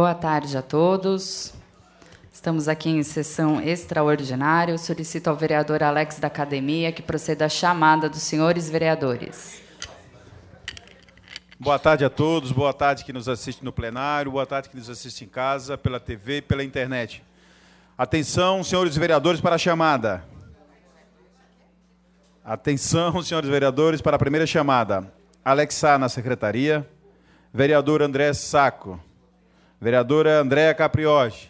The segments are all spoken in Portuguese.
Boa tarde a todos. Estamos aqui em sessão extraordinária. Eu solicito ao vereador Alex da Academia que proceda à chamada dos senhores vereadores. Boa tarde a todos, boa tarde que nos assiste no plenário, boa tarde que nos assiste em casa, pela TV e pela internet. Atenção, senhores vereadores, para a chamada. Atenção, senhores vereadores, para a primeira chamada. Alex Sá, na secretaria. Vereador André Saco. Vereadora Andréa Caprioche.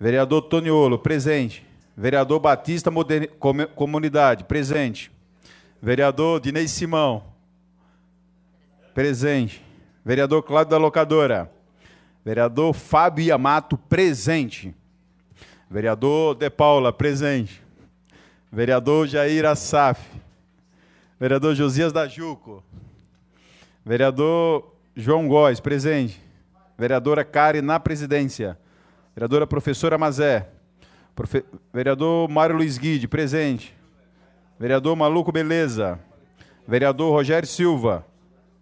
Vereador Toniolo, presente. Vereador Batista Modern... Comunidade, presente. Vereador Dinei Simão, presente. Vereador Cláudio da Locadora. Vereador Fábio Yamato, presente. Vereador De Paula, presente. Vereador Jair Assaf. Vereador Josias da Juco. Vereador João Góes, presente. Vereadora Kari, na presidência. Vereadora professora Mazé. Profe... Vereador Mário Luiz Guide, presente. Vereador Maluco Beleza. Vereador Rogério Silva.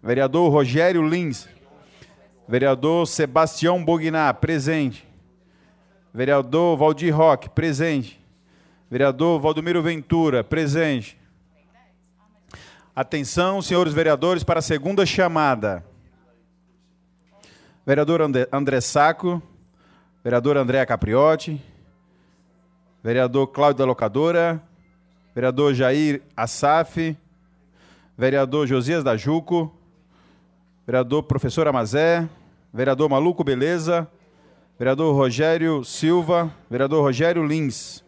Vereador Rogério Lins. Vereador Sebastião Bognar, presente. Vereador Valdir Roque, presente. Vereador Valdomiro Ventura, presente. Atenção, senhores vereadores, para a segunda chamada vereador André Saco, vereador André Capriotti, vereador Cláudio da Locadora, vereador Jair Assaf, vereador Josias da Juco, vereador professor Amazé, vereador Maluco Beleza, vereador Rogério Silva, vereador Rogério Lins.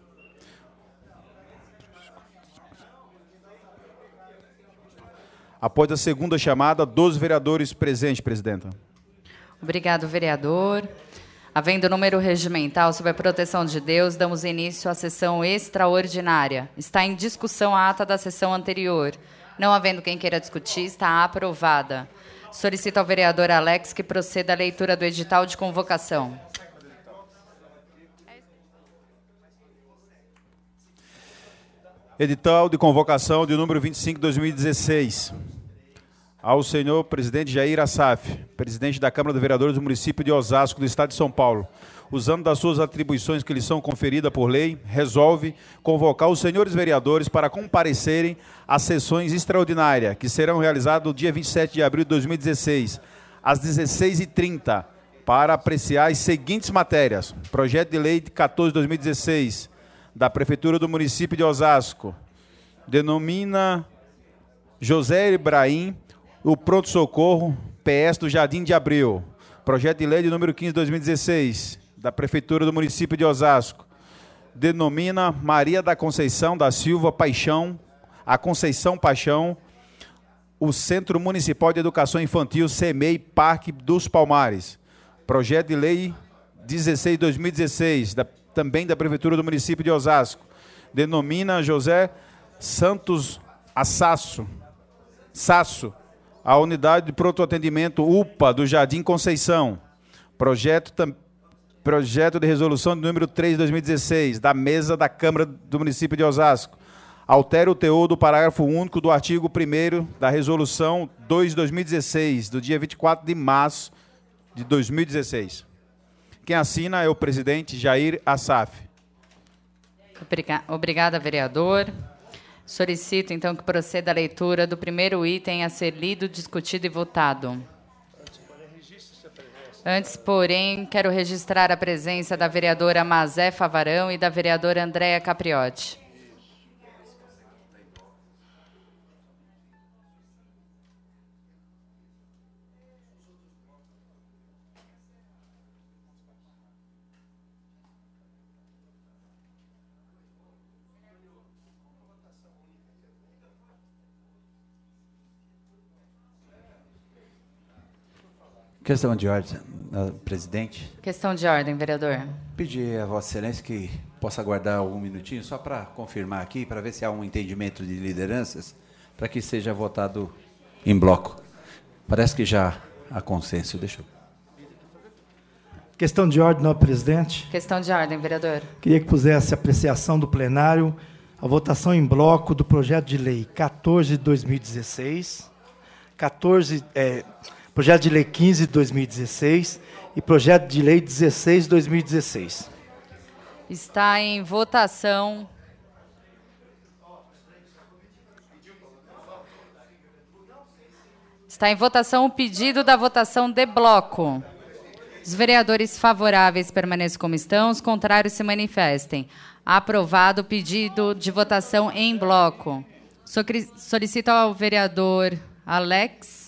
Após a segunda chamada, 12 vereadores presentes, presidenta. Obrigado, vereador. Havendo número regimental sobre a proteção de Deus, damos início à sessão extraordinária. Está em discussão a ata da sessão anterior. Não havendo quem queira discutir, está aprovada. Solicito ao vereador Alex que proceda à leitura do edital de convocação. Edital de convocação de número 25 2016 ao senhor presidente Jair Assaf, presidente da Câmara de Vereadores do município de Osasco, do estado de São Paulo, usando das suas atribuições que lhe são conferidas por lei, resolve convocar os senhores vereadores para comparecerem às sessões extraordinárias, que serão realizadas no dia 27 de abril de 2016, às 16h30, para apreciar as seguintes matérias: Projeto de Lei de 14 de 2016 da Prefeitura do município de Osasco, denomina José Ibrahim o pronto-socorro PS do Jardim de Abril. Projeto de lei de número 15 de 2016, da Prefeitura do município de Osasco. Denomina Maria da Conceição da Silva Paixão, a Conceição Paixão, o Centro Municipal de Educação Infantil CEMEI Parque dos Palmares. Projeto de lei 16 2016, da, também da Prefeitura do município de Osasco. Denomina José Santos Assasso, Sasso, a unidade de pronto-atendimento UPA do Jardim Conceição. Projeto, projeto de resolução número 3 de 2016, da mesa da Câmara do município de Osasco. Altera o teor do parágrafo único do artigo 1 da resolução 2 de 2016, do dia 24 de março de 2016. Quem assina é o presidente Jair Assaf. Obrigada, vereador. Solicito, então, que proceda a leitura do primeiro item a ser lido, discutido e votado. Antes, porém, quero registrar a presença da vereadora Mazé Favarão e da vereadora Andréa Capriotti. Questão de ordem, ah, presidente. Questão de ordem, vereador. Pedir a Vossa Excelência que possa aguardar um minutinho só para confirmar aqui, para ver se há um entendimento de lideranças, para que seja votado em bloco. Parece que já há consenso. Deixa eu. Questão de ordem, não, presidente. Questão de ordem, vereador. Queria que pusesse apreciação do plenário a votação em bloco do projeto de lei 14 de 2016, 14 é, projeto de lei 15 de 2016 e projeto de lei 16 de 2016. Está em votação. Está em votação o pedido da votação de bloco. Os vereadores favoráveis permaneçam como estão, os contrários se manifestem. Aprovado o pedido de votação em bloco. Solicito ao vereador Alex.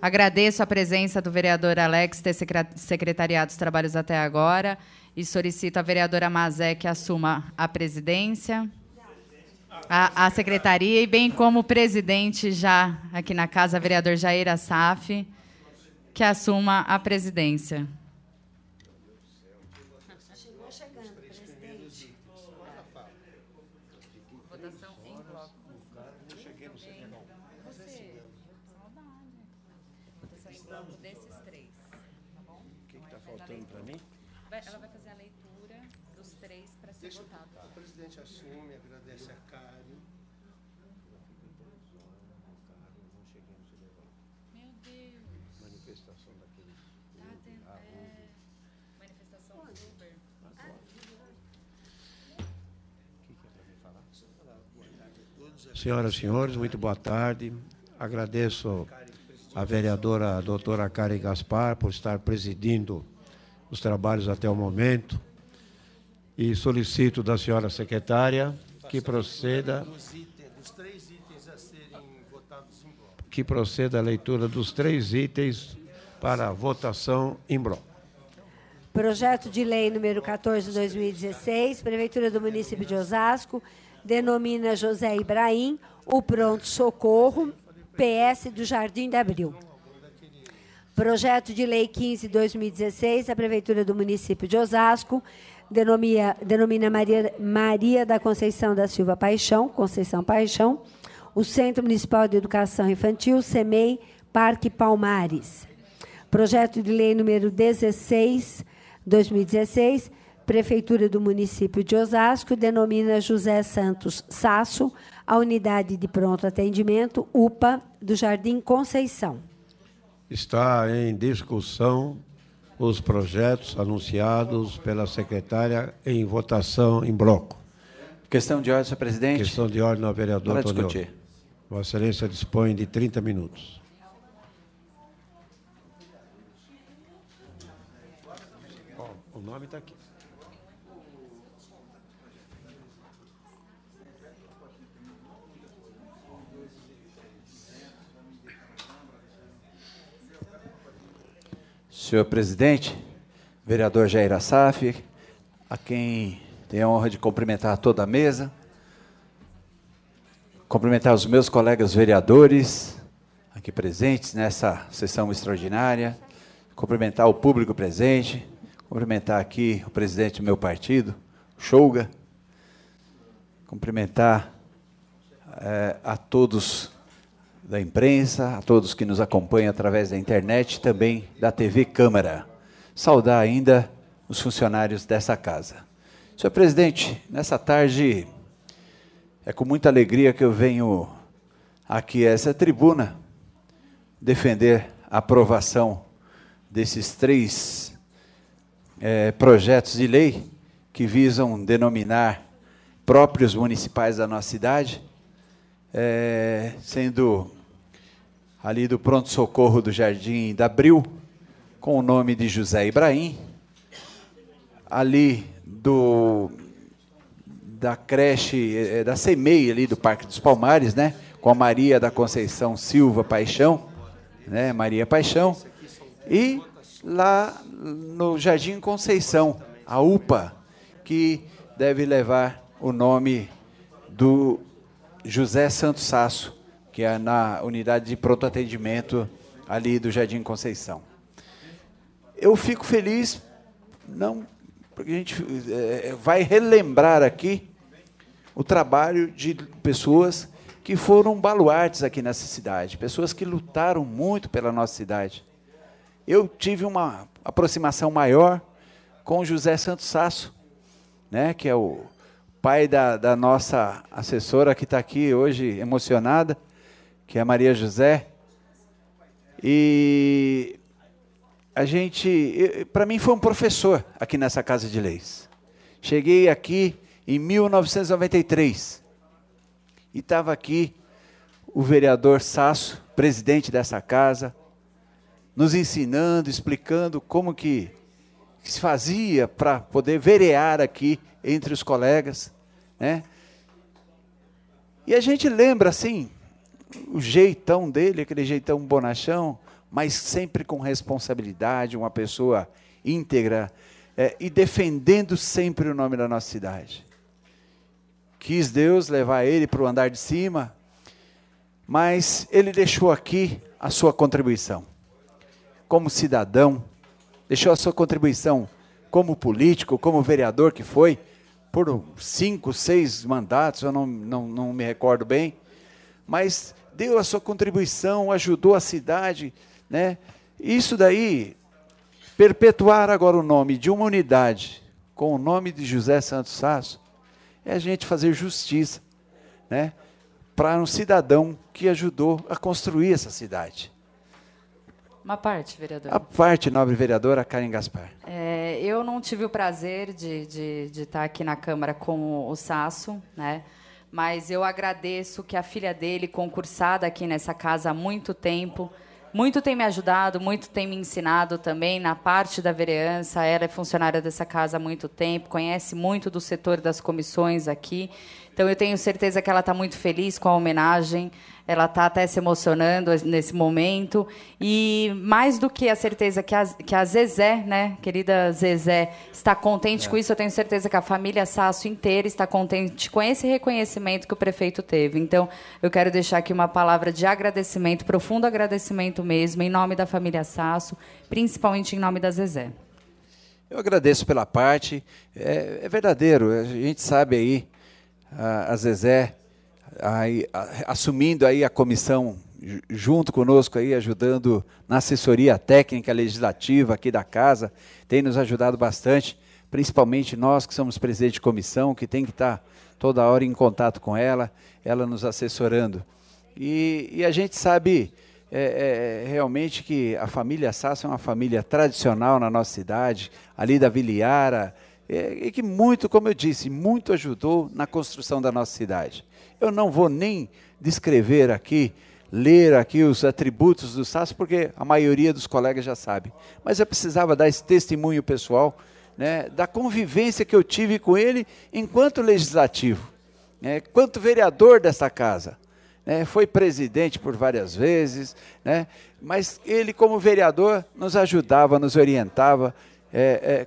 Agradeço a presença do vereador Alex ter secretariado os trabalhos até agora e solicito à vereadora Mazé que assuma a presidência, a, a secretaria e bem como o presidente já aqui na casa, vereador Jair Assaf, que assuma a presidência. Senhoras e senhores, muito boa tarde. Agradeço a vereadora a doutora Karen Gaspar por estar presidindo os trabalhos até o momento e solicito da senhora secretária que proceda que proceda a leitura dos três itens para votação em bloco. Projeto de lei número 14/2016, Prefeitura do município de Osasco, denomina José Ibrahim o pronto-socorro PS do Jardim de Abril. Projeto de Lei 15-2016, a Prefeitura do Município de Osasco denomina, denomina Maria, Maria da Conceição da Silva Paixão, Conceição Paixão, o Centro Municipal de Educação Infantil, CEMEI, Parque Palmares. Projeto de Lei número 16, 2016, Prefeitura do município de Osasco denomina José Santos Sasso a unidade de pronto atendimento UPA do Jardim Conceição. Está em discussão os projetos anunciados pela secretária em votação em bloco. Questão de ordem, senhor presidente. Questão de ordem, vereador Para discutir. Vossa Excelência dispõe de 30 minutos. Senhor presidente, vereador Jair Assaf, a quem tenho a honra de cumprimentar toda a mesa, cumprimentar os meus colegas vereadores aqui presentes nessa sessão extraordinária, cumprimentar o público presente, cumprimentar aqui o presidente do meu partido, Chouga, cumprimentar é, a todos da imprensa, a todos que nos acompanham através da internet, também da TV Câmara. Saudar ainda os funcionários dessa casa. Senhor presidente, nessa tarde é com muita alegria que eu venho aqui a essa tribuna defender a aprovação desses três é, projetos de lei que visam denominar próprios municipais da nossa cidade, é, sendo ali do pronto-socorro do Jardim da Bril, com o nome de José Ibrahim, ali do da creche, eh, da CEMEI ali do Parque dos Palmares, né? Com a Maria da Conceição Silva Paixão, né? Maria Paixão. E lá no Jardim Conceição, a UPA, que deve levar o nome do José Santos Sasso, que é na unidade de pronto-atendimento ali do Jardim Conceição. Eu fico feliz, não, porque a gente é, é, vai relembrar aqui o trabalho de pessoas que foram baluartes aqui nessa cidade, pessoas que lutaram muito pela nossa cidade. Eu tive uma aproximação maior com José Santos Sasso, né, que é o pai da, da nossa assessora que está aqui hoje emocionada que é Maria José. E a gente, para mim foi um professor aqui nessa casa de leis. Cheguei aqui em 1993 e estava aqui o vereador Sasso, presidente dessa casa, nos ensinando, explicando como que se fazia para poder verear aqui entre os colegas, né? E a gente lembra assim, o jeitão dele, aquele jeitão bonachão, mas sempre com responsabilidade, uma pessoa íntegra é, e defendendo sempre o nome da nossa cidade. Quis Deus levar ele para o andar de cima, mas ele deixou aqui a sua contribuição. Como cidadão, deixou a sua contribuição como político, como vereador que foi, por cinco, seis mandatos, eu não, não, não me recordo bem, mas deu a sua contribuição, ajudou a cidade, né? Isso daí perpetuar agora o nome de uma unidade com o nome de José Santos Sasso é a gente fazer justiça, né? Para um cidadão que ajudou a construir essa cidade. Uma parte, vereador. A parte, nobre vereadora Karen Gaspar. É, eu não tive o prazer de, de, de estar aqui na Câmara com o Sasso, né? mas eu agradeço que a filha dele, concursada aqui nessa casa há muito tempo, muito tem me ajudado, muito tem me ensinado também na parte da vereança. Ela é funcionária dessa casa há muito tempo, conhece muito do setor das comissões aqui. Então eu tenho certeza que ela está muito feliz com a homenagem. Ela está até se emocionando nesse momento. E mais do que a certeza que a, que a Zezé, né, querida Zezé, está contente é. com isso, eu tenho certeza que a família Sasso inteira está contente com esse reconhecimento que o prefeito teve. Então, eu quero deixar aqui uma palavra de agradecimento, profundo agradecimento mesmo, em nome da família Sasso, principalmente em nome da Zezé. Eu agradeço pela parte. É, é verdadeiro, a gente sabe aí a Zezé, aí, assumindo aí a comissão junto conosco aí, ajudando na assessoria técnica legislativa aqui da casa, tem nos ajudado bastante, principalmente nós que somos presidente de comissão, que tem que estar tá toda hora em contato com ela, ela nos assessorando. E, e a gente sabe é, é, realmente que a família Sasso é uma família tradicional na nossa cidade, ali da Viliara, é, e que muito, como eu disse, muito ajudou na construção da nossa cidade. Eu não vou nem descrever aqui, ler aqui os atributos do Sasso, porque a maioria dos colegas já sabe. Mas eu precisava dar esse testemunho pessoal né, da convivência que eu tive com ele enquanto legislativo, né, quanto vereador desta casa. É, foi presidente por várias vezes, né, mas ele, como vereador, nos ajudava, nos orientava, é, é,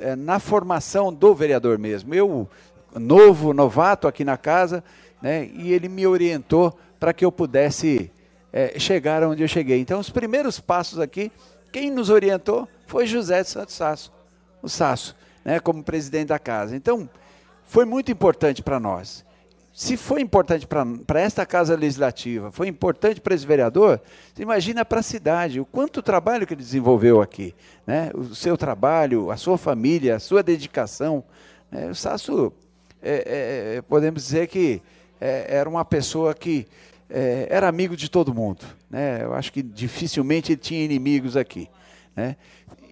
é, na formação do vereador mesmo. Eu, novo, novato aqui na casa, né, e ele me orientou para que eu pudesse é, chegar onde eu cheguei. Então, os primeiros passos aqui, quem nos orientou foi José de Santos Sasso, o Sasso, né, como presidente da casa. Então, foi muito importante para nós se foi importante para esta casa legislativa, foi importante para esse vereador, você imagina para a cidade, o quanto trabalho que ele desenvolveu aqui. Né? O seu trabalho, a sua família, a sua dedicação. Né? O Sasso, é, é, é podemos dizer que é, era uma pessoa que é, era amigo de todo mundo. Né? Eu acho que dificilmente ele tinha inimigos aqui. Né?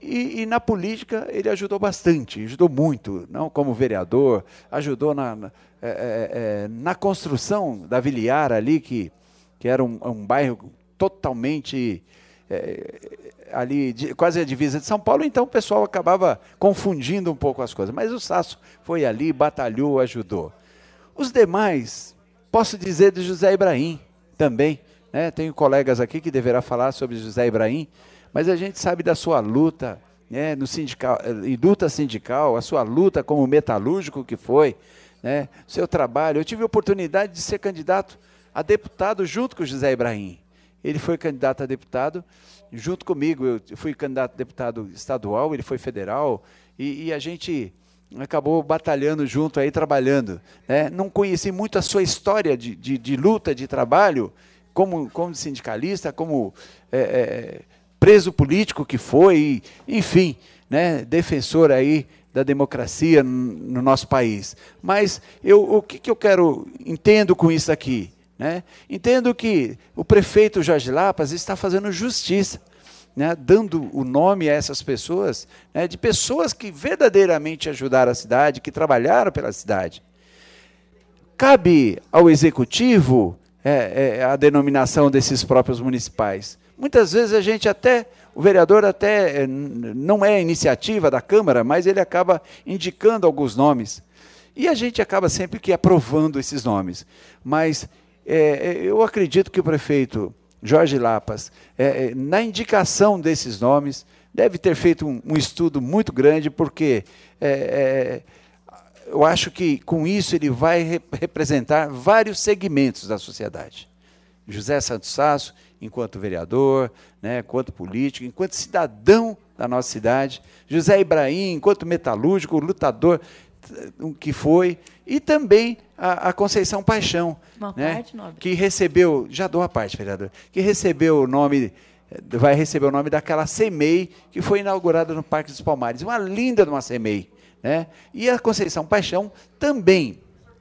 E, e, na política ele ajudou bastante, ajudou muito, não como vereador, ajudou na, na, é, é, é, na construção da Viliara ali, que, que era um, um bairro totalmente é, ali, de, quase a divisa de São Paulo, então o pessoal acabava confundindo um pouco as coisas. Mas o Sasso foi ali, batalhou, ajudou. Os demais, posso dizer de José Ibrahim também. Né? Tenho colegas aqui que deverá falar sobre José Ibrahim, mas a gente sabe da sua luta, né? no sindical, e eh, luta sindical, a sua luta como metalúrgico que foi, né, seu trabalho. Eu tive a oportunidade de ser candidato a deputado junto com o José Ibrahim. Ele foi candidato a deputado junto comigo. Eu fui candidato a deputado estadual, ele foi federal, e, e a gente acabou batalhando junto aí, trabalhando. Né? Não conheci muito a sua história de, de, de luta, de trabalho, como, como sindicalista, como é, é, preso político que foi, e, enfim, né? defensor aí da democracia no nosso país. Mas eu, o que, que eu quero entendo com isso aqui? Né? Entendo que o prefeito Jorge Lapas está fazendo justiça. Né, dando o nome a essas pessoas, né, de pessoas que verdadeiramente ajudaram a cidade, que trabalharam pela cidade. Cabe ao executivo é, é, a denominação desses próprios municipais. Muitas vezes a gente até o vereador até eh, não é iniciativa da Câmara, mas ele acaba indicando alguns nomes. E a gente acaba sempre que aprovando esses nomes. Mas é, eu acredito que o prefeito Jorge Lapas, é, na indicação desses nomes, deve ter feito um, um estudo muito grande, porque é, eu acho que com isso ele vai re representar vários segmentos da sociedade. José Santos Sasso, enquanto vereador, né, enquanto político, enquanto cidadão da nossa cidade, José Ibrahim, enquanto metalúrgico, lutador que foi, e também a, a Conceição Paixão, Uma né, parte, nobre. que recebeu, já dou a parte, vereador, que recebeu o nome eh, vai receber o nome daquela CEMEI que foi inaugurada no Parque dos Palmares. Uma linda de uma CEMEI. Né? E a Conceição Paixão também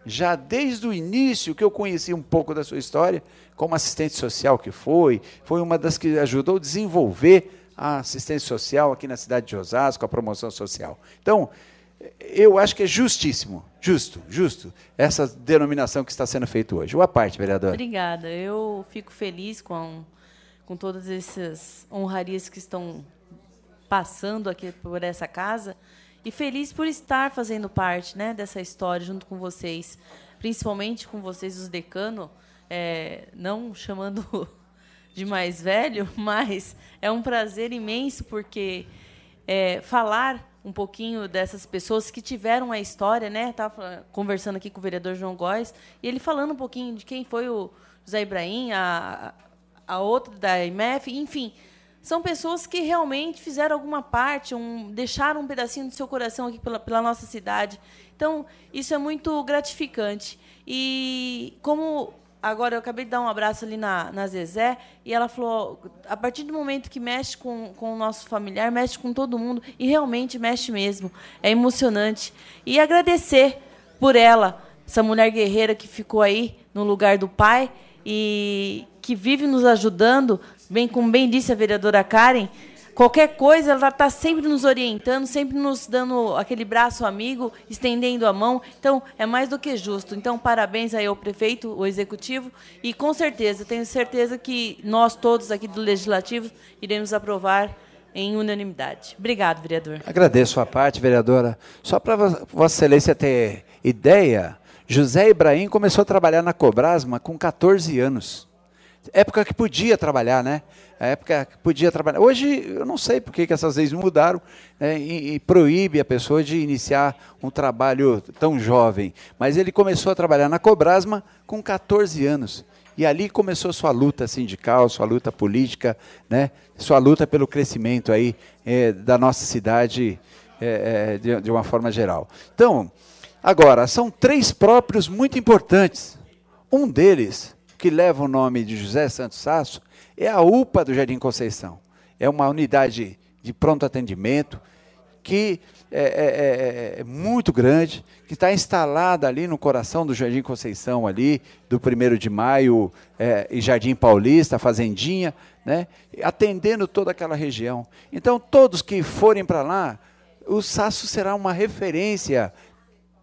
já desde o início que eu conheci um pouco da sua história, como assistente social que foi, foi uma das que ajudou a desenvolver a assistência social aqui na cidade de Osasco, a promoção social. Então, eu acho que é justíssimo, justo, justo, essa denominação que está sendo feita hoje. Uma parte, vereadora. Obrigada. Eu fico feliz com, com todas essas honrarias que estão passando aqui por essa casa e feliz por estar fazendo parte né, dessa história junto com vocês, principalmente com vocês, os decano, é, não chamando de mais velho, mas é um prazer imenso porque é, falar um pouquinho dessas pessoas que tiveram a história, né? Estava conversando aqui com o vereador João Góes e ele falando um pouquinho de quem foi o José Ibrahim, a, a outra da IMF enfim, são pessoas que realmente fizeram alguma parte, um, deixaram um pedacinho do seu coração aqui pela, pela nossa cidade. Então, isso é muito gratificante. E como agora eu acabei de dar um abraço ali na, na Zezé, e ela falou: a partir do momento que mexe com, com o nosso familiar, mexe com todo mundo, e realmente mexe mesmo. É emocionante. E agradecer por ela, essa mulher guerreira que ficou aí no lugar do pai e que vive nos ajudando bem, como bem disse a vereadora Karen, qualquer coisa, ela está sempre nos orientando, sempre nos dando aquele braço amigo, estendendo a mão. Então, é mais do que justo. Então, parabéns aí ao prefeito, ao executivo, e com certeza, tenho certeza que nós todos aqui do Legislativo iremos aprovar em unanimidade. Obrigado, vereador. Agradeço a parte, vereadora. Só para Vossa Excelência ter ideia, José Ibrahim começou a trabalhar na Cobrasma com 14 anos época que podia trabalhar, né? A época que podia trabalhar. Hoje, eu não sei por que essas leis mudaram né? e, e, proíbe a pessoa de iniciar um trabalho tão jovem. Mas ele começou a trabalhar na Cobrasma com 14 anos. E ali começou sua luta sindical, sua luta política, né? sua luta pelo crescimento aí, é, da nossa cidade é, é de, de uma forma geral. Então, agora, são três próprios muito importantes. Um deles que leva o nome de José Santos Sasso, é a UPA do Jardim Conceição. É uma unidade de pronto atendimento que é, é, é, é muito grande, que está instalada ali no coração do Jardim Conceição, ali, do 1 de maio é, e Jardim Paulista, Fazendinha, né? atendendo toda aquela região. Então, todos que forem para lá, o Sasso será uma referência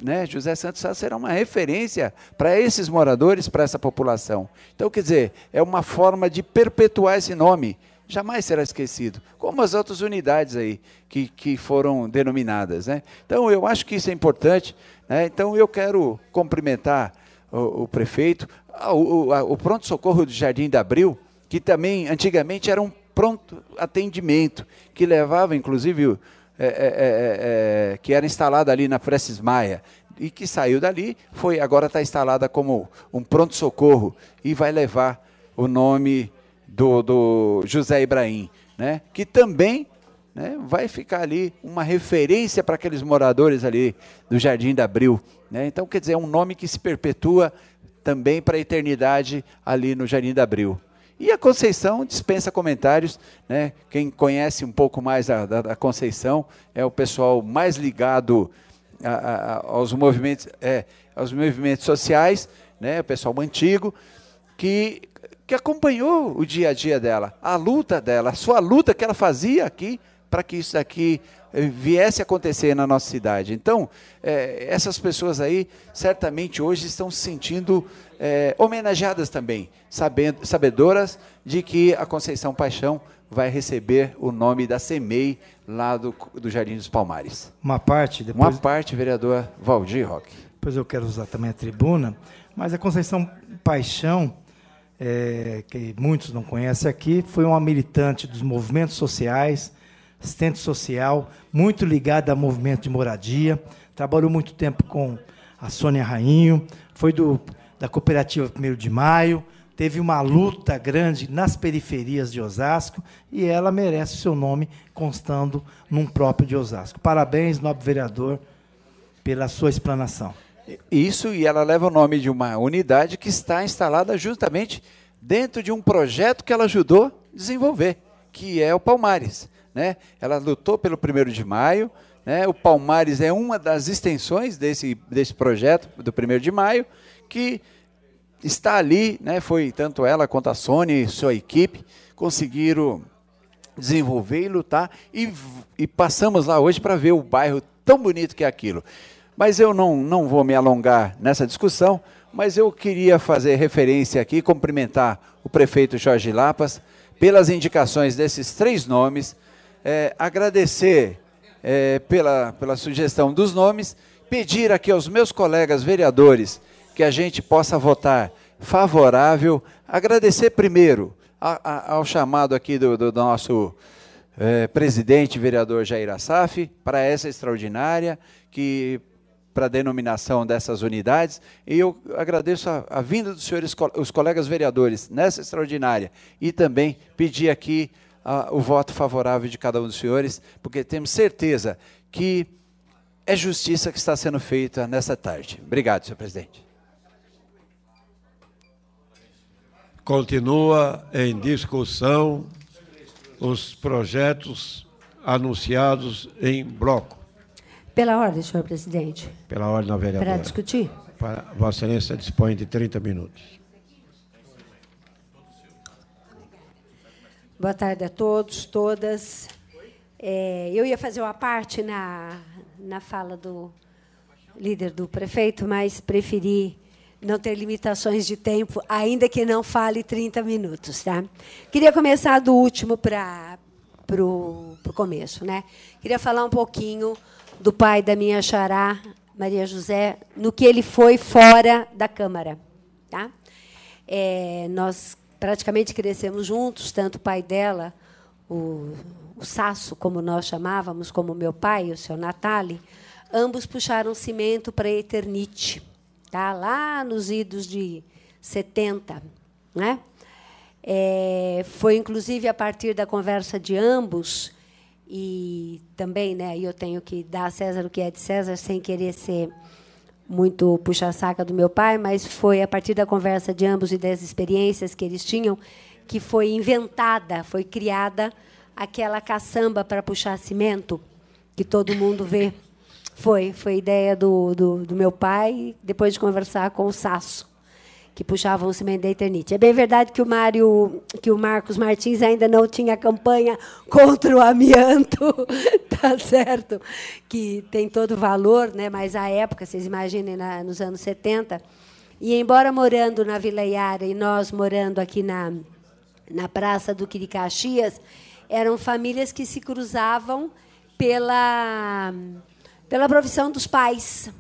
né, José Santos Sá será uma referência para esses moradores, para essa população. Então, quer dizer, é uma forma de perpetuar esse nome. Jamais será esquecido, como as outras unidades aí que, que foram denominadas. Né? Então, eu acho que isso é importante. Né? Então, eu quero cumprimentar o, o prefeito, o, o, o pronto-socorro do Jardim de Abril, que também antigamente era um pronto atendimento, que levava inclusive é é, é, é, é, que era instalada ali na Prestes Maia e que saiu dali, foi agora está instalada como um pronto-socorro e vai levar o nome do, do José Ibrahim, né? que também né, vai ficar ali uma referência para aqueles moradores ali do Jardim da Abril. Né? Então, quer dizer, é um nome que se perpetua também para a eternidade ali no Jardim da Abril. E a Conceição dispensa comentários. Né? Quem conhece um pouco mais a, da, Conceição é o pessoal mais ligado a, a, aos, movimentos, é, aos movimentos sociais, né? o pessoal antigo, que, que acompanhou o dia a dia dela, a luta dela, a sua luta que ela fazia aqui para que isso aqui eh, viesse a acontecer na nossa cidade. Então, é, essas pessoas aí certamente hoje estão se sentindo é, homenageadas também, sabendo, sabedoras de que a Conceição Paixão vai receber o nome da CEMEI lá do, do Jardim dos Palmares. Uma parte, depois. Uma parte, vereador Valdir Roque. Depois eu quero usar também a tribuna, mas a Conceição Paixão. É, que muitos não conhecem aqui, foi uma militante dos movimentos sociais, assistente social, muito ligada ao movimento de moradia, trabalhou muito tempo com a Sônia Rainho, foi do da cooperativa 1 de Maio, teve uma luta grande nas periferias de Osasco e ela merece o seu nome constando num próprio de Osasco. Parabéns, nobre vereador, pela sua explanação. Isso, e ela leva o nome de uma unidade que está instalada justamente dentro de um projeto que ela ajudou a desenvolver, que é o Palmares. Né? Ela lutou pelo 1 de maio, né? o Palmares é uma das extensões desse, desse projeto do 1 de maio, que está ali, né? Foi tanto ela quanto a Sony e sua equipe conseguiram desenvolver tá? e lutar e, e passamos lá hoje para ver o bairro tão bonito que é aquilo. Mas eu não, não vou me alongar nessa discussão, mas eu queria fazer referência aqui, cumprimentar o prefeito Jorge Lapas pelas indicações desses três nomes, é, agradecer é, pela, pela sugestão dos nomes, pedir aqui aos meus colegas vereadores que a gente possa votar favorável, agradecer primeiro a, a, ao chamado aqui do, do nosso é, presidente, vereador Jair Assaf, para essa extraordinária, que para a denominação dessas unidades, e eu agradeço a, a vinda dos senhores, os colegas vereadores, nessa extraordinária, e também pedir aqui o voto favorável de cada um dos senhores, porque temos certeza que é justiça que está sendo feita nessa tarde. Obrigado, senhor presidente. Continua em discussão os projetos anunciados em bloco. Pela ordem, senhor presidente. Pela ordem, na vereadora. Para discutir? Para, Vossa Excelência dispõe de 30 minutos. Boa tarde a todos, todas. É, eu ia fazer uma parte na, na fala do líder do prefeito, mas preferi não ter limitações de tempo, ainda que não fale 30 minutos. Tá? Queria começar do último para o começo. Né? Queria falar um pouquinho do pai da minha xará, Maria José, no que ele foi fora da Câmara. Tá? É, nós praticamente crescemos juntos, tanto o pai dela, o, o Sasso, como nós chamávamos, como meu pai, o seu Natali, ambos puxaram cimento para a Eternite tá? lá nos idos de 70. Né? É, foi, inclusive, a partir da conversa de ambos, e também né, eu tenho que dar a César o que é de César, sem querer ser muito puxa-saca do meu pai, mas foi a partir da conversa de ambos e das experiências que eles tinham que foi inventada, foi criada aquela caçamba para puxar cimento que todo mundo vê Foi, foi ideia do, do, do, meu pai, depois de conversar com o Sasso, que puxava o cimento da Eternite. É bem verdade que o Mário, que o Marcos Martins ainda não tinha campanha contra o amianto, tá certo? Que tem todo valor, né? mas a época, vocês imaginem, na, nos anos 70. E embora morando na Vila Iara e nós morando aqui na, na Praça do Quiricaxias, eram famílias que se cruzavam pela pela profissão dos pais.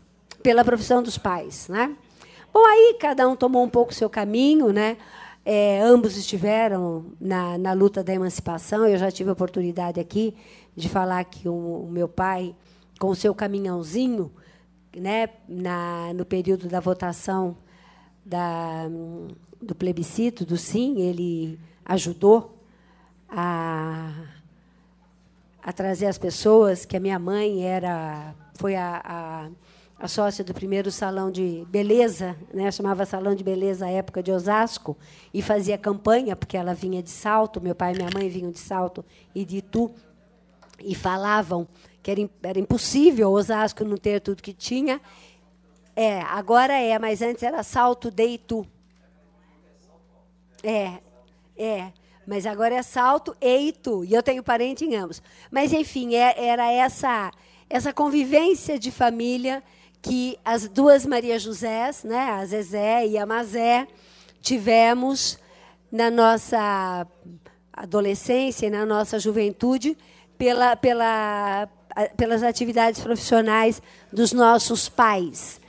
Pela profissão dos pais, né? Bom, aí cada um tomou um pouco o seu caminho, né? É, ambos estiveram na, na luta da emancipação. Eu já tive a oportunidade aqui de falar que o, o meu pai, com o seu caminhãozinho, né, na, no período da votação da, do plebiscito, do sim, ele ajudou a a trazer as pessoas, que a minha mãe era foi a, a, a sócia do primeiro salão de beleza, né? chamava Salão de Beleza à época de Osasco, e fazia campanha, porque ela vinha de salto, meu pai e minha mãe vinham de salto e de Itu, e falavam que era, era impossível Osasco não ter tudo que tinha. É, agora é, mas antes era salto de Itu. É, é. Mas agora é Salto e Itu. E eu tenho parente em ambos. Mas, enfim, é, era essa, essa convivência de família que as duas Maria Josés, né, a Zezé e a Mazé, tivemos na nossa adolescência e na nossa juventude pela, pela, pelas atividades profissionais dos nossos pais.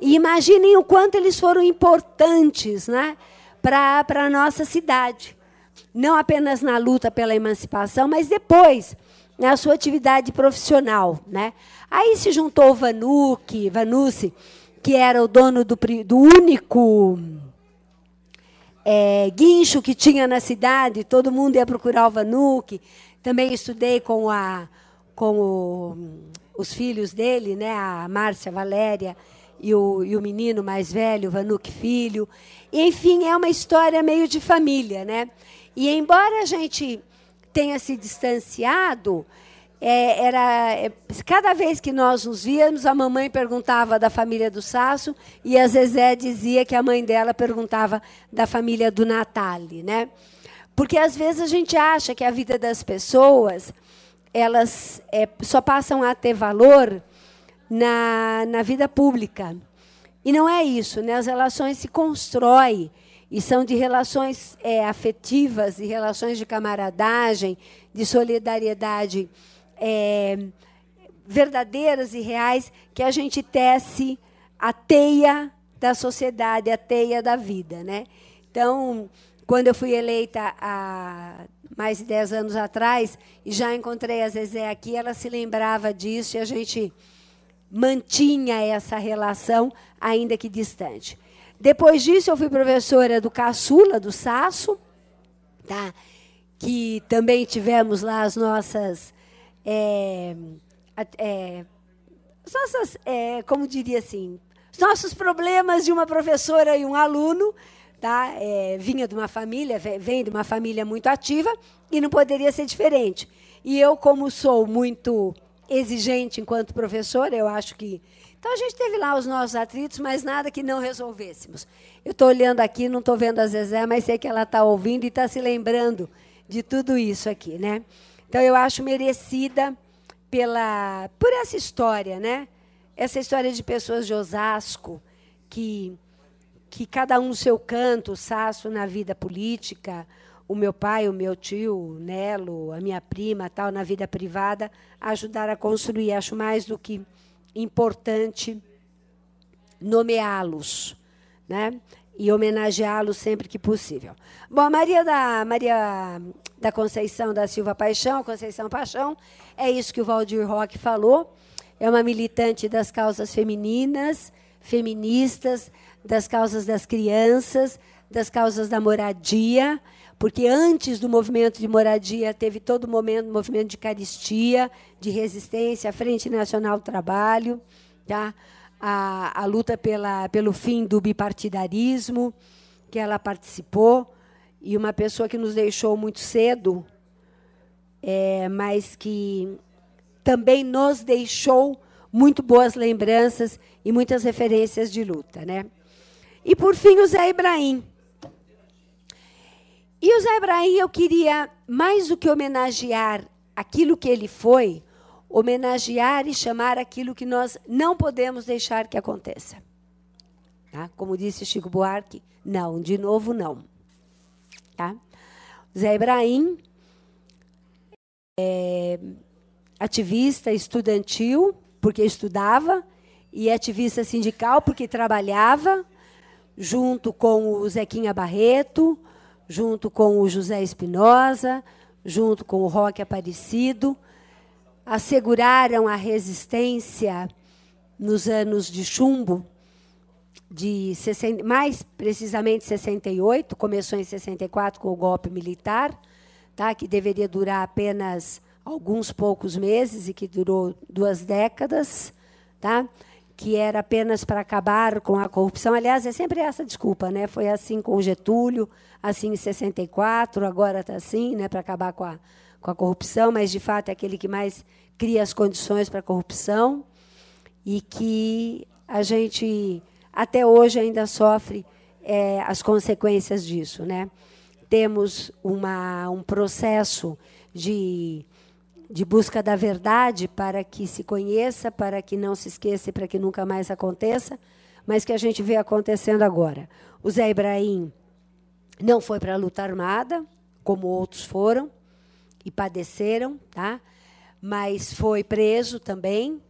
E imaginem o quanto eles foram importantes né, para a nossa cidade não apenas na luta pela emancipação, mas depois na sua atividade profissional. Né? Aí se juntou o Vanuc, Vanucci, que era o dono do, do único é, guincho que tinha na cidade, todo mundo ia procurar o Vanuc. Também estudei com, a, com o, os filhos dele, né? a Márcia a Valéria e o, e o menino mais velho, o Vanuc Filho. Enfim, é uma história meio de família. Né? E embora a gente tenha se distanciado, é, era é, cada vez que nós nos víamos, a mamãe perguntava da família do Sasso e a Zezé dizia que a mãe dela perguntava da família do Natali, né? Porque às vezes a gente acha que a vida das pessoas elas é, só passam a ter valor na, na vida pública. E não é isso, né? As relações se constroem e são de relações é, afetivas, de relações de camaradagem, de solidariedade é, verdadeiras e reais que a gente tece a teia da sociedade, a teia da vida. Né? Então, quando eu fui eleita há mais de 10 anos atrás, e já encontrei a Zezé aqui, ela se lembrava disso e a gente mantinha essa relação, ainda que distante. Depois disso, eu fui professora do Caçula, do Sasso, tá? que também tivemos lá as nossas. É, é, nossas é, como diria assim, os nossos problemas de uma professora e um aluno. Tá? É, vinha de uma família, vem de uma família muito ativa e não poderia ser diferente. E eu, como sou muito exigente enquanto professora, eu acho que então a gente teve lá os nossos atritos, mas nada que não resolvêssemos. Eu estou olhando aqui, não estou vendo a Zezé, mas sei que ela está ouvindo e está se lembrando de tudo isso aqui, né? Então eu acho merecida pela por essa história, né? Essa história de pessoas de Osasco que que cada um no seu canto, o Sasso na vida política, o meu pai, o meu tio, o Nelo, a minha prima, tal, na vida privada, ajudaram a construir, acho mais do que importante nomeá-los, né? E homenageá-los sempre que possível. Bom, a Maria da Maria da Conceição da Silva Paixão, Conceição Paixão, é isso que o Valdir Roque falou. É uma militante das causas femininas, feministas, das causas das crianças, das causas da moradia porque antes do movimento de moradia teve todo o momento, movimento de caristia, de resistência, a Frente Nacional do Trabalho, tá? a, a luta pela, pelo fim do bipartidarismo, que ela participou, e uma pessoa que nos deixou muito cedo, é, mas que também nos deixou muito boas lembranças e muitas referências de luta. Né? E, por fim, o Zé Ibrahim e o Ibrahim, eu queria, mais do que homenagear aquilo que ele foi, homenagear e chamar aquilo que nós não podemos deixar que aconteça. Tá? Como disse Chico Buarque, não, de novo não. Tá? Zé Ibrahim, é, ativista estudantil, porque estudava, e ativista sindical, porque trabalhava, junto com o Zequinha Barreto, junto com o José Espinosa, junto com o Roque Aparecido, asseguraram a resistência nos anos de chumbo, de 60, mais precisamente 68, começou em 64 com o golpe militar, tá, que deveria durar apenas alguns poucos meses e que durou duas décadas. Tá? que era apenas para acabar com a corrupção. Aliás, é sempre essa desculpa, né? Foi assim com Getúlio, assim em 64, agora está assim, né? Para acabar com a, com a corrupção, mas de fato é aquele que mais cria as condições para a corrupção e que a gente até hoje ainda sofre é, as consequências disso, né? Temos uma, um processo de de busca da verdade para que se conheça, para que não se esqueça e para que nunca mais aconteça, mas que a gente vê acontecendo agora. O Zé Ibrahim não foi para a luta armada, como outros foram e padeceram, tá? mas foi preso também.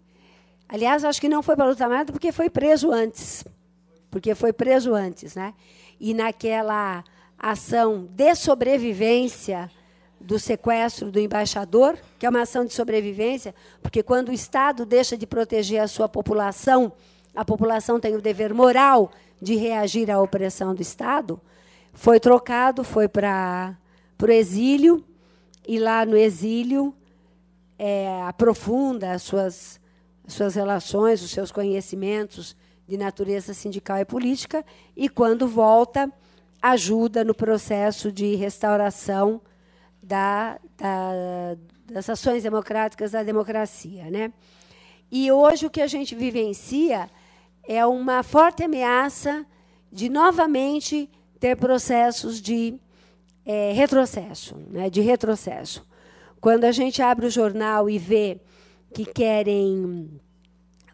Aliás, acho que não foi para a luta armada porque foi preso antes. Porque foi preso antes, né? E naquela ação de sobrevivência do sequestro do embaixador, que é uma ação de sobrevivência, porque quando o Estado deixa de proteger a sua população, a população tem o dever moral de reagir à opressão do Estado, foi trocado, foi para o exílio, e lá no exílio é, aprofunda as suas, as suas relações, os seus conhecimentos de natureza sindical e política, e quando volta, ajuda no processo de restauração da, da, das ações democráticas da democracia. Né? E hoje o que a gente vivencia é uma forte ameaça de novamente ter processos de é, retrocesso, né, de retrocesso. Quando a gente abre o jornal e vê que querem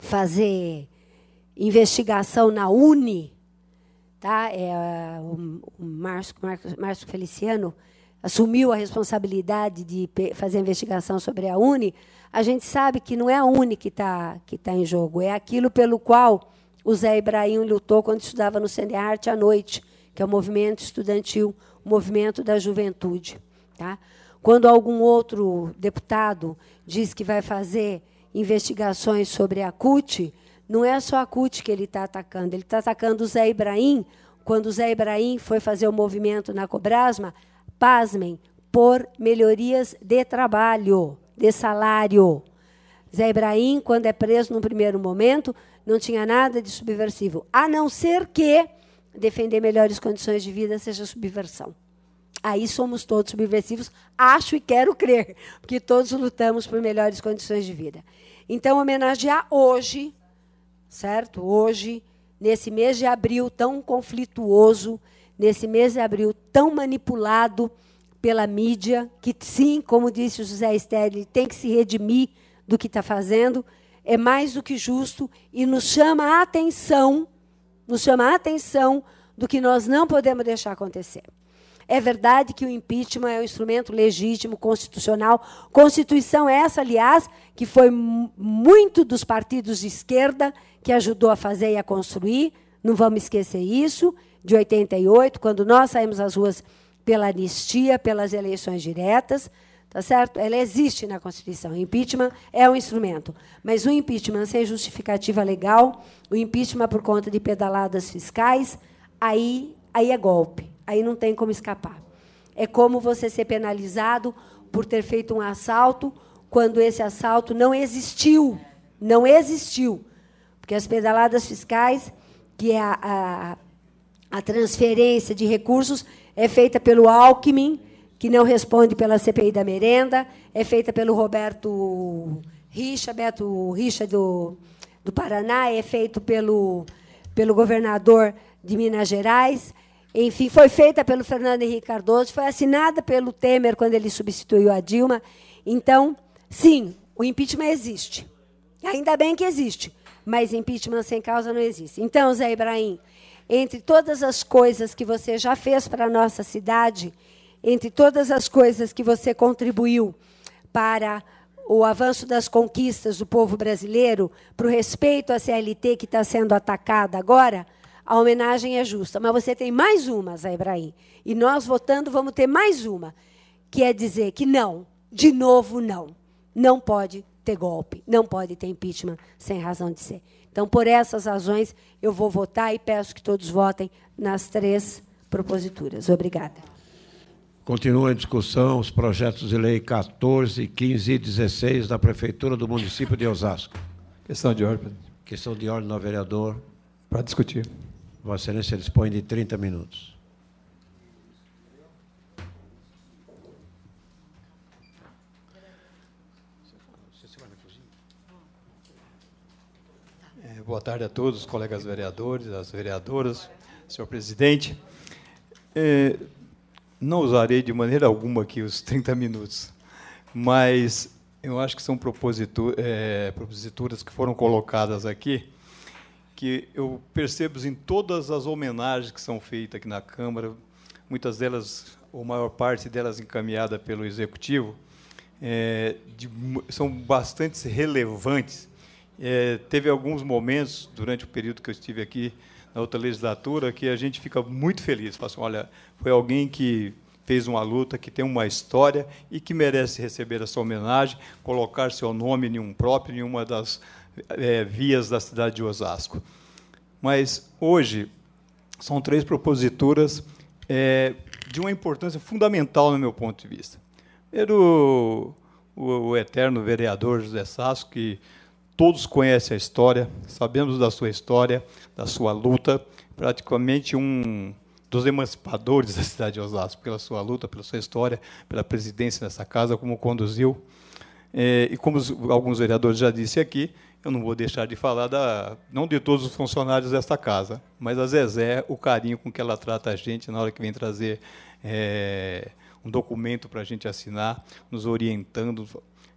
fazer investigação na Uni, tá? É, o, Márcio Feliciano assumiu a responsabilidade de fazer a investigação sobre a Uni, a gente sabe que não é a Uni que está que tá em jogo, é aquilo pelo qual o Zé Ibrahim lutou quando estudava no CNEARTE à noite, que é o movimento estudantil, o movimento da juventude. Tá? Quando algum outro deputado diz que vai fazer investigações sobre a CUT, não é só a CUT que ele está atacando, ele está atacando o Zé Ibrahim, quando o Zé Ibrahim foi fazer o movimento na Cobrasma, pasmem, por melhorias de trabalho, de salário. Zé Ibrahim, quando é preso no primeiro momento, não tinha nada de subversivo, a não ser que defender melhores condições de vida seja subversão. Aí somos todos subversivos, acho e quero crer, porque todos lutamos por melhores condições de vida. Então, homenagear hoje, certo? Hoje, nesse mês de abril tão conflituoso, nesse mês de é abril tão manipulado pela mídia, que sim, como disse o José Stelli, tem que se redimir do que está fazendo, é mais do que justo e nos chama a atenção, nos chama a atenção do que nós não podemos deixar acontecer. É verdade que o impeachment é um instrumento legítimo, constitucional. Constituição é essa, aliás, que foi muito dos partidos de esquerda que ajudou a fazer e a construir, não vamos esquecer isso de 88, quando nós saímos às ruas pela anistia, pelas eleições diretas, tá certo? Ela existe na Constituição. O impeachment é um instrumento, mas o impeachment sem justificativa legal, o impeachment por conta de pedaladas fiscais, aí aí é golpe. Aí não tem como escapar. É como você ser penalizado por ter feito um assalto quando esse assalto não existiu. Não existiu. Porque as pedaladas fiscais, que é a, a a transferência de recursos é feita pelo Alckmin, que não responde pela CPI da merenda, é feita pelo Roberto Richa, Beto Richa do, do Paraná, é feito pelo, pelo governador de Minas Gerais, enfim, foi feita pelo Fernando Henrique Cardoso, foi assinada pelo Temer quando ele substituiu a Dilma. Então, sim, o impeachment existe. Ainda bem que existe, mas impeachment sem causa não existe. Então, Zé Ibrahim, entre todas as coisas que você já fez para a nossa cidade, entre todas as coisas que você contribuiu para o avanço das conquistas do povo brasileiro, para o respeito à CLT que está sendo atacada agora, a homenagem é justa. Mas você tem mais uma, Zé Ibrahim. E nós, votando, vamos ter mais uma, que é dizer que não, de novo não. Não pode ter golpe, não pode ter impeachment sem razão de ser. Então, por essas razões, eu vou votar e peço que todos votem nas três proposituras. Obrigada. Continua em discussão os projetos de lei 14, 15 e 16 da Prefeitura do município de Osasco. Questão de ordem, Questão de ordem ao vereador. Para discutir. Vossa Excelência dispõe de 30 minutos. boa tarde a todos, os colegas vereadores, as vereadoras, senhor presidente. É, não usarei de maneira alguma aqui os 30 minutos, mas eu acho que são propositura, é, proposituras que foram colocadas aqui, que eu percebo em todas as homenagens que são feitas aqui na Câmara, muitas delas, ou maior parte delas encaminhada pelo Executivo, é, de, são bastante relevantes é, teve alguns momentos durante o período que eu estive aqui na outra legislatura que a gente fica muito feliz. Fala assim, olha, foi alguém que fez uma luta, que tem uma história e que merece receber essa homenagem, colocar seu nome em um próprio, em uma das é, vias da cidade de Osasco. Mas hoje são três proposituras é, de uma importância fundamental no meu ponto de vista. Primeiro, o, o eterno vereador José Sasco, que todos conhecem a história, sabemos da sua história, da sua luta, praticamente um dos emancipadores da cidade de Osasco, pela sua luta, pela sua história, pela presidência dessa casa, como conduziu. É, e como alguns vereadores já disse aqui, eu não vou deixar de falar, da, não de todos os funcionários desta casa, mas a Zezé, o carinho com que ela trata a gente na hora que vem trazer é, um documento para a gente assinar, nos orientando,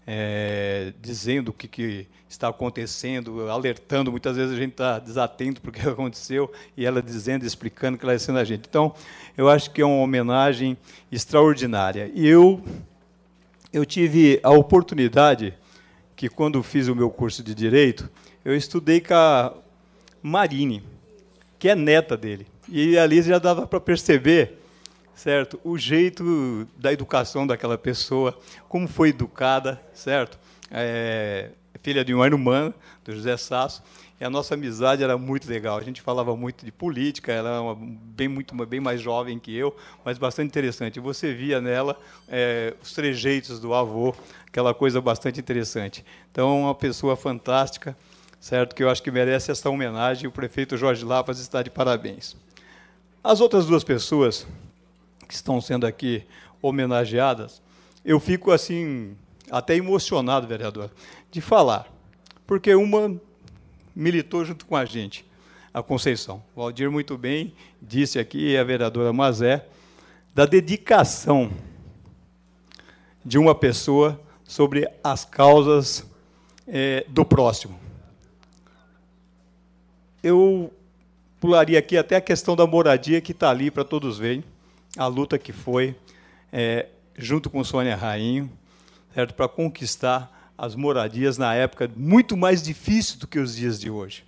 é, dizendo o que, que, está acontecendo, alertando. Muitas vezes a gente está desatento para o que aconteceu e ela dizendo, explicando, esclarecendo a gente. Então, eu acho que é uma homenagem extraordinária. E eu, eu tive a oportunidade que, quando fiz o meu curso de Direito, eu estudei com a Marine, que é neta dele. E ali já dava para perceber certo? O jeito da educação daquela pessoa, como foi educada, certo? É, filha de um irmã, do José Sasso, e a nossa amizade era muito legal. A gente falava muito de política, ela era é uma, bem, muito, bem mais jovem que eu, mas bastante interessante. Você via nela é, os trejeitos do avô, aquela coisa bastante interessante. Então, é uma pessoa fantástica, certo? Que eu acho que merece essa homenagem. O prefeito Jorge Lapas está de parabéns. As outras duas pessoas, que estão sendo aqui homenageadas, eu fico assim até emocionado, vereador, de falar, porque uma militou junto com a gente, a Conceição. O Valdir muito bem disse aqui, e a vereadora Mazé, da dedicação de uma pessoa sobre as causas é, do próximo. Eu pularia aqui até a questão da moradia que está ali para todos verem a luta que foi é, junto com Sônia Rainho, certo, para conquistar as moradias na época muito mais difícil do que os dias de hoje.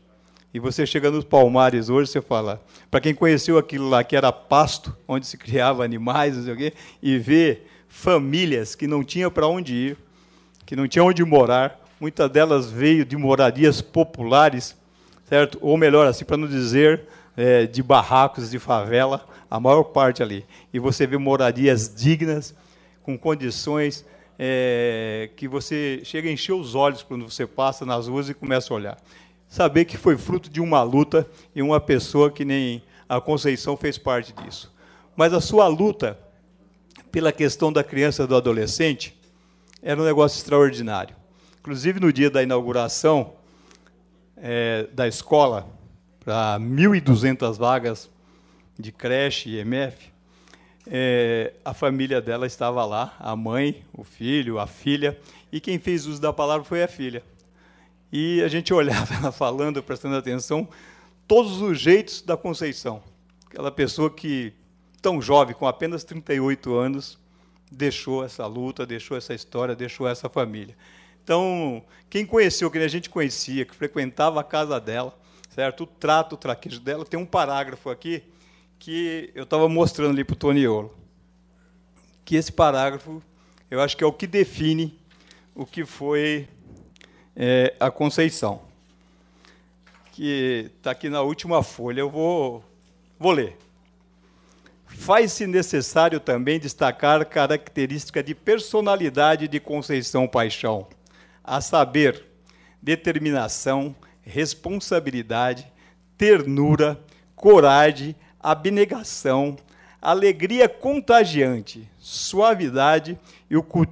E você chega nos Palmares hoje, você fala, para quem conheceu aquilo lá que era pasto, onde se criava animais, não sei o quê, e vê famílias que não tinham para onde ir, que não tinham onde morar, muitas delas veio de moradias populares, certo? Ou melhor, assim para não dizer, é, de barracos, de favela, a maior parte ali. E você vê moradias dignas, com condições é, que você chega a encher os olhos quando você passa nas ruas e começa a olhar. Saber que foi fruto de uma luta e uma pessoa que nem a Conceição fez parte disso. Mas a sua luta pela questão da criança e do adolescente era um negócio extraordinário. Inclusive, no dia da inauguração é, da escola, para 1.200 vagas de creche e MF, é, a família dela estava lá, a mãe, o filho, a filha, e quem fez uso da palavra foi a filha. E a gente olhava ela falando, prestando atenção, todos os jeitos da Conceição. Aquela pessoa que, tão jovem, com apenas 38 anos, deixou essa luta, deixou essa história, deixou essa família. Então, quem conheceu, quem a gente conhecia, que frequentava a casa dela, certo? O trato, o traquejo dela. Tem um parágrafo aqui que eu estava mostrando ali para o Toniolo, que esse parágrafo eu acho que é o que define o que foi é, a Conceição, que está aqui na última folha. Eu vou, vou ler. Faz-se necessário também destacar característica de personalidade de Conceição Paixão, a saber, determinação, responsabilidade, ternura, coragem, abnegação, alegria contagiante, suavidade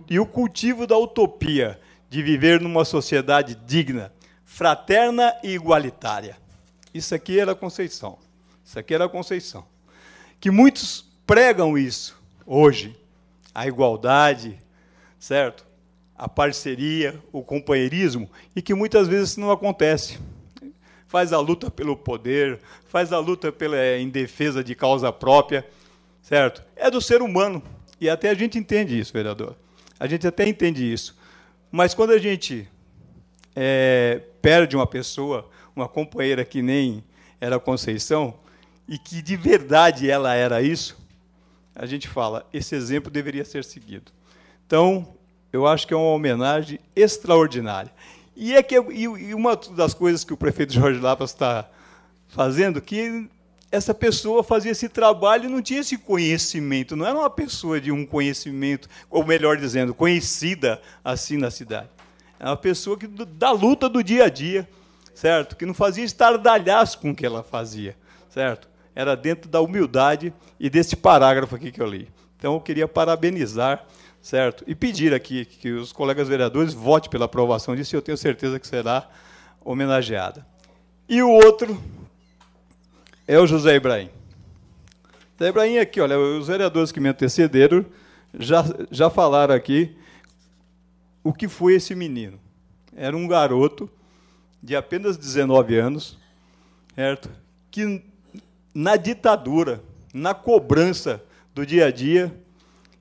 e o cultivo da utopia de viver numa sociedade digna, fraterna e igualitária. Isso aqui era a Conceição. Isso aqui era a Conceição. Que muitos pregam isso hoje, a igualdade, certo? a parceria, o companheirismo, e que muitas vezes não acontece. Faz a luta pelo poder, faz a luta pela, em eh, defesa de causa própria, certo? É do ser humano. E até a gente entende isso, vereador. A gente até entende isso. Mas quando a gente é, perde uma pessoa, uma companheira que nem era a Conceição, e que de verdade ela era isso, a gente fala, esse exemplo deveria ser seguido. Então, eu acho que é uma homenagem extraordinária. E é que e, e uma das coisas que o prefeito Jorge Lapas está fazendo, que essa pessoa fazia esse trabalho e não tinha esse conhecimento, não era uma pessoa de um conhecimento, ou melhor dizendo, conhecida assim na cidade. É uma pessoa que da luta do dia a dia, certo? Que não fazia estardalhaço com o que ela fazia, certo? Era dentro da humildade e desse parágrafo aqui que eu li. Então eu queria parabenizar certo? E pedir aqui que os colegas vereadores votem pela aprovação disso, e eu tenho certeza que será homenageada. E o outro é o José Ibrahim. José Ibrahim aqui, olha, os vereadores que me antecederam já, já falaram aqui o que foi esse menino. Era um garoto de apenas 19 anos, certo? Que na ditadura, na cobrança do dia a dia,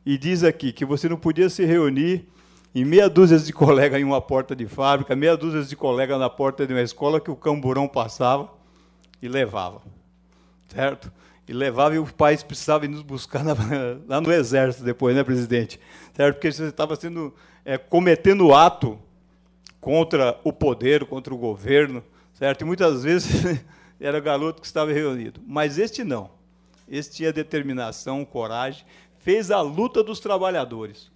e diz aqui que você não podia se reunir em meia dúzia de colega em uma porta de fábrica, meia dúzia de colega na porta de uma escola que o camburão passava e levava. Certo? E levava e os pais precisavam nos buscar na, lá no exército depois, né, presidente? Certo? Porque você estava sendo é, cometendo ato contra o poder, contra o governo, certo? E muitas vezes era garoto que estava reunido. Mas este não. Este tinha é determinação, coragem fez a luta dos trabalhadores.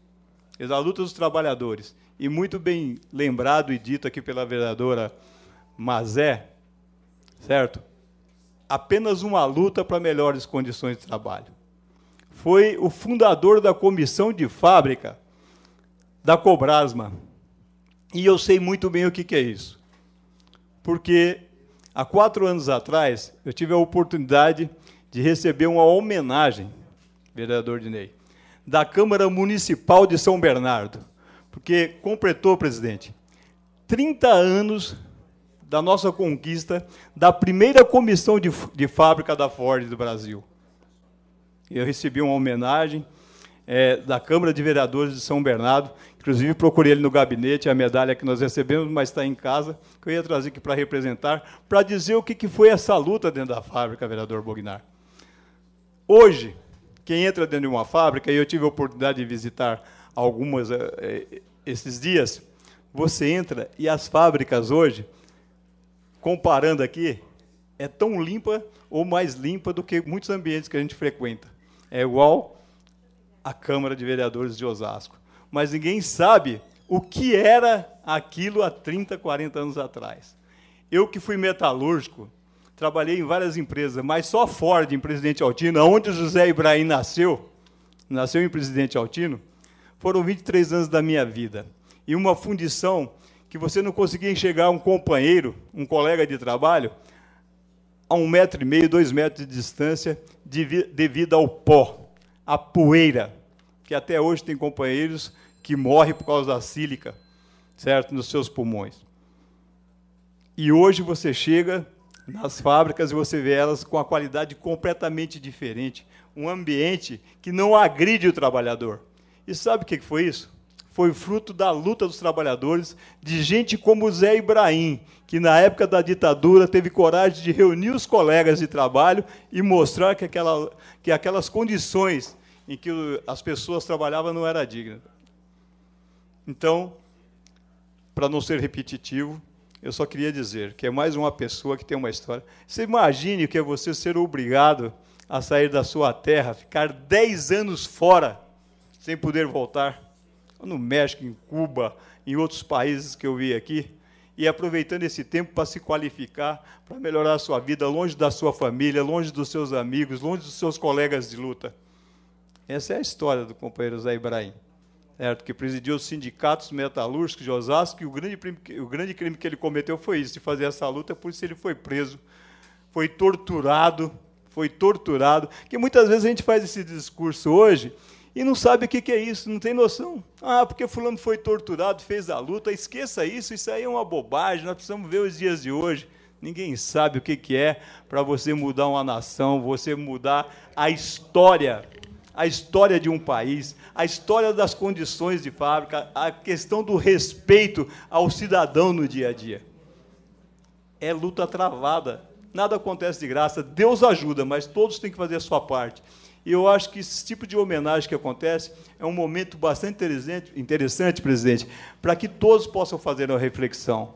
Fez a luta dos trabalhadores. E muito bem lembrado e dito aqui pela vereadora Mazé, certo? Apenas uma luta para melhores condições de trabalho. Foi o fundador da comissão de fábrica da Cobrasma. E eu sei muito bem o que, que é isso. Porque há quatro anos atrás eu tive a oportunidade de receber uma homenagem vereador Dinei, da Câmara Municipal de São Bernardo, porque completou, presidente, 30 anos da nossa conquista da primeira comissão de, de fábrica da Ford do Brasil. Eu recebi uma homenagem é, da Câmara de Vereadores de São Bernardo, inclusive procurei ele no gabinete, a medalha que nós recebemos, mas está em casa, que eu ia trazer aqui para representar, para dizer o que, que foi essa luta dentro da fábrica, vereador Bognar. Hoje, quem entra dentro de uma fábrica, e eu tive a oportunidade de visitar algumas eh, eh, esses dias, você entra e as fábricas hoje, comparando aqui, é tão limpa ou mais limpa do que muitos ambientes que a gente frequenta. É igual a Câmara de Vereadores de Osasco. Mas ninguém sabe o que era aquilo há 30, 40 anos atrás. Eu que fui metalúrgico, trabalhei em várias empresas, mas só Ford em Presidente Altino, onde o José Ibrahim nasceu, nasceu em Presidente Altino, foram 23 anos da minha vida. E uma fundição que você não conseguia enxergar um companheiro, um colega de trabalho, a um metro e meio, dois metros de distância, devido ao pó, à poeira, que até hoje tem companheiros que morrem por causa da sílica, certo, nos seus pulmões. E hoje você chega nas fábricas e você vê elas com a qualidade completamente diferente. Um ambiente que não agride o trabalhador. E sabe o que foi isso? Foi fruto da luta dos trabalhadores, de gente como Zé Ibrahim, que na época da ditadura teve coragem de reunir os colegas de trabalho e mostrar que, aquela, que aquelas condições em que as pessoas trabalhavam não eram dignas. Então, para não ser repetitivo, eu só queria dizer que é mais uma pessoa que tem uma história. Você imagine que é você ser obrigado a sair da sua terra, ficar 10 anos fora, sem poder voltar, no México, em Cuba, em outros países que eu vi aqui, e aproveitando esse tempo para se qualificar, para melhorar a sua vida, longe da sua família, longe dos seus amigos, longe dos seus colegas de luta. Essa é a história do companheiro Zé Ibrahim certo? que presidiu os sindicatos metalúrgicos de Osasco, e o grande, o grande crime que ele cometeu foi isso, de fazer essa luta, por isso ele foi preso, foi torturado, foi torturado, que muitas vezes a gente faz esse discurso hoje e não sabe o que é isso, não tem noção. Ah, porque fulano foi torturado, fez a luta, esqueça isso, isso aí é uma bobagem, nós precisamos ver os dias de hoje. Ninguém sabe o que é para você mudar uma nação, você mudar a história a história de um país, a história das condições de fábrica, a questão do respeito ao cidadão no dia a dia. É luta travada. Nada acontece de graça. Deus ajuda, mas todos têm que fazer a sua parte. E eu acho que esse tipo de homenagem que acontece é um momento bastante interessante, interessante presidente, para que todos possam fazer uma reflexão.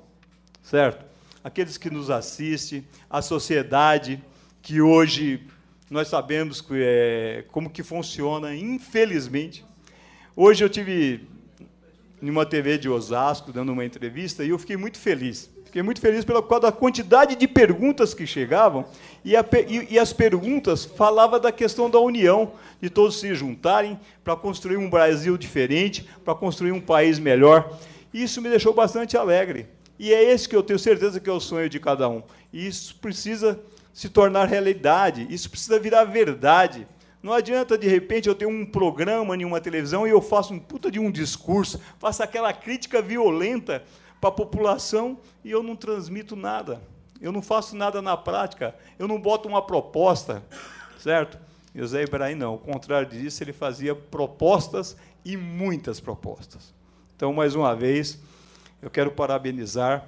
Certo? Aqueles que nos assistem, a sociedade que hoje nós sabemos que, é, como que funciona, infelizmente. Hoje eu tive em uma TV de Osasco dando uma entrevista e eu fiquei muito feliz. Fiquei muito feliz pela qual da quantidade de perguntas que chegavam e, a, e, e as perguntas falava da questão da união, de todos se juntarem para construir um Brasil diferente, para construir um país melhor. E isso me deixou bastante alegre. E é esse que eu tenho certeza que é o sonho de cada um. E isso precisa se tornar realidade, isso precisa virar verdade. Não adianta, de repente, eu ter um programa em uma televisão e eu faço um puta de um discurso, faço aquela crítica violenta para a população e eu não transmito nada. Eu não faço nada na prática, eu não boto uma proposta, certo? José Ibrahim não, ao contrário disso, ele fazia propostas e muitas propostas. Então, mais uma vez, eu quero parabenizar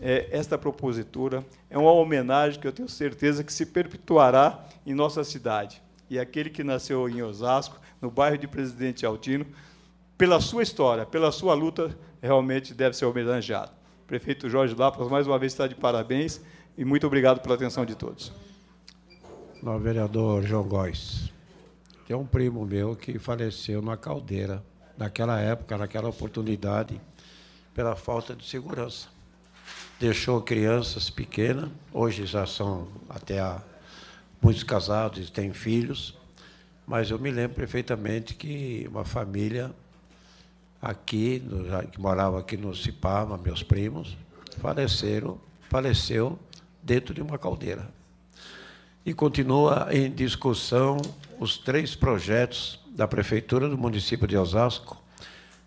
é, esta propositura é uma homenagem que eu tenho certeza que se perpetuará em nossa cidade. E aquele que nasceu em Osasco, no bairro de Presidente Altino, pela sua história, pela sua luta, realmente deve ser homenageado. Prefeito Jorge Lapas, mais uma vez está de parabéns e muito obrigado pela atenção de todos. Não, vereador João Góes, tem um primo meu que faleceu na caldeira, naquela época, naquela oportunidade, pela falta de segurança deixou crianças pequenas, hoje já são até muitos casados e têm filhos, mas eu me lembro perfeitamente que uma família aqui, que morava aqui no Cipava, meus primos, faleceram, faleceu dentro de uma caldeira. E continua em discussão os três projetos da Prefeitura do município de Osasco,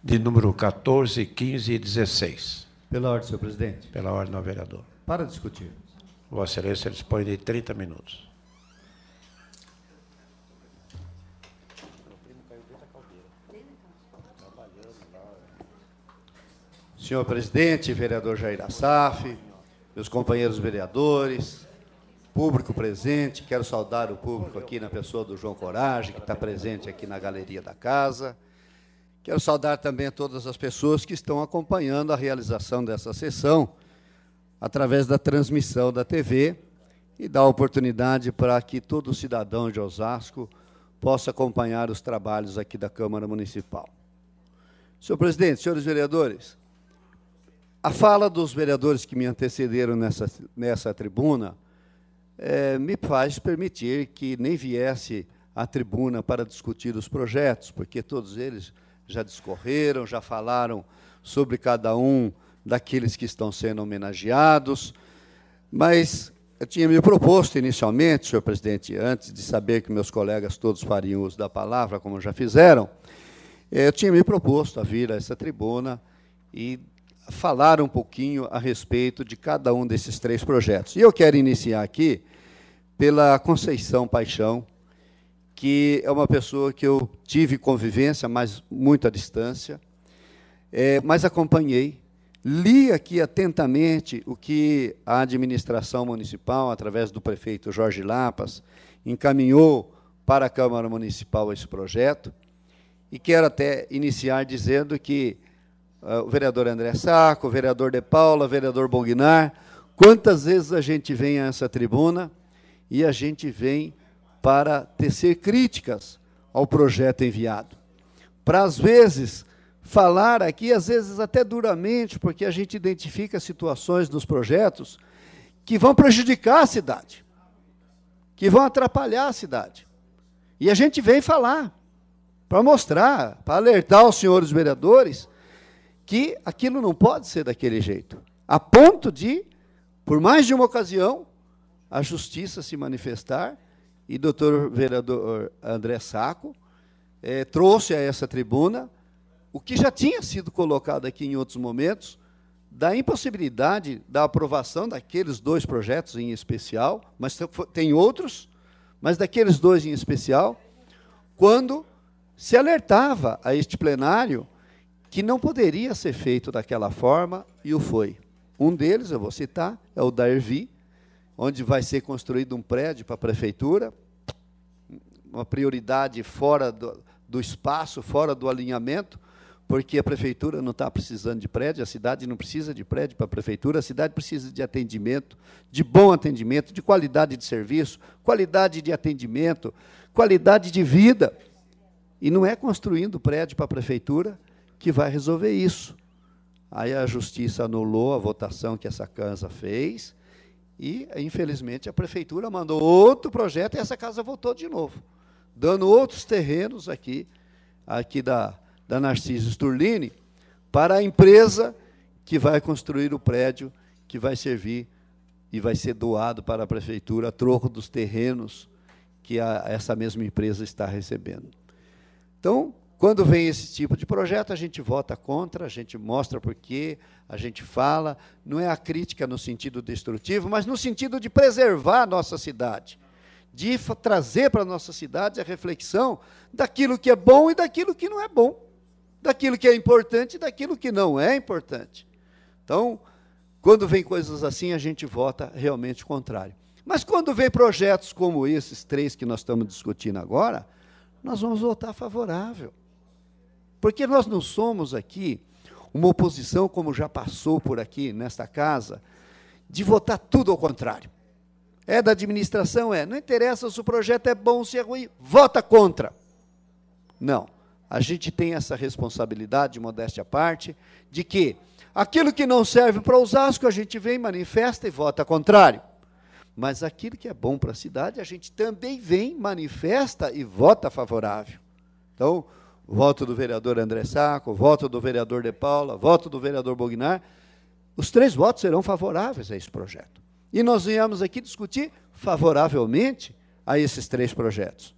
de número 14, 15 e 16. Pela ordem, senhor presidente. Pela ordem, ao vereador. Para discutir. Vossa Excelência dispõe de 30 minutos. Senhor presidente, vereador Jair Assaf, meus companheiros vereadores, público presente, quero saudar o público aqui na pessoa do João Coragem, que está presente aqui na galeria da casa. Quero saudar também a todas as pessoas que estão acompanhando a realização dessa sessão através da transmissão da TV e dar oportunidade para que todo cidadão de Osasco possa acompanhar os trabalhos aqui da Câmara Municipal. Senhor presidente, senhores vereadores, a fala dos vereadores que me antecederam nessa, nessa tribuna é, me faz permitir que nem viesse à tribuna para discutir os projetos, porque todos eles já discorreram, já falaram sobre cada um daqueles que estão sendo homenageados, mas eu tinha me proposto inicialmente, senhor presidente, antes de saber que meus colegas todos fariam uso da palavra, como já fizeram, eh, eu tinha me proposto a vir a essa tribuna e falar um pouquinho a respeito de cada um desses três projetos. E eu quero iniciar aqui pela Conceição Paixão, que é uma pessoa que eu tive convivência, mas muito à distância, é, mas acompanhei, li aqui atentamente o que a administração municipal, através do prefeito Jorge Lapas, encaminhou para a Câmara Municipal esse projeto, e quero até iniciar dizendo que uh, o vereador André Saco, o vereador De Paula, o vereador Bonguinar, quantas vezes a gente vem a essa tribuna e a gente vem para tecer críticas ao projeto enviado. Para, às vezes, falar aqui, às vezes até duramente, porque a gente identifica situações nos projetos que vão prejudicar a cidade, que vão atrapalhar a cidade. E a gente vem falar, para mostrar, para alertar os senhores vereadores que aquilo não pode ser daquele jeito. A ponto de, por mais de uma ocasião, a justiça se manifestar e doutor vereador André Saco é, trouxe a essa tribuna o que já tinha sido colocado aqui em outros momentos, da impossibilidade da aprovação daqueles dois projetos em especial, mas tem outros, mas daqueles dois em especial, quando se alertava a este plenário que não poderia ser feito daquela forma, e o foi. Um deles, eu vou citar, é o da Ervi, onde vai ser construído um prédio para a prefeitura, uma prioridade fora do, do espaço, fora do alinhamento, porque a prefeitura não está precisando de prédio, a cidade não precisa de prédio para a prefeitura, a cidade precisa de atendimento, de bom atendimento, de qualidade de serviço, qualidade de atendimento, qualidade de vida. E não é construindo prédio para a prefeitura que vai resolver isso. Aí a justiça anulou a votação que essa Casa fez e, infelizmente, a prefeitura mandou outro projeto e essa casa voltou de novo, dando outros terrenos aqui, aqui da, da Narciso Sturline, para a empresa que vai construir o prédio que vai servir e vai ser doado para a prefeitura a troco dos terrenos que a, essa mesma empresa está recebendo. Então, quando vem esse tipo de projeto, a gente vota contra, a gente mostra por quê, a gente fala. Não é a crítica no sentido destrutivo, mas no sentido de preservar a nossa cidade, de trazer para a nossa cidade a reflexão daquilo que é bom e daquilo que não é bom, daquilo que é importante e daquilo que não é importante. Então, quando vem coisas assim, a gente vota realmente contrário. Mas quando vem projetos como esses três que nós estamos discutindo agora, nós vamos votar favorável. Porque nós não somos aqui uma oposição, como já passou por aqui nesta casa, de votar tudo ao contrário. É da administração, é. Não interessa se o projeto é bom ou se é ruim, vota contra. Não. A gente tem essa responsabilidade, modéstia à parte, de que aquilo que não serve para Osasco, a gente vem, manifesta e vota contrário. Mas aquilo que é bom para a cidade, a gente também vem, manifesta e vota favorável. Então, voto do vereador André Saco, voto do vereador De Paula, voto do vereador Bognar, os três votos serão favoráveis a esse projeto. E nós viemos aqui discutir favoravelmente a esses três projetos.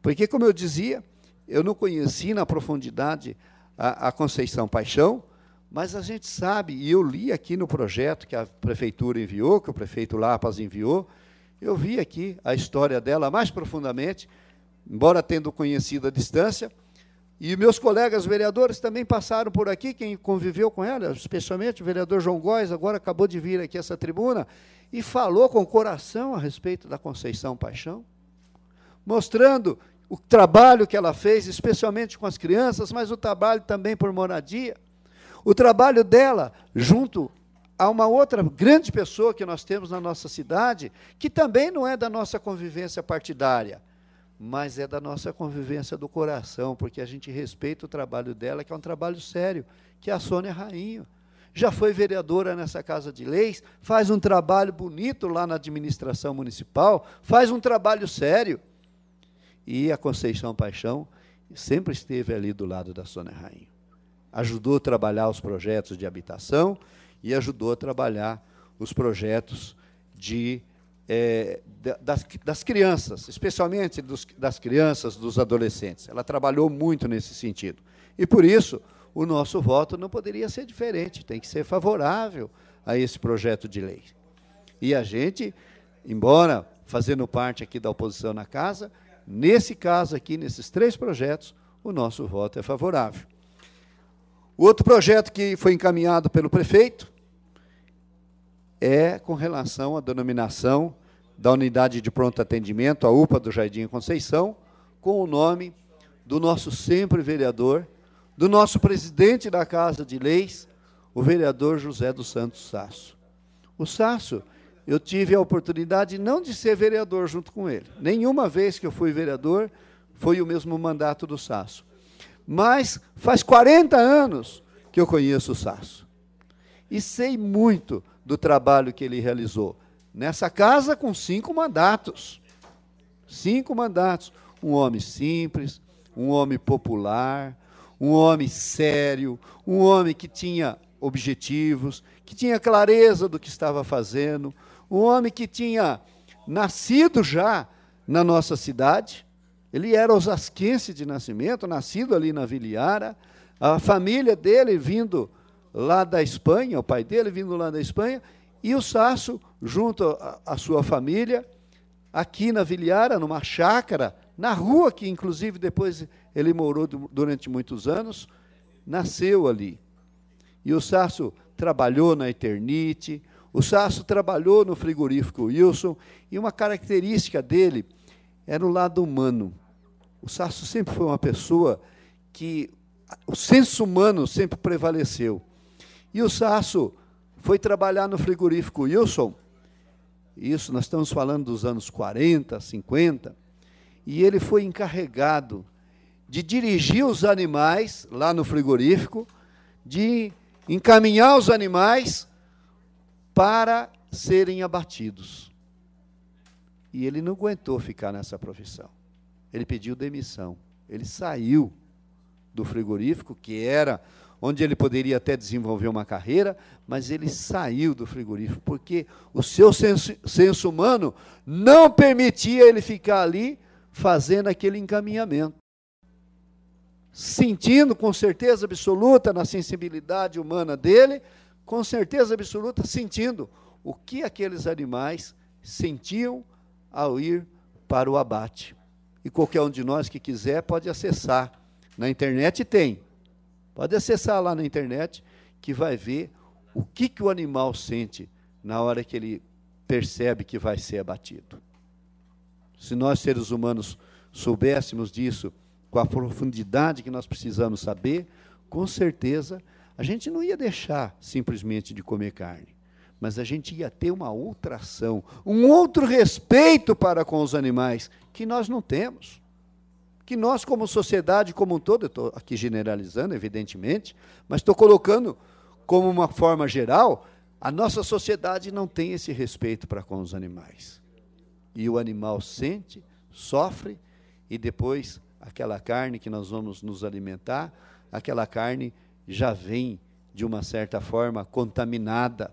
Porque, como eu dizia, eu não conheci na profundidade a, a Conceição Paixão, mas a gente sabe, e eu li aqui no projeto que a prefeitura enviou, que o prefeito Lapas enviou, eu vi aqui a história dela mais profundamente, embora tendo conhecido à distância, e meus colegas vereadores também passaram por aqui, quem conviveu com ela, especialmente o vereador João Góes, agora acabou de vir aqui a essa tribuna, e falou com o coração a respeito da Conceição Paixão, mostrando o trabalho que ela fez, especialmente com as crianças, mas o trabalho também por moradia. O trabalho dela junto a uma outra grande pessoa que nós temos na nossa cidade, que também não é da nossa convivência partidária, mas é da nossa convivência do coração, porque a gente respeita o trabalho dela, que é um trabalho sério, que é a Sônia Rainho. Já foi vereadora nessa Casa de Leis, faz um trabalho bonito lá na administração municipal, faz um trabalho sério. E a Conceição Paixão sempre esteve ali do lado da Sônia Rainho. Ajudou a trabalhar os projetos de habitação e ajudou a trabalhar os projetos de é, das, das, crianças, especialmente dos, das crianças, dos adolescentes. Ela trabalhou muito nesse sentido. E por isso, o nosso voto não poderia ser diferente, tem que ser favorável a esse projeto de lei. E a gente, embora fazendo parte aqui da oposição na casa, nesse caso aqui, nesses três projetos, o nosso voto é favorável. O outro projeto que foi encaminhado pelo prefeito, é com relação à denominação da unidade de pronto atendimento, a UPA do Jardim Conceição, com o nome do nosso sempre vereador, do nosso presidente da Casa de Leis, o vereador José dos Santos Sasso. O Sasso, eu tive a oportunidade não de ser vereador junto com ele. Nenhuma vez que eu fui vereador foi o mesmo mandato do Sasso. Mas faz 40 anos que eu conheço o Sasso e sei muito do trabalho que ele realizou. Nessa casa, com cinco mandatos. Cinco mandatos. Um homem simples, um homem popular, um homem sério, um homem que tinha objetivos, que tinha clareza do que estava fazendo, um homem que tinha nascido já na nossa cidade. Ele era osasquense de nascimento, nascido ali na Viliara. A família dele vindo lá da Espanha, o pai dele vindo lá da Espanha, e o Sasso, junto à sua família, aqui na Vilhara, numa chácara, na rua que, inclusive, depois ele morou durante muitos anos, nasceu ali. E o Sasso trabalhou na Eternite, o Sasso trabalhou no frigorífico Wilson, e uma característica dele era o lado humano. O Sasso sempre foi uma pessoa que o senso humano sempre prevaleceu. E o Sasso foi trabalhar no frigorífico Wilson. Isso, nós estamos falando dos anos 40, 50. E ele foi encarregado de dirigir os animais lá no frigorífico, de encaminhar os animais para serem abatidos. E ele não aguentou ficar nessa profissão. Ele pediu demissão. Ele saiu do frigorífico, que era onde ele poderia até desenvolver uma carreira, mas ele saiu do frigorífico, porque o seu senso, senso humano não permitia ele ficar ali fazendo aquele encaminhamento. Sentindo com certeza absoluta na sensibilidade humana dele, com certeza absoluta, sentindo o que aqueles animais sentiam ao ir para o abate. E qualquer um de nós que quiser pode acessar. Na internet tem. Pode acessar lá na internet que vai ver o que, que o animal sente na hora que ele percebe que vai ser abatido. Se nós, seres humanos, soubéssemos disso com a profundidade que nós precisamos saber, com certeza a gente não ia deixar simplesmente de comer carne, mas a gente ia ter uma outra ação, um outro respeito para com os animais que nós não temos que nós, como sociedade como um todo, estou aqui generalizando, evidentemente, mas estou colocando como uma forma geral, a nossa sociedade não tem esse respeito para com os animais. E o animal sente, sofre, e depois aquela carne que nós vamos nos alimentar, aquela carne já vem, de uma certa forma, contaminada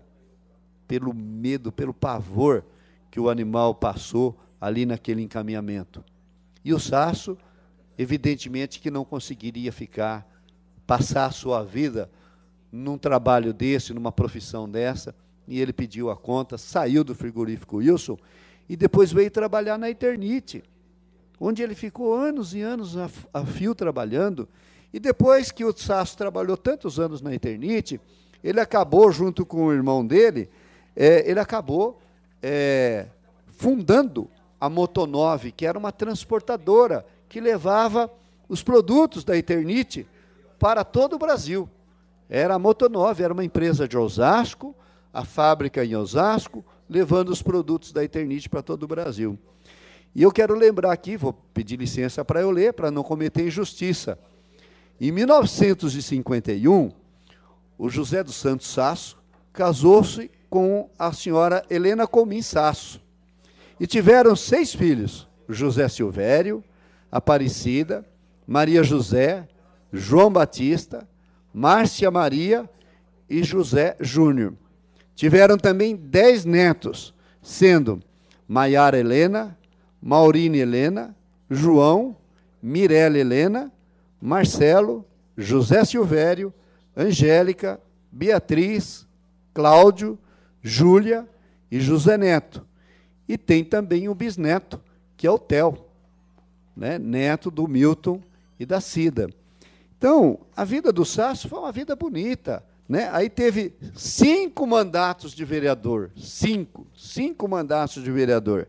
pelo medo, pelo pavor que o animal passou ali naquele encaminhamento. E o saço evidentemente que não conseguiria ficar, passar sua vida num trabalho desse, numa profissão dessa, e ele pediu a conta, saiu do frigorífico Wilson e depois veio trabalhar na Eternite, onde ele ficou anos e anos a, a fio trabalhando. E depois que o Sasso trabalhou tantos anos na Eternite, ele acabou, junto com o irmão dele, é, ele acabou é, fundando a Motonove, que era uma transportadora que levava os produtos da Eternite para todo o Brasil. Era a Motonove, era uma empresa de Osasco, a fábrica em Osasco, levando os produtos da Eternite para todo o Brasil. E eu quero lembrar aqui, vou pedir licença para eu ler, para não cometer injustiça. Em 1951, o José dos Santos Sasso casou-se com a senhora Helena Comim Sasso. E tiveram seis filhos: José Silvério, Aparecida, Maria José, João Batista, Márcia Maria e José Júnior. Tiveram também dez netos, sendo Maiara Helena, Maurine Helena, João, Mirella Helena, Marcelo, José Silvério, Angélica, Beatriz, Cláudio, Júlia e José Neto. E tem também o bisneto, que é o Theo né, neto do Milton e da Cida. Então, a vida do Sasso foi uma vida bonita. Né? Aí teve cinco mandatos de vereador. Cinco. Cinco mandatos de vereador.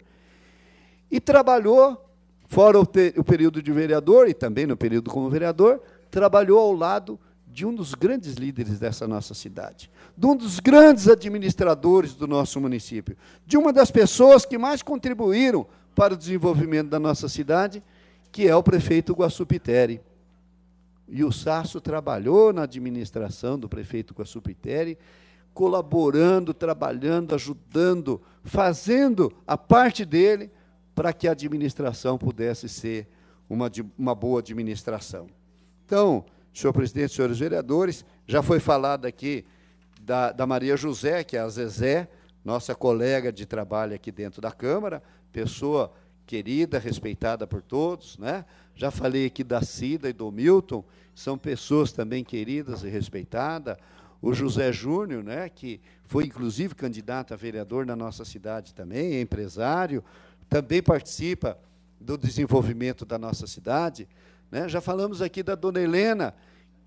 E trabalhou, fora o, o período de vereador e também no período como vereador, trabalhou ao lado de um dos grandes líderes dessa nossa cidade, de um dos grandes administradores do nosso município, de uma das pessoas que mais contribuíram para o desenvolvimento da nossa cidade, que é o prefeito Guaçupiteri. E o Sarso trabalhou na administração do prefeito Guaçupiteri, colaborando, trabalhando, ajudando, fazendo a parte dele para que a administração pudesse ser uma, uma boa administração. Então, senhor presidente, senhores vereadores, já foi falado aqui da, da Maria José, que é a Zezé, nossa colega de trabalho aqui dentro da Câmara, pessoa querida, respeitada por todos, né? Já falei aqui da Cida e do Milton, são pessoas também queridas e respeitadas. O José Júnior, né, que foi inclusive candidato a vereador na nossa cidade também, é empresário, também participa do desenvolvimento da nossa cidade. Né? Já falamos aqui da dona Helena,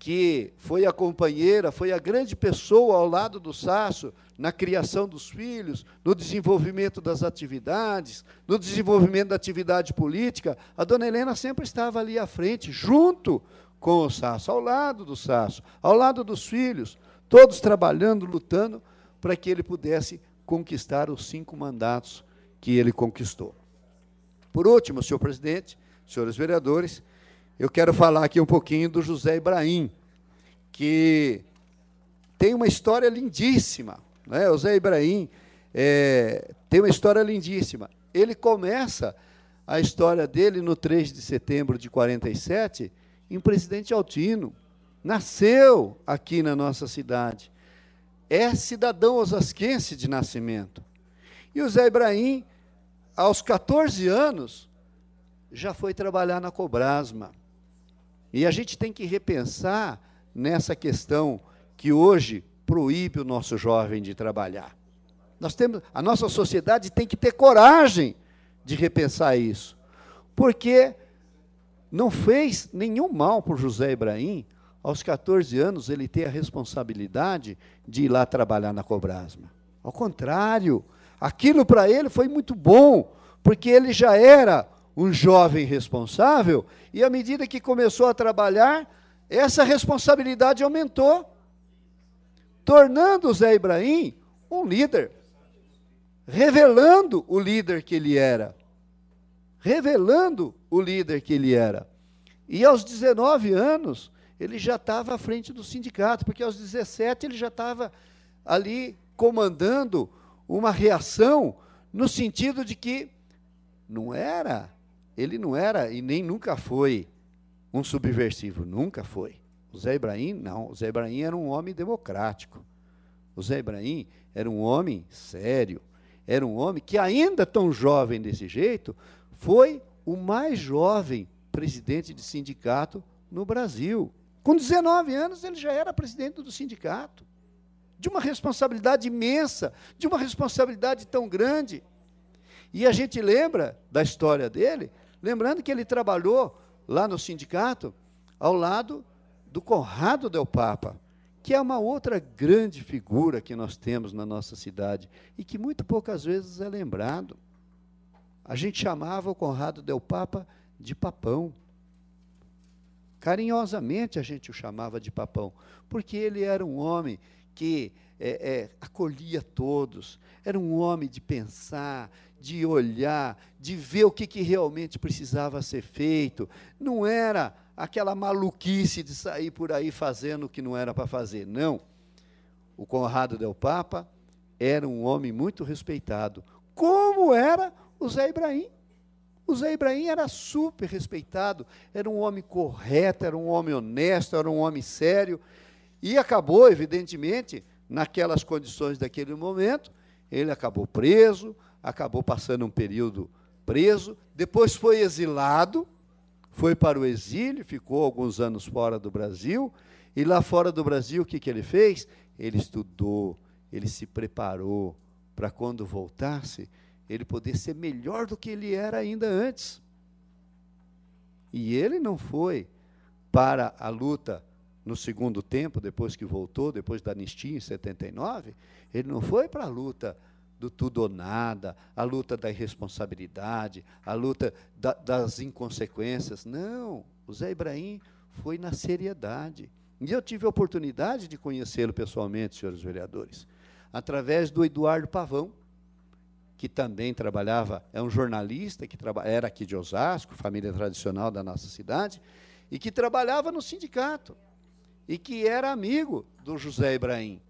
que foi a companheira, foi a grande pessoa ao lado do Sasso na criação dos filhos, no desenvolvimento das atividades, no desenvolvimento da atividade política, a dona Helena sempre estava ali à frente, junto com o Sasso, ao lado do Sasso, ao lado dos filhos, todos trabalhando, lutando para que ele pudesse conquistar os cinco mandatos que ele conquistou. Por último, senhor presidente, senhores vereadores, eu quero falar aqui um pouquinho do José Ibrahim, que tem uma história lindíssima. Né? O José Ibrahim é, tem uma história lindíssima. Ele começa a história dele no 3 de setembro de 47 em Presidente Altino. Nasceu aqui na nossa cidade. É cidadão osasquense de nascimento. E o Zé Ibrahim, aos 14 anos, já foi trabalhar na Cobrasma. E a gente tem que repensar nessa questão que hoje proíbe o nosso jovem de trabalhar. Nós temos, a nossa sociedade tem que ter coragem de repensar isso, porque não fez nenhum mal para José Ibrahim, aos 14 anos, ele ter a responsabilidade de ir lá trabalhar na Cobrasma. Ao contrário, aquilo para ele foi muito bom, porque ele já era um jovem responsável, e à medida que começou a trabalhar, essa responsabilidade aumentou, tornando o Zé Ibrahim um líder, revelando o líder que ele era. Revelando o líder que ele era. E aos 19 anos, ele já estava à frente do sindicato, porque aos 17 ele já estava ali comandando uma reação no sentido de que não era ele não era e nem nunca foi um subversivo, nunca foi. O Zé Ibrahim, não. O Zé Ibrahim era um homem democrático. O Zé Ibrahim era um homem sério. Era um homem que, ainda tão jovem desse jeito, foi o mais jovem presidente de sindicato no Brasil. Com 19 anos, ele já era presidente do sindicato. De uma responsabilidade imensa, de uma responsabilidade tão grande. E a gente lembra da história dele Lembrando que ele trabalhou lá no sindicato ao lado do Conrado Del Papa, que é uma outra grande figura que nós temos na nossa cidade e que muito poucas vezes é lembrado. A gente chamava o Conrado Del Papa de papão. Carinhosamente a gente o chamava de papão, porque ele era um homem que é, é, acolhia todos, era um homem de pensar, de olhar, de ver o que, que realmente precisava ser feito. Não era aquela maluquice de sair por aí fazendo o que não era para fazer. Não. O Conrado Del Papa era um homem muito respeitado, como era o Zé Ibrahim. O Zé Ibrahim era super respeitado, era um homem correto, era um homem honesto, era um homem sério. E acabou, evidentemente, naquelas condições daquele momento, ele acabou preso, acabou passando um período preso, depois foi exilado, foi para o exílio, ficou alguns anos fora do Brasil, e lá fora do Brasil, o que, que ele fez? Ele estudou, ele se preparou para quando voltasse, ele poder ser melhor do que ele era ainda antes. E ele não foi para a luta no segundo tempo, depois que voltou, depois da anistia em 79, ele não foi para a luta do tudo ou nada, a luta da irresponsabilidade, a luta da, das inconsequências. Não, o Zé Ibrahim foi na seriedade. E eu tive a oportunidade de conhecê-lo pessoalmente, senhores vereadores, através do Eduardo Pavão, que também trabalhava, é um jornalista que era aqui de Osasco, família tradicional da nossa cidade, e que trabalhava no sindicato, e que era amigo do José Ibrahim.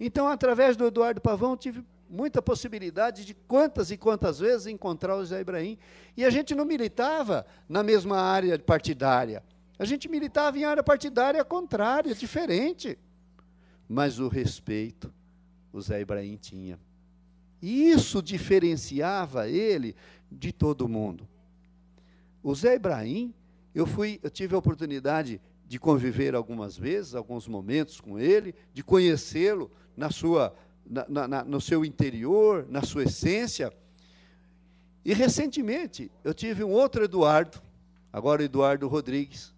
Então, através do Eduardo Pavão, tive muita possibilidade de quantas e quantas vezes encontrar o Zé Ibrahim. E a gente não militava na mesma área partidária. A gente militava em área partidária contrária, diferente. Mas o respeito o Zé Ibrahim tinha. E isso diferenciava ele de todo mundo. O Zé Ibrahim, eu, fui, eu tive a oportunidade de conviver algumas vezes, alguns momentos com ele, de conhecê-lo na sua na, na, no seu interior, na sua essência. E recentemente eu tive um outro Eduardo, agora Eduardo Rodrigues,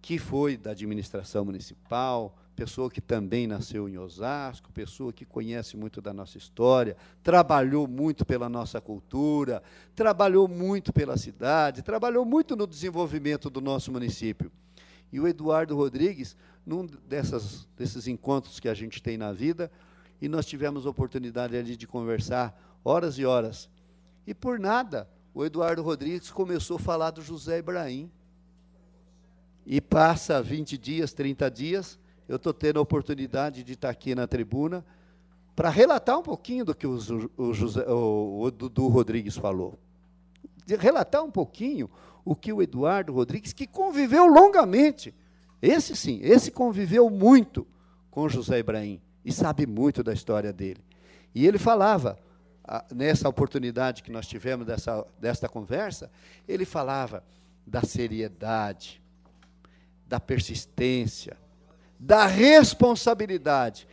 que foi da administração municipal, pessoa que também nasceu em Osasco, pessoa que conhece muito da nossa história, trabalhou muito pela nossa cultura, trabalhou muito pela cidade, trabalhou muito no desenvolvimento do nosso município. E o Eduardo Rodrigues, num dessas, desses encontros que a gente tem na vida, e nós tivemos oportunidade ali de conversar horas e horas. E por nada, o Eduardo Rodrigues começou a falar do José Ibrahim. E passa 20 dias, 30 dias, eu estou tendo a oportunidade de estar tá aqui na tribuna para relatar um pouquinho do que o, o, José, o, o Dudu Rodrigues falou. De relatar um pouquinho o que o Eduardo Rodrigues, que conviveu longamente, esse sim, esse conviveu muito com José Ibrahim e sabe muito da história dele. E ele falava, nessa oportunidade que nós tivemos dessa, desta conversa, ele falava da seriedade, da persistência, da responsabilidade.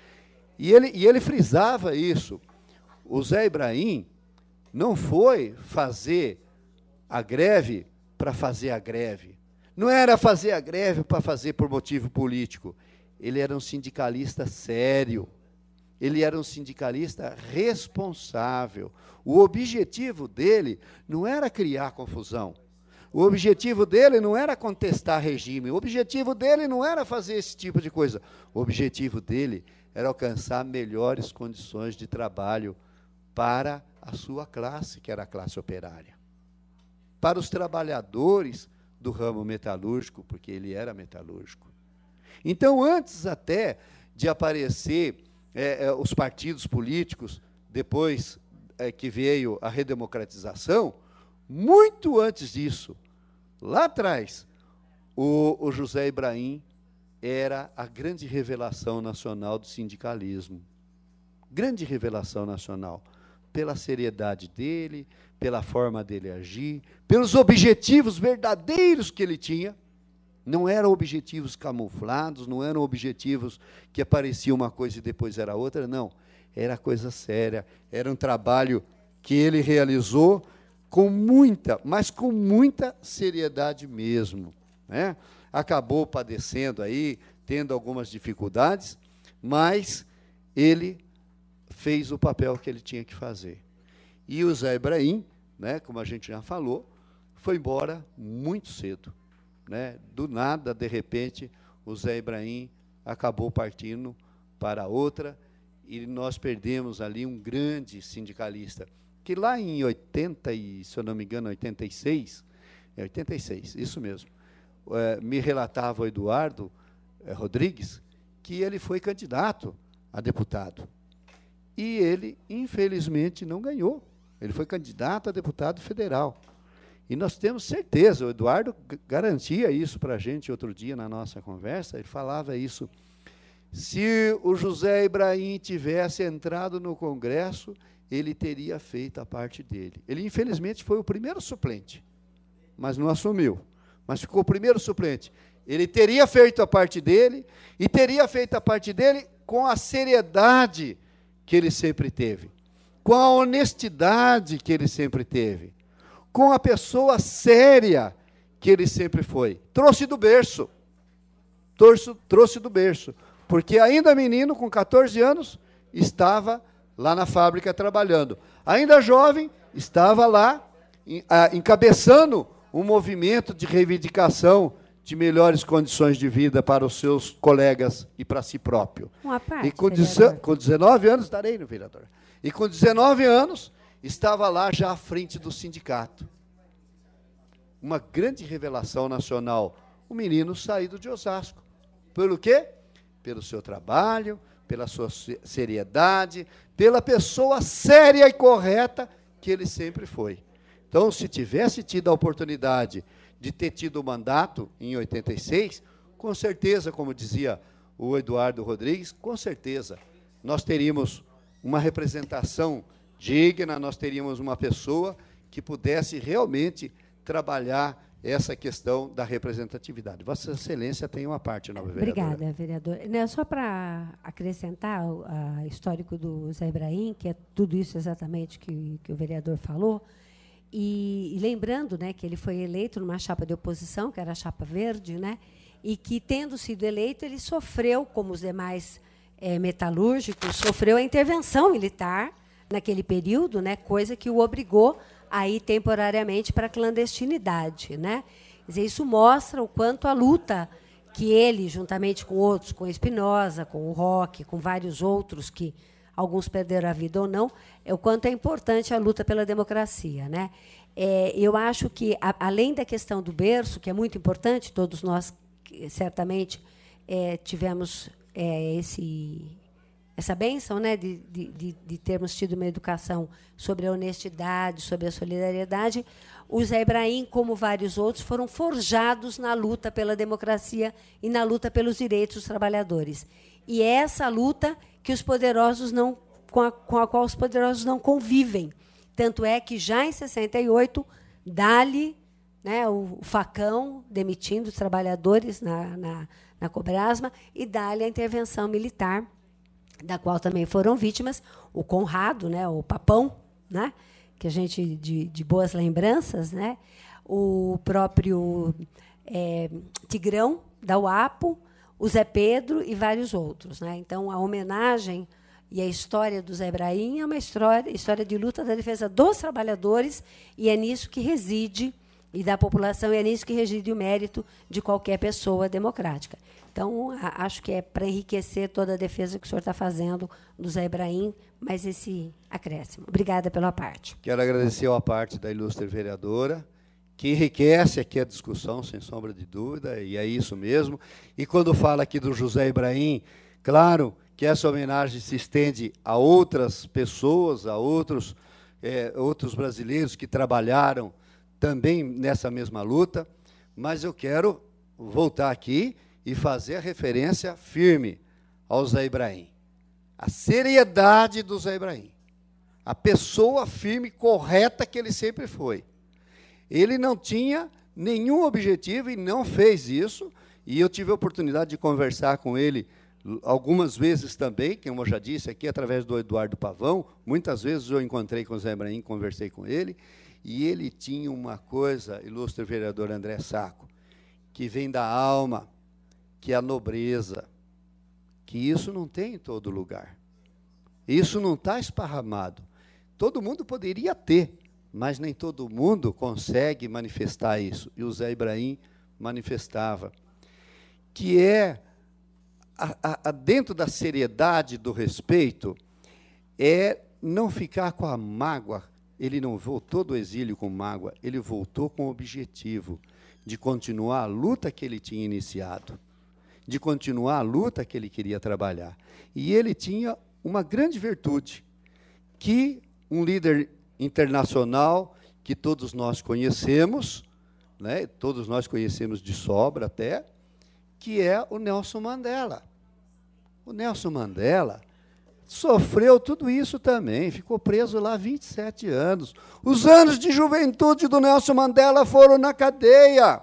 E ele, e ele frisava isso. O Zé Ibrahim não foi fazer a greve para fazer a greve. Não era fazer a greve para fazer por motivo político ele era um sindicalista sério, ele era um sindicalista responsável. O objetivo dele não era criar confusão. O objetivo dele não era contestar regime. O objetivo dele não era fazer esse tipo de coisa. O objetivo dele era alcançar melhores condições de trabalho para a sua classe, que era a classe operária. Para os trabalhadores do ramo metalúrgico, porque ele era metalúrgico. Então, antes até de aparecer é, é, os partidos políticos, depois é, que veio a redemocratização, muito antes disso, lá atrás, o, o José Ibrahim era a grande revelação nacional do sindicalismo. Grande revelação nacional. Pela seriedade dele, pela forma dele agir, pelos objetivos verdadeiros que ele tinha. Não eram objetivos camuflados, não eram objetivos que aparecia uma coisa e depois era outra, não. Era coisa séria, era um trabalho que ele realizou com muita, mas com muita seriedade mesmo. Né? Acabou padecendo aí, tendo algumas dificuldades, mas ele fez o papel que ele tinha que fazer. E o Zé Ibrahim, né, como a gente já falou, foi embora muito cedo né? do nada, de repente, o Zé Ibrahim acabou partindo para outra e nós perdemos ali um grande sindicalista, que lá em 80, e, se eu não me engano, 86, é 86, isso mesmo, é, me relatava o Eduardo é, Rodrigues, que ele foi candidato a deputado. E ele, infelizmente, não ganhou. Ele foi candidato a deputado federal. E nós temos certeza, o Eduardo garantia isso para a gente outro dia na nossa conversa, ele falava isso. Se o José Ibrahim tivesse entrado no Congresso, ele teria feito a parte dele. Ele, infelizmente, foi o primeiro suplente, mas não assumiu. Mas ficou o primeiro suplente. Ele teria feito a parte dele e teria feito a parte dele com a seriedade que ele sempre teve, com a honestidade que ele sempre teve com a pessoa séria que ele sempre foi. Trouxe do berço. Trouxe, trouxe do berço. Porque ainda menino, com 14 anos, estava lá na fábrica trabalhando. Ainda jovem, estava lá encabeçando um movimento de reivindicação de melhores condições de vida para os seus colegas e para si próprio. Uma parte, e com, com 19 anos, estarei no vereador. E com 19 anos, estava lá já à frente do sindicato. Uma grande revelação nacional. O menino saído de Osasco. Pelo quê? Pelo seu trabalho, pela sua seriedade, pela pessoa séria e correta que ele sempre foi. Então, se tivesse tido a oportunidade de ter tido o mandato em 86, com certeza, como dizia o Eduardo Rodrigues, com certeza nós teríamos uma representação digna, nós teríamos uma pessoa que pudesse realmente trabalhar essa questão da representatividade. Vossa Excelência tem uma parte, nova vereadora. Obrigada, vereador. Não, né, só para acrescentar o histórico do Zé Ibrahim, que é tudo isso exatamente que, que o vereador falou, e, e, lembrando né, que ele foi eleito numa chapa de oposição, que era a chapa verde, né, e que, tendo sido eleito, ele sofreu, como os demais é, metalúrgicos, sofreu a intervenção militar, naquele período, né, coisa que o obrigou aí temporariamente para a clandestinidade, né? Dizer, isso mostra o quanto a luta que ele, juntamente com outros, com Espinosa, com o Rock, com vários outros que alguns perderam a vida ou não, é o quanto é importante a luta pela democracia, né? É, eu acho que a, além da questão do berço, que é muito importante, todos nós certamente é, tivemos é, esse essa benção né, de, de, de, termos tido uma educação sobre a honestidade, sobre a solidariedade, o Zé Ibrahim, como vários outros, foram forjados na luta pela democracia e na luta pelos direitos dos trabalhadores. E é essa luta que os poderosos não, com, a, com a qual os poderosos não convivem. Tanto é que, já em 68, dá-lhe né, o, facão, demitindo os trabalhadores na, na, na Cobrasma, e dá-lhe a intervenção militar, da qual também foram vítimas o Conrado, né, o Papão, né, que a gente de, de boas lembranças, né, o próprio é, Tigrão da UAPO, o Zé Pedro e vários outros, né. Então a homenagem e a história do Zé Braim é uma história, história de luta da defesa dos trabalhadores e é nisso que reside e da população e é nisso que reside o mérito de qualquer pessoa democrática. Então, a, acho que é para enriquecer toda a defesa que o senhor está fazendo do Zé Ibrahim, mas esse acréscimo. Obrigada pela parte. Quero agradecer a parte da ilustre vereadora, que enriquece aqui a discussão, sem sombra de dúvida, e é isso mesmo. E quando fala aqui do José Ibrahim, claro que essa homenagem se estende a outras pessoas, a outros, é, outros brasileiros que trabalharam também nessa mesma luta, mas eu quero voltar aqui e fazer referência firme ao Zé Ibrahim. A seriedade do Zé Ibrahim. A pessoa firme, correta que ele sempre foi. Ele não tinha nenhum objetivo e não fez isso. E eu tive a oportunidade de conversar com ele algumas vezes também, que eu já disse aqui, através do Eduardo Pavão. Muitas vezes eu encontrei com o Zé Ibrahim, conversei com ele. E ele tinha uma coisa, ilustre vereador André Saco, que vem da alma, que a nobreza, que isso não tem em todo lugar. Isso não está esparramado. Todo mundo poderia ter, mas nem todo mundo consegue manifestar isso. E o Zé Ibrahim manifestava. Que é, a, a, a dentro da seriedade do respeito, é não ficar com a mágoa. Ele não voltou do exílio com mágoa, ele voltou com o objetivo de continuar a luta que ele tinha iniciado de continuar a luta que ele queria trabalhar. E ele tinha uma grande virtude, que um líder internacional que todos nós conhecemos, né, todos nós conhecemos de sobra até, que é o Nelson Mandela. O Nelson Mandela sofreu tudo isso também, ficou preso lá 27 anos. Os anos de juventude do Nelson Mandela foram na cadeia.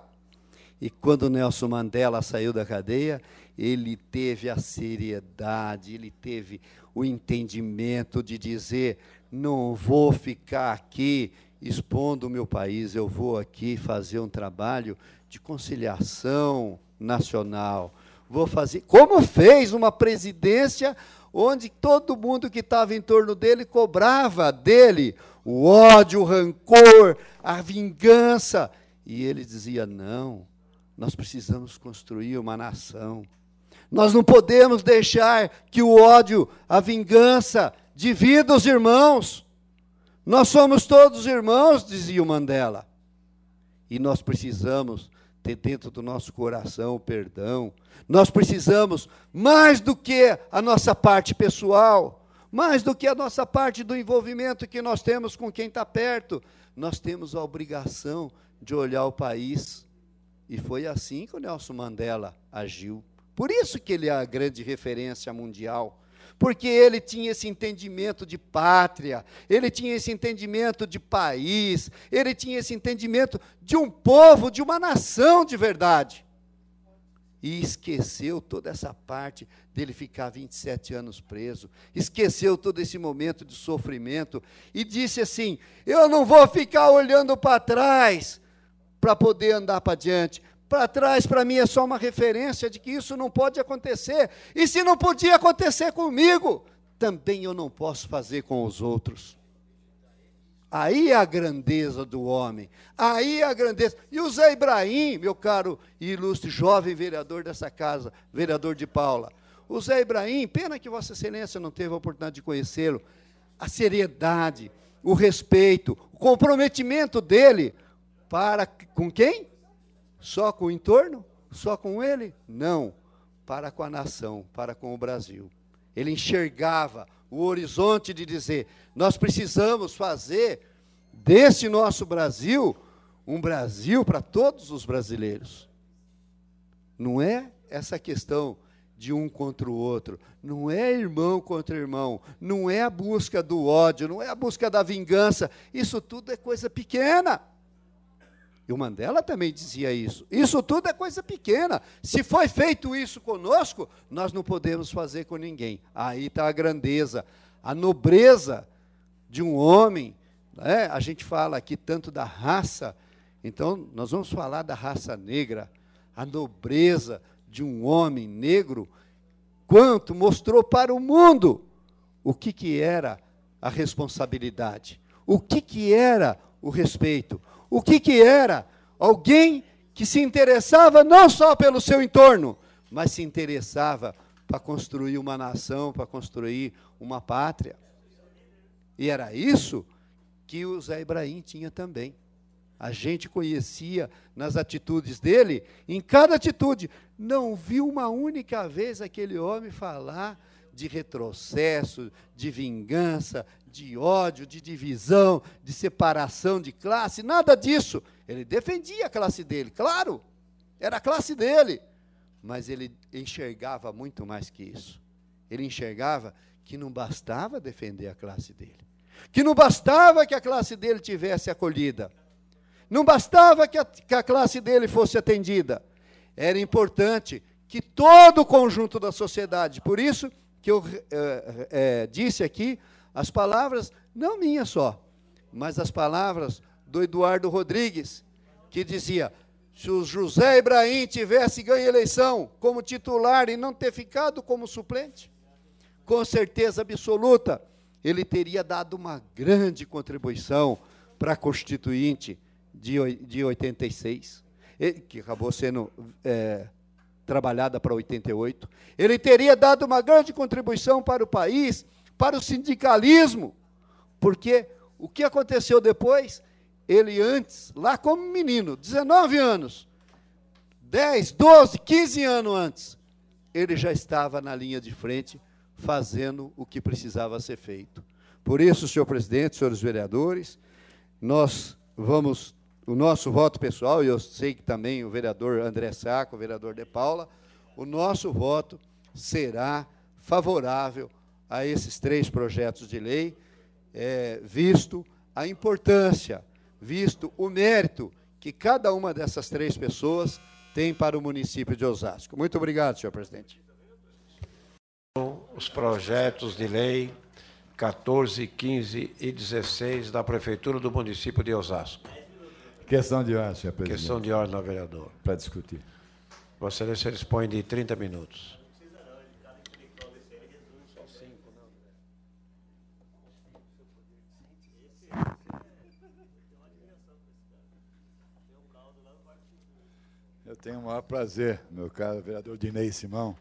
E quando Nelson Mandela saiu da cadeia, ele teve a seriedade, ele teve o entendimento de dizer: não vou ficar aqui expondo o meu país, eu vou aqui fazer um trabalho de conciliação nacional. Vou fazer, como fez uma presidência onde todo mundo que estava em torno dele cobrava dele o ódio, o rancor, a vingança. E ele dizia: não, nós precisamos construir uma nação. Nós não podemos deixar que o ódio, a vingança, divida os irmãos. Nós somos todos irmãos, dizia o Mandela. E nós precisamos ter dentro do nosso coração o perdão. Nós precisamos, mais do que a nossa parte pessoal, mais do que a nossa parte do envolvimento que nós temos com quem está perto, nós temos a obrigação de olhar o país e foi assim que o Nelson Mandela agiu. Por isso que ele é a grande referência mundial porque ele tinha esse entendimento de pátria, ele tinha esse entendimento de país, ele tinha esse entendimento de um povo, de uma nação de verdade. E esqueceu toda essa parte dele ficar 27 anos preso, esqueceu todo esse momento de sofrimento e disse assim: Eu não vou ficar olhando para trás para poder andar para diante. Para trás, para mim, é só uma referência de que isso não pode acontecer. E se não podia acontecer comigo, também eu não posso fazer com os outros. Aí é a grandeza do homem, aí é a grandeza. E o Zé Ibrahim, meu caro e ilustre jovem vereador dessa casa, vereador de Paula. O Zé Ibrahim, pena que Vossa Excelência não teve a oportunidade de conhecê-lo. A seriedade, o respeito, o comprometimento dele para com quem? Só com o entorno? Só com ele? Não. Para com a nação, para com o Brasil. Ele enxergava o horizonte de dizer: nós precisamos fazer desse nosso Brasil um Brasil para todos os brasileiros. Não é essa questão de um contra o outro, não é irmão contra irmão, não é a busca do ódio, não é a busca da vingança, isso tudo é coisa pequena. E o Mandela também dizia isso. Isso tudo é coisa pequena. Se foi feito isso conosco, nós não podemos fazer com ninguém. Aí está a grandeza, a nobreza de um homem. Né? A gente fala aqui tanto da raça, então nós vamos falar da raça negra, a nobreza de um homem negro, quanto mostrou para o mundo o que, que era a responsabilidade, o que, que era o respeito, o que, que era? Alguém que se interessava não só pelo seu entorno, mas se interessava para construir uma nação, para construir uma pátria. E era isso que o Zé Ibrahim tinha também. A gente conhecia nas atitudes dele, em cada atitude. Não viu uma única vez aquele homem falar de retrocesso, de vingança, de ódio, de divisão, de separação de classe, nada disso. Ele defendia a classe dele, claro, era a classe dele, mas ele enxergava muito mais que isso. Ele enxergava que não bastava defender a classe dele, que não bastava que a classe dele tivesse acolhida, não bastava que a, que a classe dele fosse atendida. Era importante que todo o conjunto da sociedade, por isso que eu é, é, disse aqui as palavras, não minhas só, mas as palavras do Eduardo Rodrigues, que dizia: se o José Ibrahim tivesse ganho eleição como titular e não ter ficado como suplente, com certeza absoluta, ele teria dado uma grande contribuição para a Constituinte de, de 86, que acabou sendo é, trabalhada para 88. Ele teria dado uma grande contribuição para o país para o sindicalismo, porque o que aconteceu depois? Ele antes, lá como menino, 19 anos, 10, 12, 15 anos antes, ele já estava na linha de frente fazendo o que precisava ser feito. Por isso, senhor presidente, senhores vereadores, nós vamos o nosso voto pessoal, e eu sei que também o vereador André Saco, o vereador De Paula, o nosso voto será favorável a esses três projetos de lei, é, visto a importância, visto o mérito que cada uma dessas três pessoas tem para o município de Osasco. Muito obrigado, senhor presidente. Os projetos de lei 14, 15 e 16 da Prefeitura do município de Osasco. Questão de ordem, senhor presidente. Questão de ordem, vereador. Para discutir. Vossa Excelência dispõe de 30 minutos. tenho o maior prazer, meu caro vereador Dinei Simão,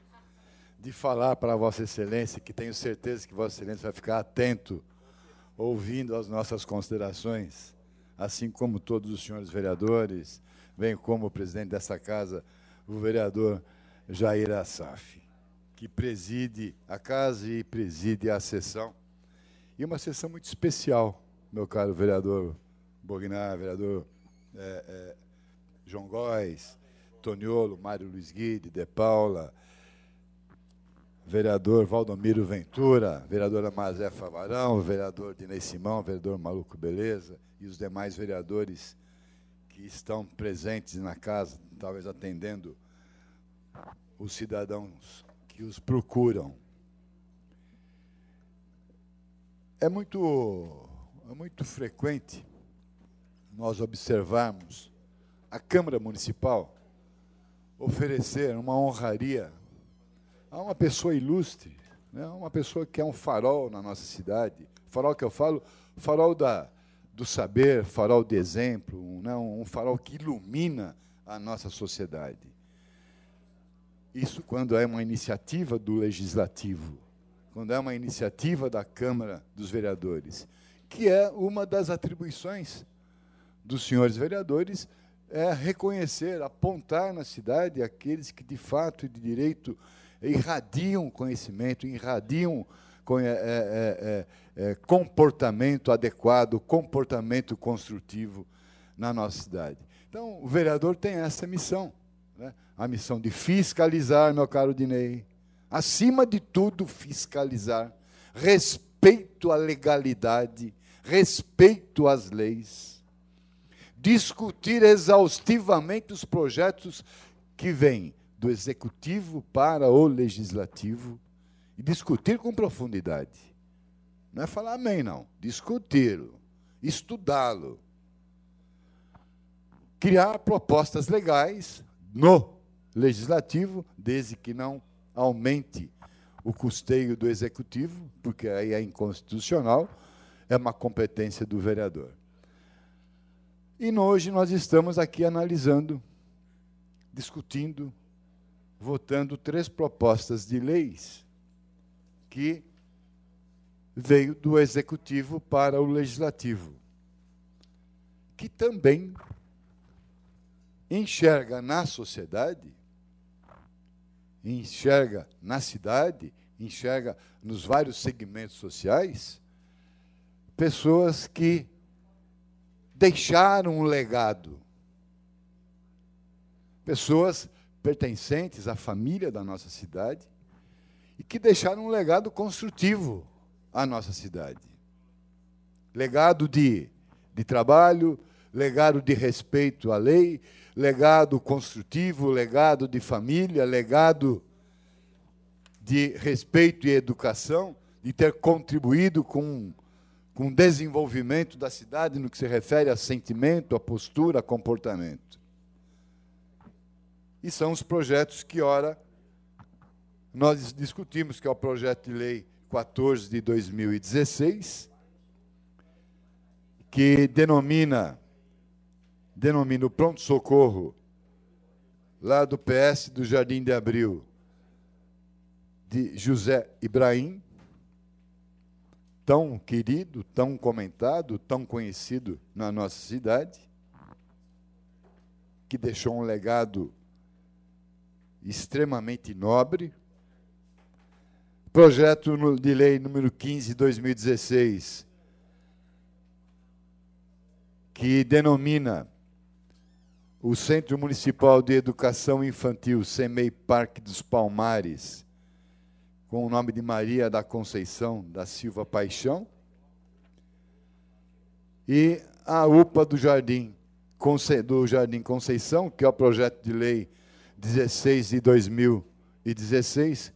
de falar para Vossa Excelência, que tenho certeza que Vossa Excelência vai ficar atento, ouvindo as nossas considerações, assim como todos os senhores vereadores, bem como o presidente dessa casa, o vereador Jair Assaf, que preside a casa e preside a sessão. E uma sessão muito especial, meu caro vereador Bognar, vereador é, é, João Góes, Antoniolo, Mário Luiz Guide, De Paula, vereador Valdomiro Ventura, vereadora Mazé Favarão, vereador Dinei Simão, vereador Maluco Beleza e os demais vereadores que estão presentes na casa, talvez atendendo os cidadãos que os procuram. É muito, é muito frequente nós observarmos a Câmara Municipal oferecer uma honraria a uma pessoa ilustre, né? uma pessoa que é um farol na nossa cidade. Farol que eu falo, farol da, do saber, farol de exemplo, né? um farol que ilumina a nossa sociedade. Isso quando é uma iniciativa do legislativo, quando é uma iniciativa da Câmara dos Vereadores, que é uma das atribuições dos senhores vereadores é reconhecer, apontar na cidade aqueles que de fato e de direito irradiam conhecimento, irradiam é é, é, é, é, comportamento adequado, comportamento construtivo na nossa cidade. Então, o vereador tem essa missão, né? a missão de fiscalizar, meu caro Dinei, acima de tudo fiscalizar, respeito à legalidade, respeito às leis discutir exaustivamente os projetos que vêm do executivo para o legislativo e discutir com profundidade. Não é falar amém, não. Discuti-lo, estudá-lo. Criar propostas legais no legislativo, desde que não aumente o custeio do executivo, porque aí é inconstitucional, é uma competência do vereador. E hoje nós estamos aqui analisando, discutindo, votando três propostas de leis que veio do executivo para o legislativo, que também enxerga na sociedade, enxerga na cidade, enxerga nos vários segmentos sociais pessoas que deixaram um legado. Pessoas pertencentes à família da nossa cidade e que deixaram um legado construtivo à nossa cidade. Legado de, de trabalho, legado de respeito à lei, legado construtivo, legado de família, legado de respeito e educação, de ter contribuído com com o desenvolvimento da cidade no que se refere a sentimento, a postura, a comportamento. E são os projetos que, ora, nós discutimos, que é o projeto de lei 14 de 2016, que denomina, denomina o pronto-socorro lá do PS do Jardim de Abril de José Ibrahim, tão querido, tão comentado, tão conhecido na nossa cidade, que deixou um legado extremamente nobre. Projeto de lei número 15 de 2016, que denomina o Centro Municipal de Educação Infantil, CEMEI Parque dos Palmares, com o nome de Maria da Conceição da Silva Paixão, e a UPA do Jardim, do Jardim Conceição, que é o projeto de lei 16 de 2016,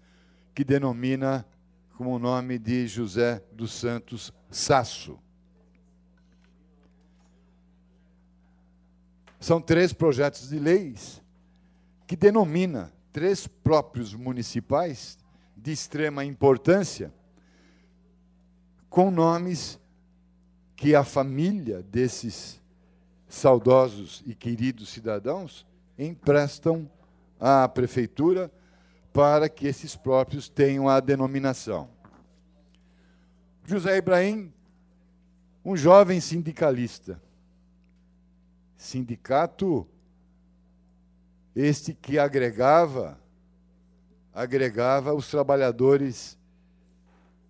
que denomina como o nome de José dos Santos Sasso. São três projetos de leis que denomina três próprios municipais, de extrema importância, com nomes que a família desses saudosos e queridos cidadãos emprestam à prefeitura para que esses próprios tenham a denominação. José Ibrahim, um jovem sindicalista. Sindicato este que agregava agregava os trabalhadores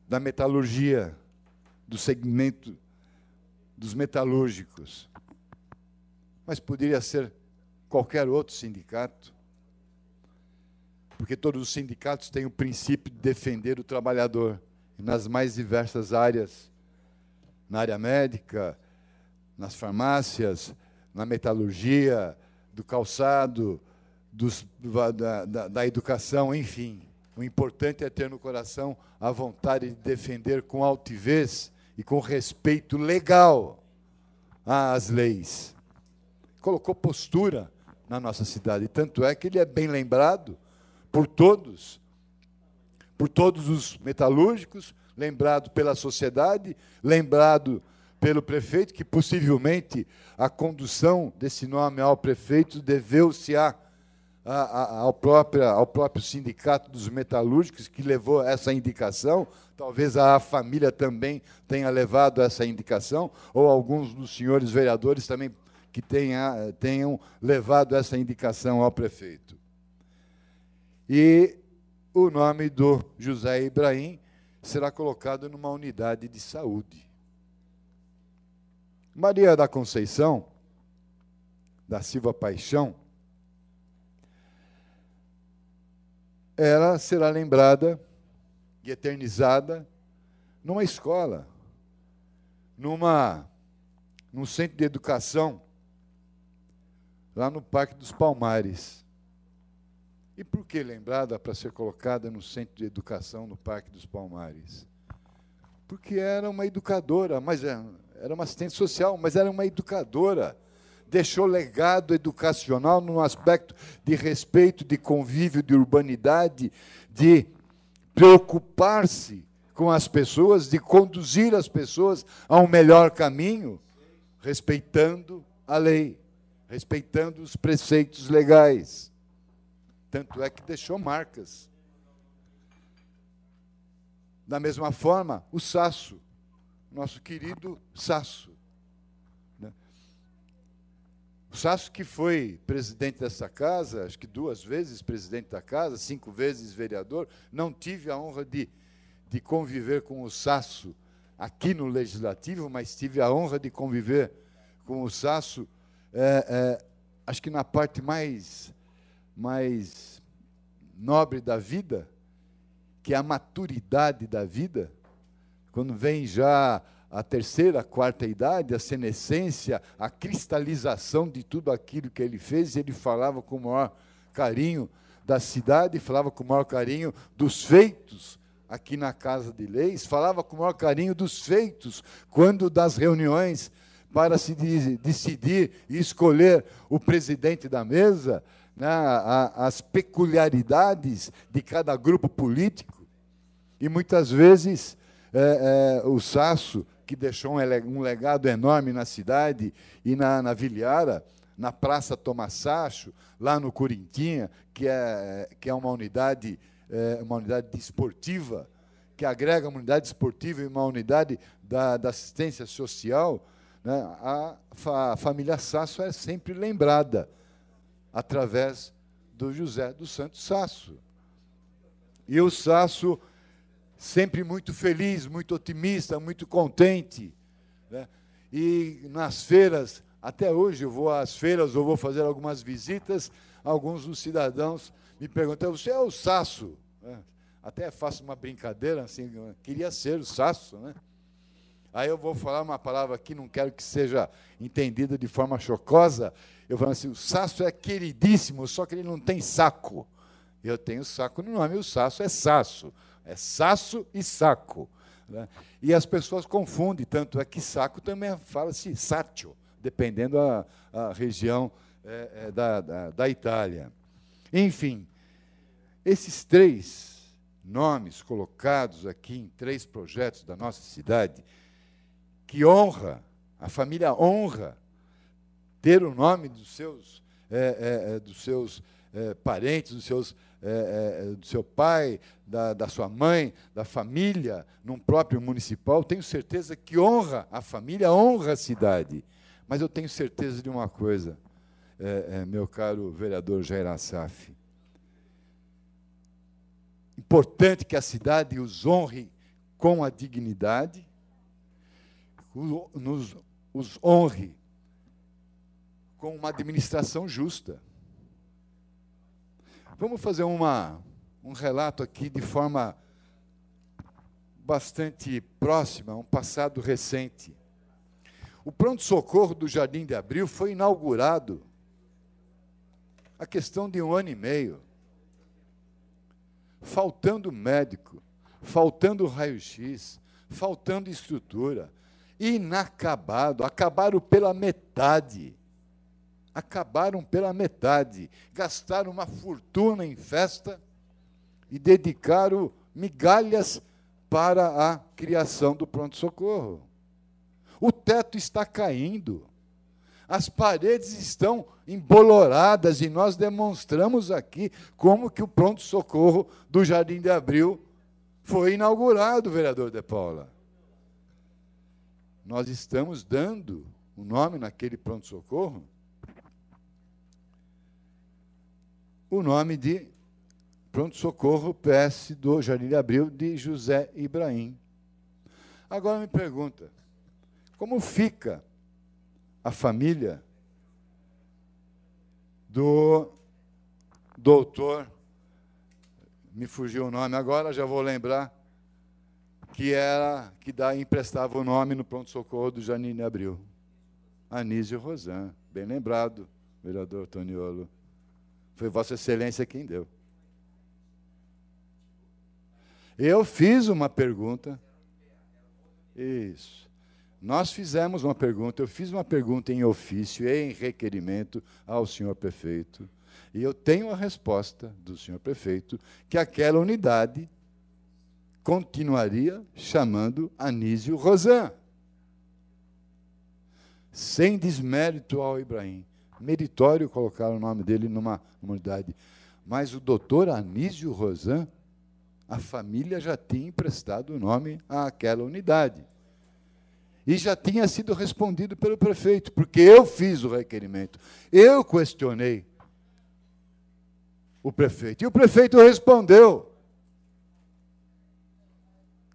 da metalurgia, do segmento dos metalúrgicos. Mas poderia ser qualquer outro sindicato, porque todos os sindicatos têm o princípio de defender o trabalhador nas mais diversas áreas na área médica, nas farmácias, na metalurgia, do calçado, dos, da, da, da educação, enfim. O importante é ter no coração a vontade de defender com altivez e com respeito legal as leis. Colocou postura na nossa cidade. Tanto é que ele é bem lembrado por todos, por todos os metalúrgicos, lembrado pela sociedade, lembrado pelo prefeito, que possivelmente a condução desse nome ao prefeito deveu-se a a, a, ao próprio sindicato dos metalúrgicos que levou essa indicação, talvez a família também tenha levado essa indicação, ou alguns dos senhores vereadores também que tenha, tenham levado essa indicação ao prefeito. E o nome do José Ibrahim será colocado numa unidade de saúde. Maria da Conceição, da Silva Paixão, ela será lembrada e eternizada numa escola, numa num centro de educação lá no Parque dos Palmares. E por que lembrada para ser colocada no centro de educação no Parque dos Palmares? Porque era uma educadora, mas é, era uma assistente social, mas era uma educadora deixou legado educacional no aspecto de respeito, de convívio, de urbanidade, de preocupar-se com as pessoas, de conduzir as pessoas a um melhor caminho, respeitando a lei, respeitando os preceitos legais. Tanto é que deixou marcas. Da mesma forma, o Sasso, nosso querido Sasso. O Sasso, que foi presidente dessa casa, acho que duas vezes presidente da casa, cinco vezes vereador, não tive a honra de, de conviver com o Sasso aqui no Legislativo, mas tive a honra de conviver com o Sasso, é, é, acho que na parte mais, mais nobre da vida, que é a maturidade da vida, quando vem já a terceira, a quarta idade, a senescência, a cristalização de tudo aquilo que ele fez, ele falava com o maior carinho da cidade, falava com o maior carinho dos feitos aqui na Casa de Leis, falava com o maior carinho dos feitos quando das reuniões para se decidir e escolher o presidente da mesa, né, as peculiaridades de cada grupo político. E muitas vezes é, é, o Sasso que deixou um legado enorme na cidade e na, na Vilhara, na Praça Tomás Sacho, lá no Corintinha, que é, que é uma unidade é, uma unidade esportiva, que agrega uma unidade esportiva e uma unidade da, da assistência social, né? a, fa, a família Sasso é sempre lembrada através do José dos Santos Sasso. E o Sasso sempre muito feliz, muito otimista, muito contente. Né? E nas feiras, até hoje eu vou às feiras ou vou fazer algumas visitas, alguns dos cidadãos me perguntam, você é o Saço?" Né? Até faço uma brincadeira, assim, queria ser o Saço, né? Aí eu vou falar uma palavra que não quero que seja entendida de forma chocosa. Eu falo assim, o Saço é queridíssimo, só que ele não tem saco. Eu tenho saco no nome, o Saço, é Saço." É saço e saco. Né? E as pessoas confundem, tanto é que saco também fala-se sátio, dependendo da região é, é, da, da, da Itália. Enfim, esses três nomes colocados aqui em três projetos da nossa cidade, que honra, a família honra ter o nome dos seus, é, é, é dos seus é, parentes, dos seus é, é, é, do seu pai, da, da sua mãe, da família, num próprio municipal, tenho certeza que honra a família, honra a cidade. Mas eu tenho certeza de uma coisa, é, é meu caro vereador Jair Assaf. Importante que a cidade os honre com a dignidade, nos, os honre com uma administração justa. Vamos fazer uma, um relato aqui de forma bastante próxima, um passado recente. O pronto-socorro do Jardim de Abril foi inaugurado a questão de um ano e meio. Faltando médico, faltando raio-x, faltando estrutura, inacabado, acabaram pela metade acabaram pela metade, gastaram uma fortuna em festa e dedicaram migalhas para a criação do pronto-socorro. O teto está caindo, as paredes estão emboloradas e nós demonstramos aqui como que o pronto-socorro do Jardim de Abril foi inaugurado, vereador De Paula. Nós estamos dando o nome naquele pronto-socorro o nome de pronto-socorro PS do Jardim de Abril de José Ibrahim. Agora me pergunta, como fica a família do doutor, me fugiu o nome agora, já vou lembrar, que era que dá, emprestava o nome no pronto-socorro do Janine Abril. Anísio Rosan, bem lembrado, vereador Toniolo. Foi Vossa Excelência quem deu. Eu fiz uma pergunta. Isso. Nós fizemos uma pergunta, eu fiz uma pergunta em ofício e em requerimento ao senhor prefeito. E eu tenho a resposta do senhor prefeito que aquela unidade continuaria chamando Anísio Rosan. Sem desmérito ao Ibrahim meritório colocar o nome dele numa, unidade. Mas o doutor Anísio Rosan, a família já tinha emprestado o nome àquela unidade. E já tinha sido respondido pelo prefeito, porque eu fiz o requerimento. Eu questionei o prefeito. E o prefeito respondeu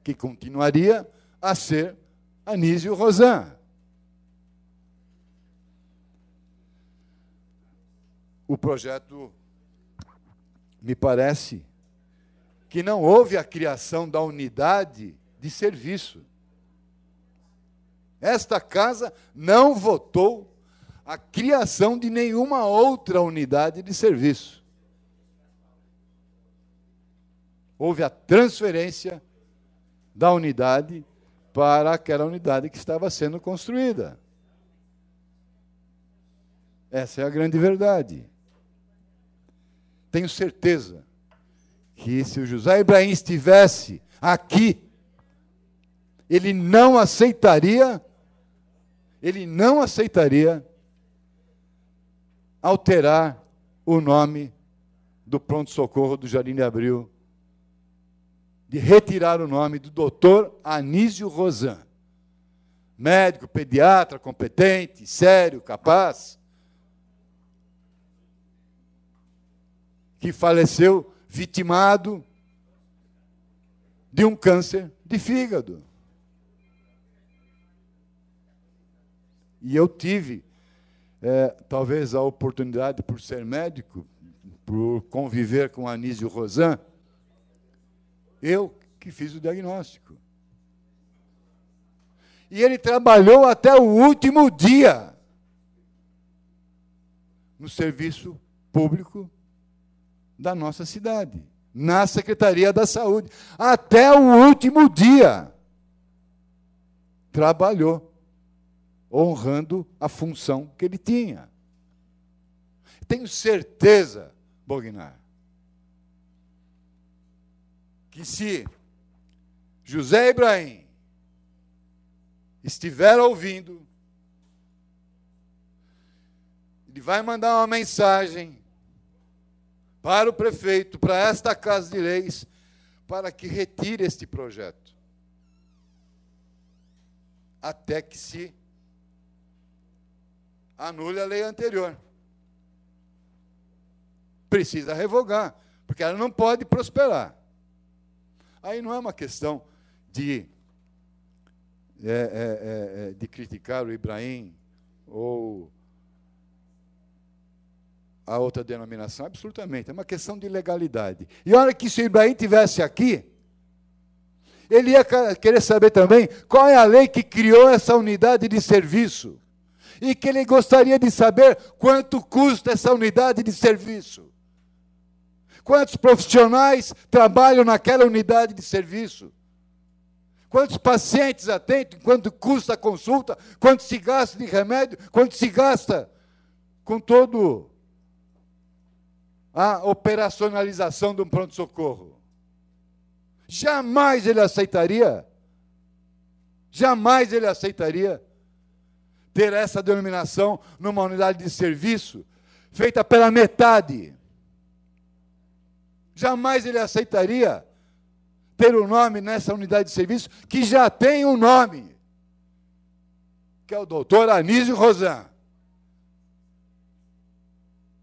que continuaria a ser Anísio Rosan. o projeto, me parece, que não houve a criação da unidade de serviço. Esta casa não votou a criação de nenhuma outra unidade de serviço. Houve a transferência da unidade para aquela unidade que estava sendo construída. Essa é a grande verdade tenho certeza que se o José Ibrahim estivesse aqui, ele não aceitaria, ele não aceitaria alterar o nome do pronto-socorro do Jardim de Abril, de retirar o nome do doutor Anísio Rosan, médico, pediatra, competente, sério, capaz, que faleceu vitimado de um câncer de fígado. E eu tive, é, talvez, a oportunidade, por ser médico, por conviver com Anísio Rosan, eu que fiz o diagnóstico. E ele trabalhou até o último dia no serviço público da nossa cidade, na Secretaria da Saúde, até o último dia. Trabalhou, honrando a função que ele tinha. Tenho certeza, Bognar, que se José Ibrahim estiver ouvindo, ele vai mandar uma mensagem para o prefeito, para esta Casa de Leis, para que retire este projeto. Até que se anule a lei anterior. Precisa revogar, porque ela não pode prosperar. Aí não é uma questão de, é, é, é, é de criticar o Ibrahim ou a outra denominação? Absolutamente. É uma questão de legalidade. E olha que se o Ibrahim tivesse aqui, ele ia querer saber também qual é a lei que criou essa unidade de serviço. E que ele gostaria de saber quanto custa essa unidade de serviço. Quantos profissionais trabalham naquela unidade de serviço? Quantos pacientes atendem? Quanto custa a consulta? Quanto se gasta de remédio? Quanto se gasta com todo a operacionalização de um pronto-socorro. Jamais ele aceitaria. Jamais ele aceitaria ter essa denominação numa unidade de serviço feita pela metade. Jamais ele aceitaria ter o um nome nessa unidade de serviço que já tem um nome, que é o doutor Anísio Rosan.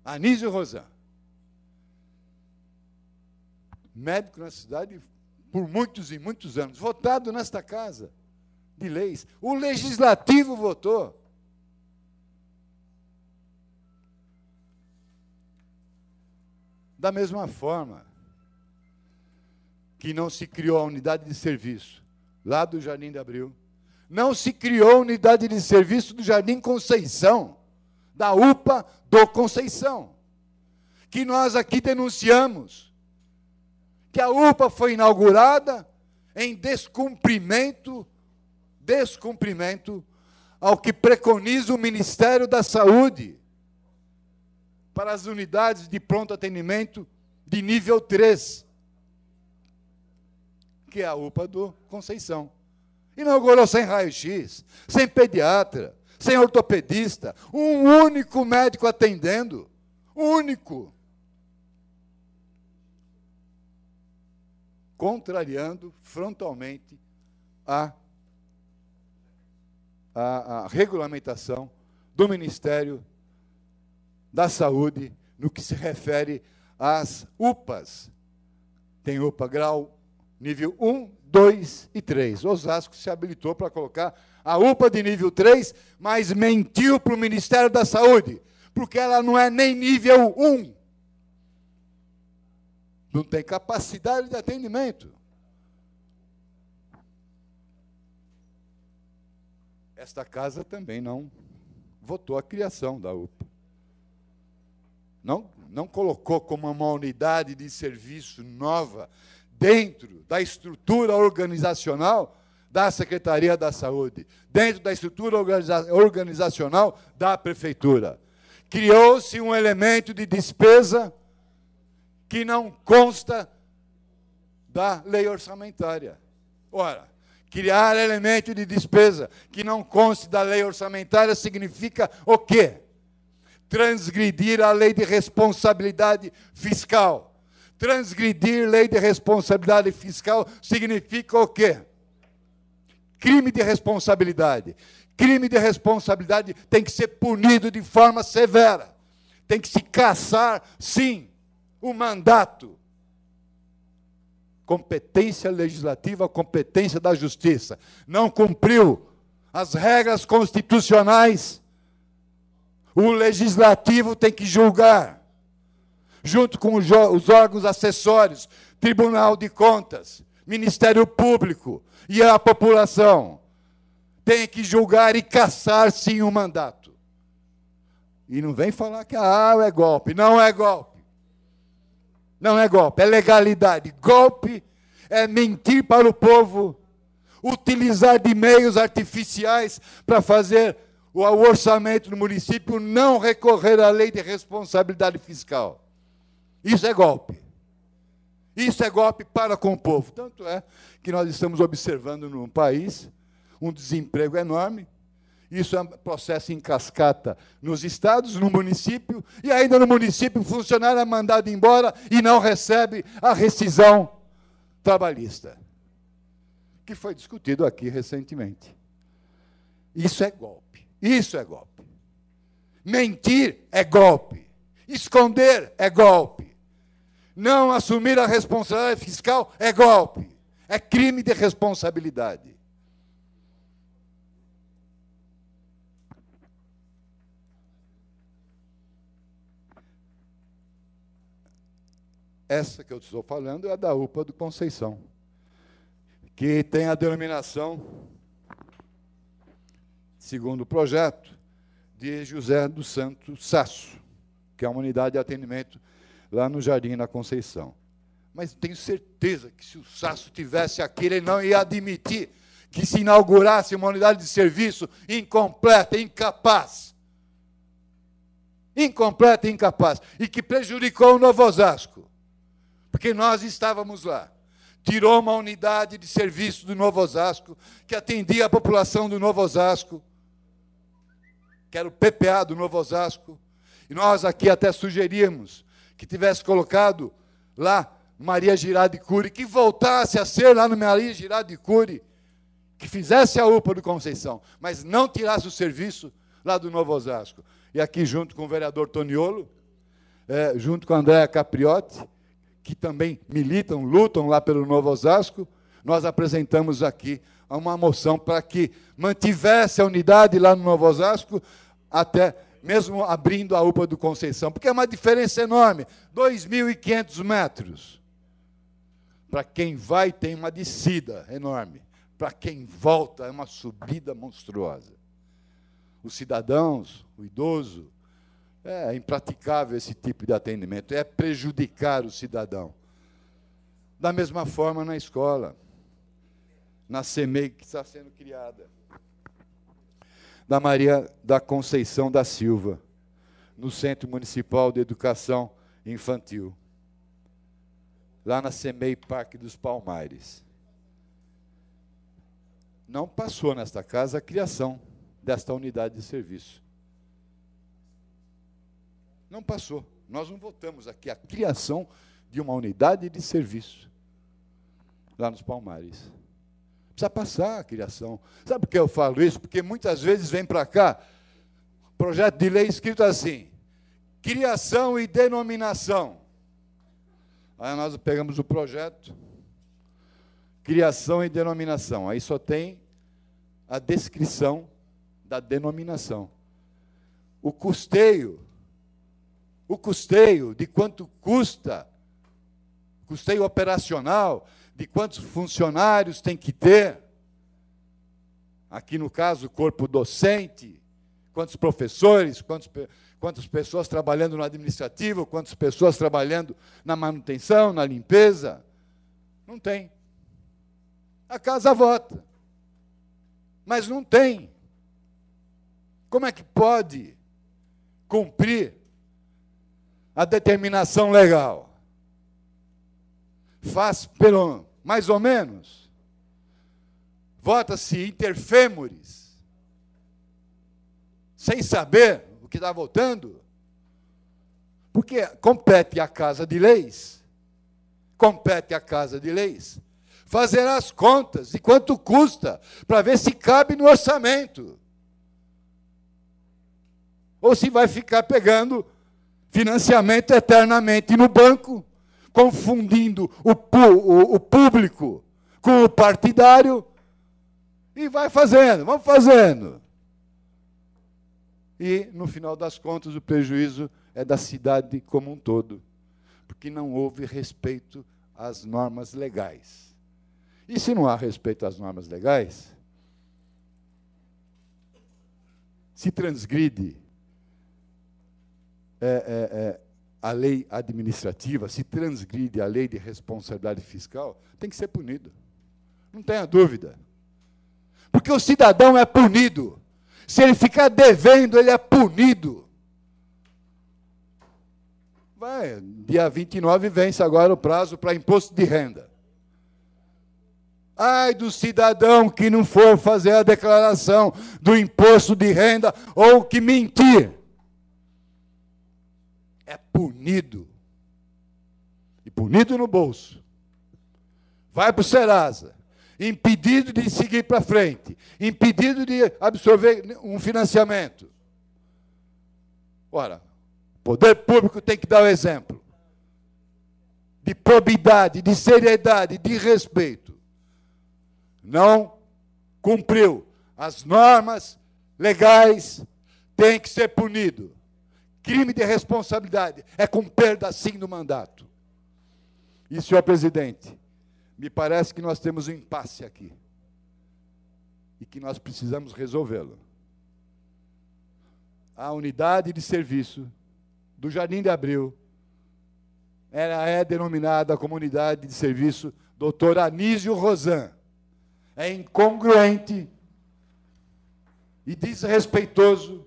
Anísio Rosan. médico na cidade por muitos e muitos anos, votado nesta casa de leis. O legislativo votou. Da mesma forma que não se criou a unidade de serviço lá do Jardim de Abril, não se criou a unidade de serviço do Jardim Conceição, da UPA do Conceição, que nós aqui denunciamos que a UPA foi inaugurada em descumprimento, descumprimento ao que preconiza o Ministério da Saúde para as unidades de pronto atendimento de nível 3, que é a UPA do Conceição. Inaugurou sem raio-x, sem pediatra, sem ortopedista, um único médico atendendo. Único. contrariando frontalmente a, a, a regulamentação do Ministério da Saúde no que se refere às UPAs. Tem UPA grau nível 1, 2 e 3. Osasco se habilitou para colocar a UPA de nível 3, mas mentiu para o Ministério da Saúde, porque ela não é nem nível 1 não tem capacidade de atendimento. Esta casa também não votou a criação da UPA. Não, não colocou como uma unidade de serviço nova dentro da estrutura organizacional da Secretaria da Saúde, dentro da estrutura organiza organizacional da Prefeitura. Criou-se um elemento de despesa que não consta da lei orçamentária. Ora, criar elemento de despesa que não conste da lei orçamentária significa o quê? Transgredir a lei de responsabilidade fiscal. Transgredir lei de responsabilidade fiscal significa o quê? Crime de responsabilidade. Crime de responsabilidade tem que ser punido de forma severa. Tem que se caçar, sim, o mandato. Competência legislativa, competência da justiça. Não cumpriu as regras constitucionais. O legislativo tem que julgar, junto com os órgãos acessórios, Tribunal de Contas, Ministério Público e a população. Tem que julgar e caçar sim o mandato. E não vem falar que ah, é golpe. Não é golpe. Não é golpe, é legalidade. Golpe é mentir para o povo, utilizar de meios artificiais para fazer o orçamento do município não recorrer à lei de responsabilidade fiscal. Isso é golpe. Isso é golpe para com o povo. Tanto é que nós estamos observando num país um desemprego enorme, isso é um processo em cascata. Nos estados, no município, e ainda no município, o funcionário é mandado embora e não recebe a rescisão trabalhista, que foi discutido aqui recentemente. Isso é golpe. Isso é golpe. Mentir é golpe. Esconder é golpe. Não assumir a responsabilidade fiscal é golpe. É crime de responsabilidade. Essa que eu estou falando é a da UPA do Conceição, que tem a denominação, segundo o projeto, de José do Santo Sasso, que é uma unidade de atendimento lá no Jardim da Conceição. Mas tenho certeza que se o Sasso tivesse aqui, ele não ia admitir que se inaugurasse uma unidade de serviço incompleta, incapaz. Incompleta e incapaz. E que prejudicou o Novo Osasco. Porque nós estávamos lá. Tirou uma unidade de serviço do Novo Osasco, que atendia a população do Novo Osasco, que era o PPA do Novo Osasco. E nós aqui até sugerimos que tivesse colocado lá Maria de Cury, que voltasse a ser lá no Maria de Cury, que fizesse a UPA do Conceição, mas não tirasse o serviço lá do Novo Osasco. E aqui, junto com o vereador Toniolo, é, junto com a Andréa Capriotti, que também militam, lutam lá pelo Novo Osasco, nós apresentamos aqui uma moção para que mantivesse a unidade lá no Novo Osasco, até mesmo abrindo a UPA do Conceição, porque é uma diferença enorme 2.500 metros. Para quem vai, tem uma descida enorme. Para quem volta, é uma subida monstruosa. Os cidadãos, o idoso, é impraticável esse tipo de atendimento, é prejudicar o cidadão. Da mesma forma na escola, na SEMEI que está sendo criada, da Maria da Conceição da Silva, no Centro Municipal de Educação Infantil, lá na SEMEI Parque dos Palmares. Não passou nesta casa a criação desta unidade de serviço. Não passou. Nós não votamos aqui a criação de uma unidade de serviço lá nos Palmares. Precisa passar a criação. Sabe por que eu falo isso? Porque muitas vezes vem para cá projeto de lei escrito assim: criação e denominação. Aí nós pegamos o projeto, criação e denominação. Aí só tem a descrição da denominação. O custeio o custeio, de quanto custa, custeio operacional, de quantos funcionários tem que ter. Aqui, no caso, o corpo docente, quantos professores, quantos, quantas pessoas trabalhando no administrativo, quantas pessoas trabalhando na manutenção, na limpeza. Não tem. A casa vota. Mas não tem. Como é que pode cumprir a determinação legal. Faz pelo mais ou menos. Vota-se interfêmores, sem saber o que está votando, porque compete à Casa de Leis, compete à Casa de Leis, fazer as contas de quanto custa, para ver se cabe no orçamento ou se vai ficar pegando financiamento eternamente no banco, confundindo o, o, o público com o partidário. E vai fazendo, vamos fazendo. E, no final das contas, o prejuízo é da cidade como um todo, porque não houve respeito às normas legais. E se não há respeito às normas legais, se transgride é, é, é, a lei administrativa, se transgride a lei de responsabilidade fiscal, tem que ser punido. Não tenha dúvida. Porque o cidadão é punido. Se ele ficar devendo, ele é punido. Vai, dia 29 vence agora o prazo para imposto de renda. Ai do cidadão que não for fazer a declaração do imposto de renda ou que mentir é punido. E punido no bolso. Vai para o Serasa. Impedido de seguir para frente. Impedido de absorver um financiamento. Ora, o poder público tem que dar o exemplo de probidade, de seriedade, de respeito. Não cumpriu as normas legais, tem que ser punido. Crime de responsabilidade é com perda sim do mandato. E, senhor presidente, me parece que nós temos um impasse aqui. E que nós precisamos resolvê-lo. A unidade de serviço do Jardim de Abril ela é denominada como unidade de serviço Dr. Anísio Rosan. É incongruente e desrespeitoso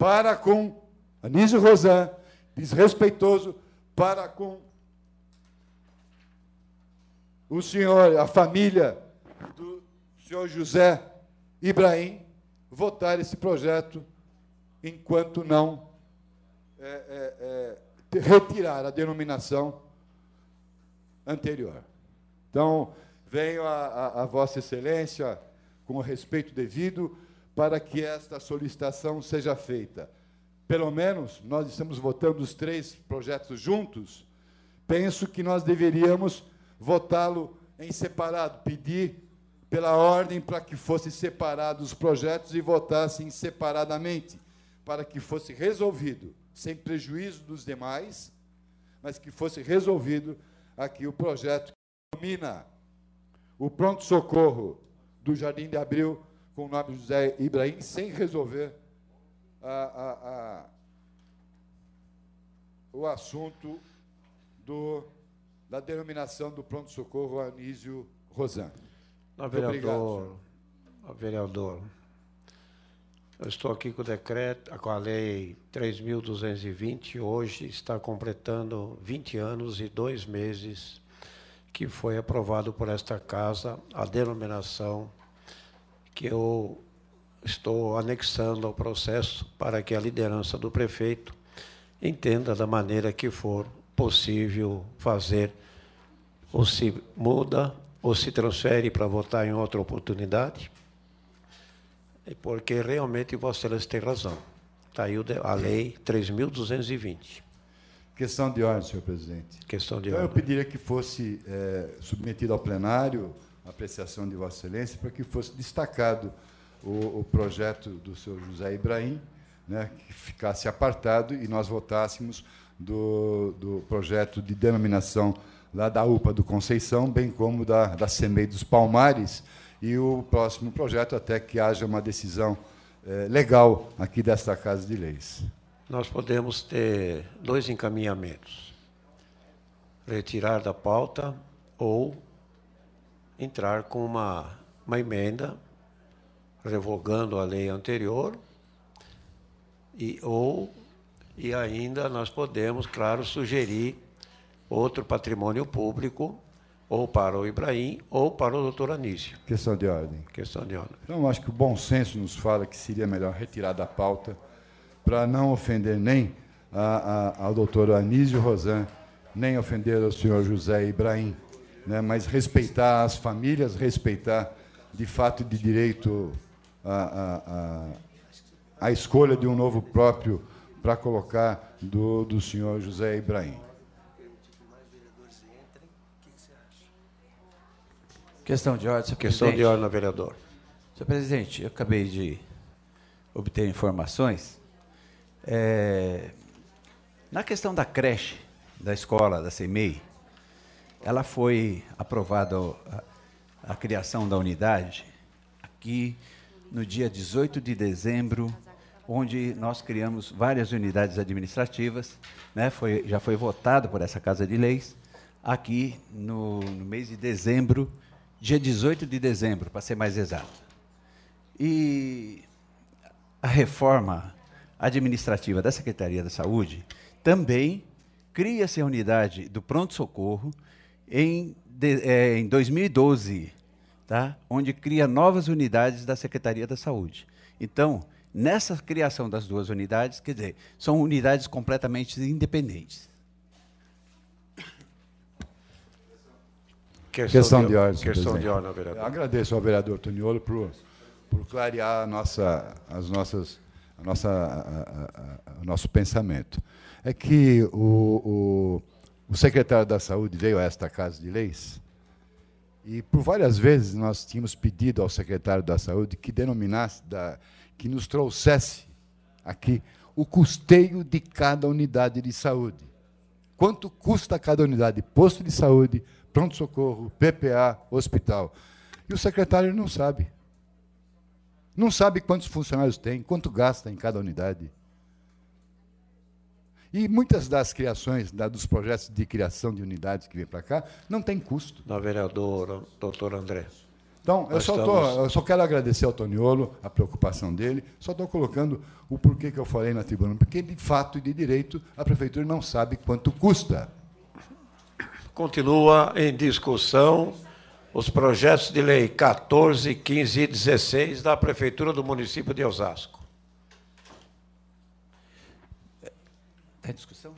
para com Anísio Rosan, desrespeitoso para com o senhor, a família do senhor José Ibrahim, votar esse projeto enquanto não é, é, é, retirar a denominação anterior. Então, venho a, a, a Vossa Excelência, com o respeito devido, para que esta solicitação seja feita. Pelo menos, nós estamos votando os três projetos juntos, penso que nós deveríamos votá-lo em separado, pedir pela ordem para que fossem separados os projetos e votassem separadamente, para que fosse resolvido, sem prejuízo dos demais, mas que fosse resolvido aqui o projeto que domina o pronto-socorro do Jardim de Abril com o nome José Ibrahim sem resolver a, a, a, o assunto do, da denominação do pronto-socorro Anísio Rosan. vereador, obrigado, vereador, eu estou aqui com o decreto, com a lei 3.220, hoje está completando 20 anos e dois meses que foi aprovado por esta casa a denominação que eu estou anexando ao processo para que a liderança do prefeito entenda da maneira que for possível fazer, ou se muda, ou se transfere para votar em outra oportunidade, é porque realmente Vossa Excelência tem razão. Está aí a Lei 3.220. Questão de ordem, senhor presidente. Questão de ordem. Então, eu pediria que fosse é, submetido ao plenário apreciação de Vossa Excelência, para que fosse destacado o, o projeto do senhor José Ibrahim, né, que ficasse apartado e nós votássemos do, do projeto de denominação lá da UPA do Conceição, bem como da, da CEMEI dos Palmares, e o próximo projeto até que haja uma decisão eh, legal aqui desta Casa de Leis. Nós podemos ter dois encaminhamentos: retirar da pauta ou entrar com uma, uma emenda revogando a lei anterior e ou e ainda nós podemos, claro, sugerir outro patrimônio público ou para o Ibrahim ou para o doutor Anísio. Questão de ordem. Questão de ordem. Então, acho que o bom senso nos fala que seria melhor retirar da pauta para não ofender nem a, a, ao doutor Anísio Rosan, nem ofender ao senhor José Ibrahim né? mas respeitar as famílias, respeitar de fato de direito a, a, a, a escolha de um novo próprio para colocar do, do senhor José Ibrahim. Questão de ordem, senhor Questão presidente. de ordem, vereador. Senhor presidente, eu acabei de obter informações. É, na questão da creche, da escola, da CEMEI, ela foi aprovada a, a criação da unidade aqui no dia 18 de dezembro, onde nós criamos várias unidades administrativas, né? foi, já foi votado por essa Casa de Leis, aqui no, no mês de dezembro, dia 18 de dezembro, para ser mais exato. E a reforma administrativa da Secretaria da Saúde também cria-se a unidade do pronto-socorro, em, de, é, em 2012, tá? onde cria novas unidades da Secretaria da Saúde. Então, nessa criação das duas unidades, quer dizer, são unidades completamente independentes. Questão, questão de, ordem. Questão de ordem, vereador. Eu agradeço ao vereador Toniolo por, por clarear a nossa, as nossas, a nossa, a, a, a, nosso pensamento. É que o, o o secretário da Saúde veio a esta Casa de Leis e, por várias vezes, nós tínhamos pedido ao secretário da Saúde que denominasse, da, que nos trouxesse aqui o custeio de cada unidade de saúde. Quanto custa cada unidade? Posto de saúde, pronto-socorro, PPA, hospital. E o secretário não sabe. Não sabe quantos funcionários tem, quanto gasta em cada unidade. E muitas das criações, da, dos projetos de criação de unidades que vêm para cá, não tem custo. Da vereadora, doutor André. Então, eu só, tô, eu só, quero agradecer ao Toniolo a preocupação dele, só estou colocando o porquê que eu falei na tribuna, porque, de fato e de direito, a Prefeitura não sabe quanto custa. Continua em discussão os projetos de lei 14, 15 e 16 da Prefeitura do município de Osasco. Quer é discussão?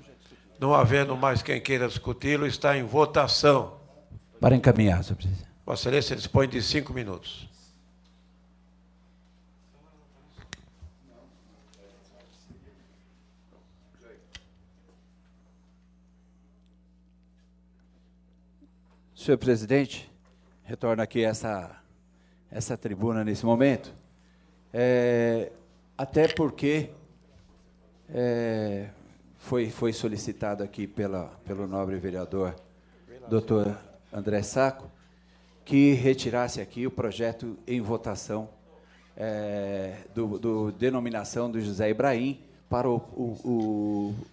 Não havendo mais quem queira discuti-lo, está em votação. Para encaminhar, senhor presidente. Vossa Excelência dispõe de cinco minutos. Senhor presidente, retorno aqui a essa, essa tribuna nesse momento, é, até porque é, foi, foi solicitado aqui pela, pelo nobre vereador doutor André Saco que retirasse aqui o projeto em votação é, do, do, denominação do José Ibrahim para o, o,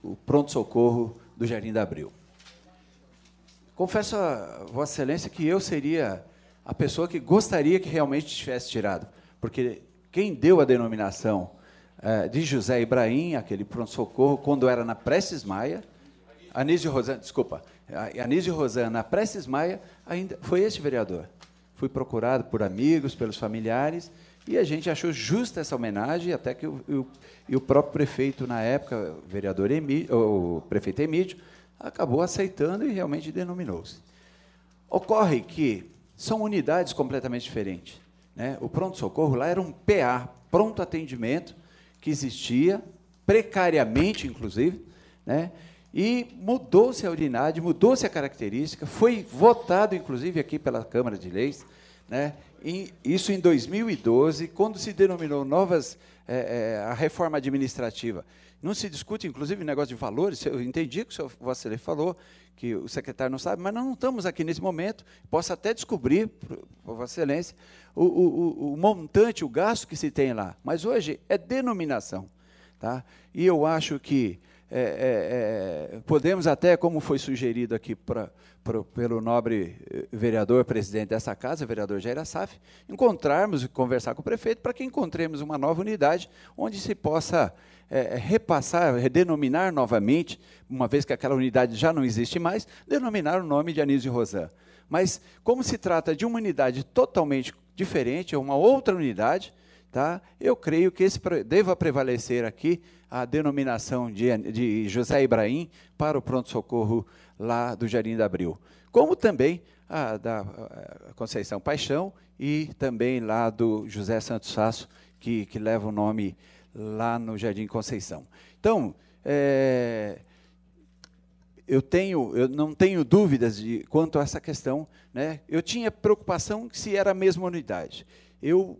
o, o pronto-socorro do Jardim da Abril. Confesso a Vossa Excelência que eu seria a pessoa que gostaria que realmente tivesse tirado, porque quem deu a denominação é, de José Ibrahim, aquele pronto-socorro, quando era na Prestes Maia, Anísio Rosana, desculpa, Anísio Rosana, na Prestes Maia, ainda foi este vereador. Fui procurado por amigos, pelos familiares, e a gente achou justa essa homenagem, até que o, o, e o próprio prefeito, na época, o, vereador Emí, o prefeito Emílio, acabou aceitando e realmente denominou-se. Ocorre que são unidades completamente diferentes. Né? O pronto-socorro lá era um PA, pronto atendimento, que existia, precariamente, inclusive, né? e mudou-se a unidade, mudou-se a característica, foi votado, inclusive, aqui pela Câmara de Leis, né? E isso em 2012, quando se denominou novas é, é, a reforma administrativa. Não se discute, inclusive, negócio de valores. Eu entendi que o senhor Vossa falou, que o secretário não sabe, mas nós não estamos aqui nesse momento. Posso até descobrir, por Vossa Excelência, o, o, o montante, o gasto que se tem lá. Mas hoje é denominação. Tá? E eu acho que é, é, é, podemos até, como foi sugerido aqui pra, pra, pelo nobre eh, vereador, presidente dessa casa, vereador Jair Assaf, encontrarmos e conversar com o prefeito para que encontremos uma nova unidade onde se possa eh, repassar, redenominar novamente, uma vez que aquela unidade já não existe mais, denominar o nome de Anísio Rosan. Mas, como se trata de uma unidade totalmente diferente, é uma outra unidade, tá? eu creio que esse, deva prevalecer aqui a denominação de, de José Ibrahim para o pronto-socorro lá do Jardim da Abril. Como também a da Conceição Paixão e também lá do José Santos Sasso, que, que leva o nome lá no Jardim Conceição. Então, é, eu, tenho, eu não tenho dúvidas de, quanto a essa questão. Né? Eu tinha preocupação se era a mesma unidade. Eu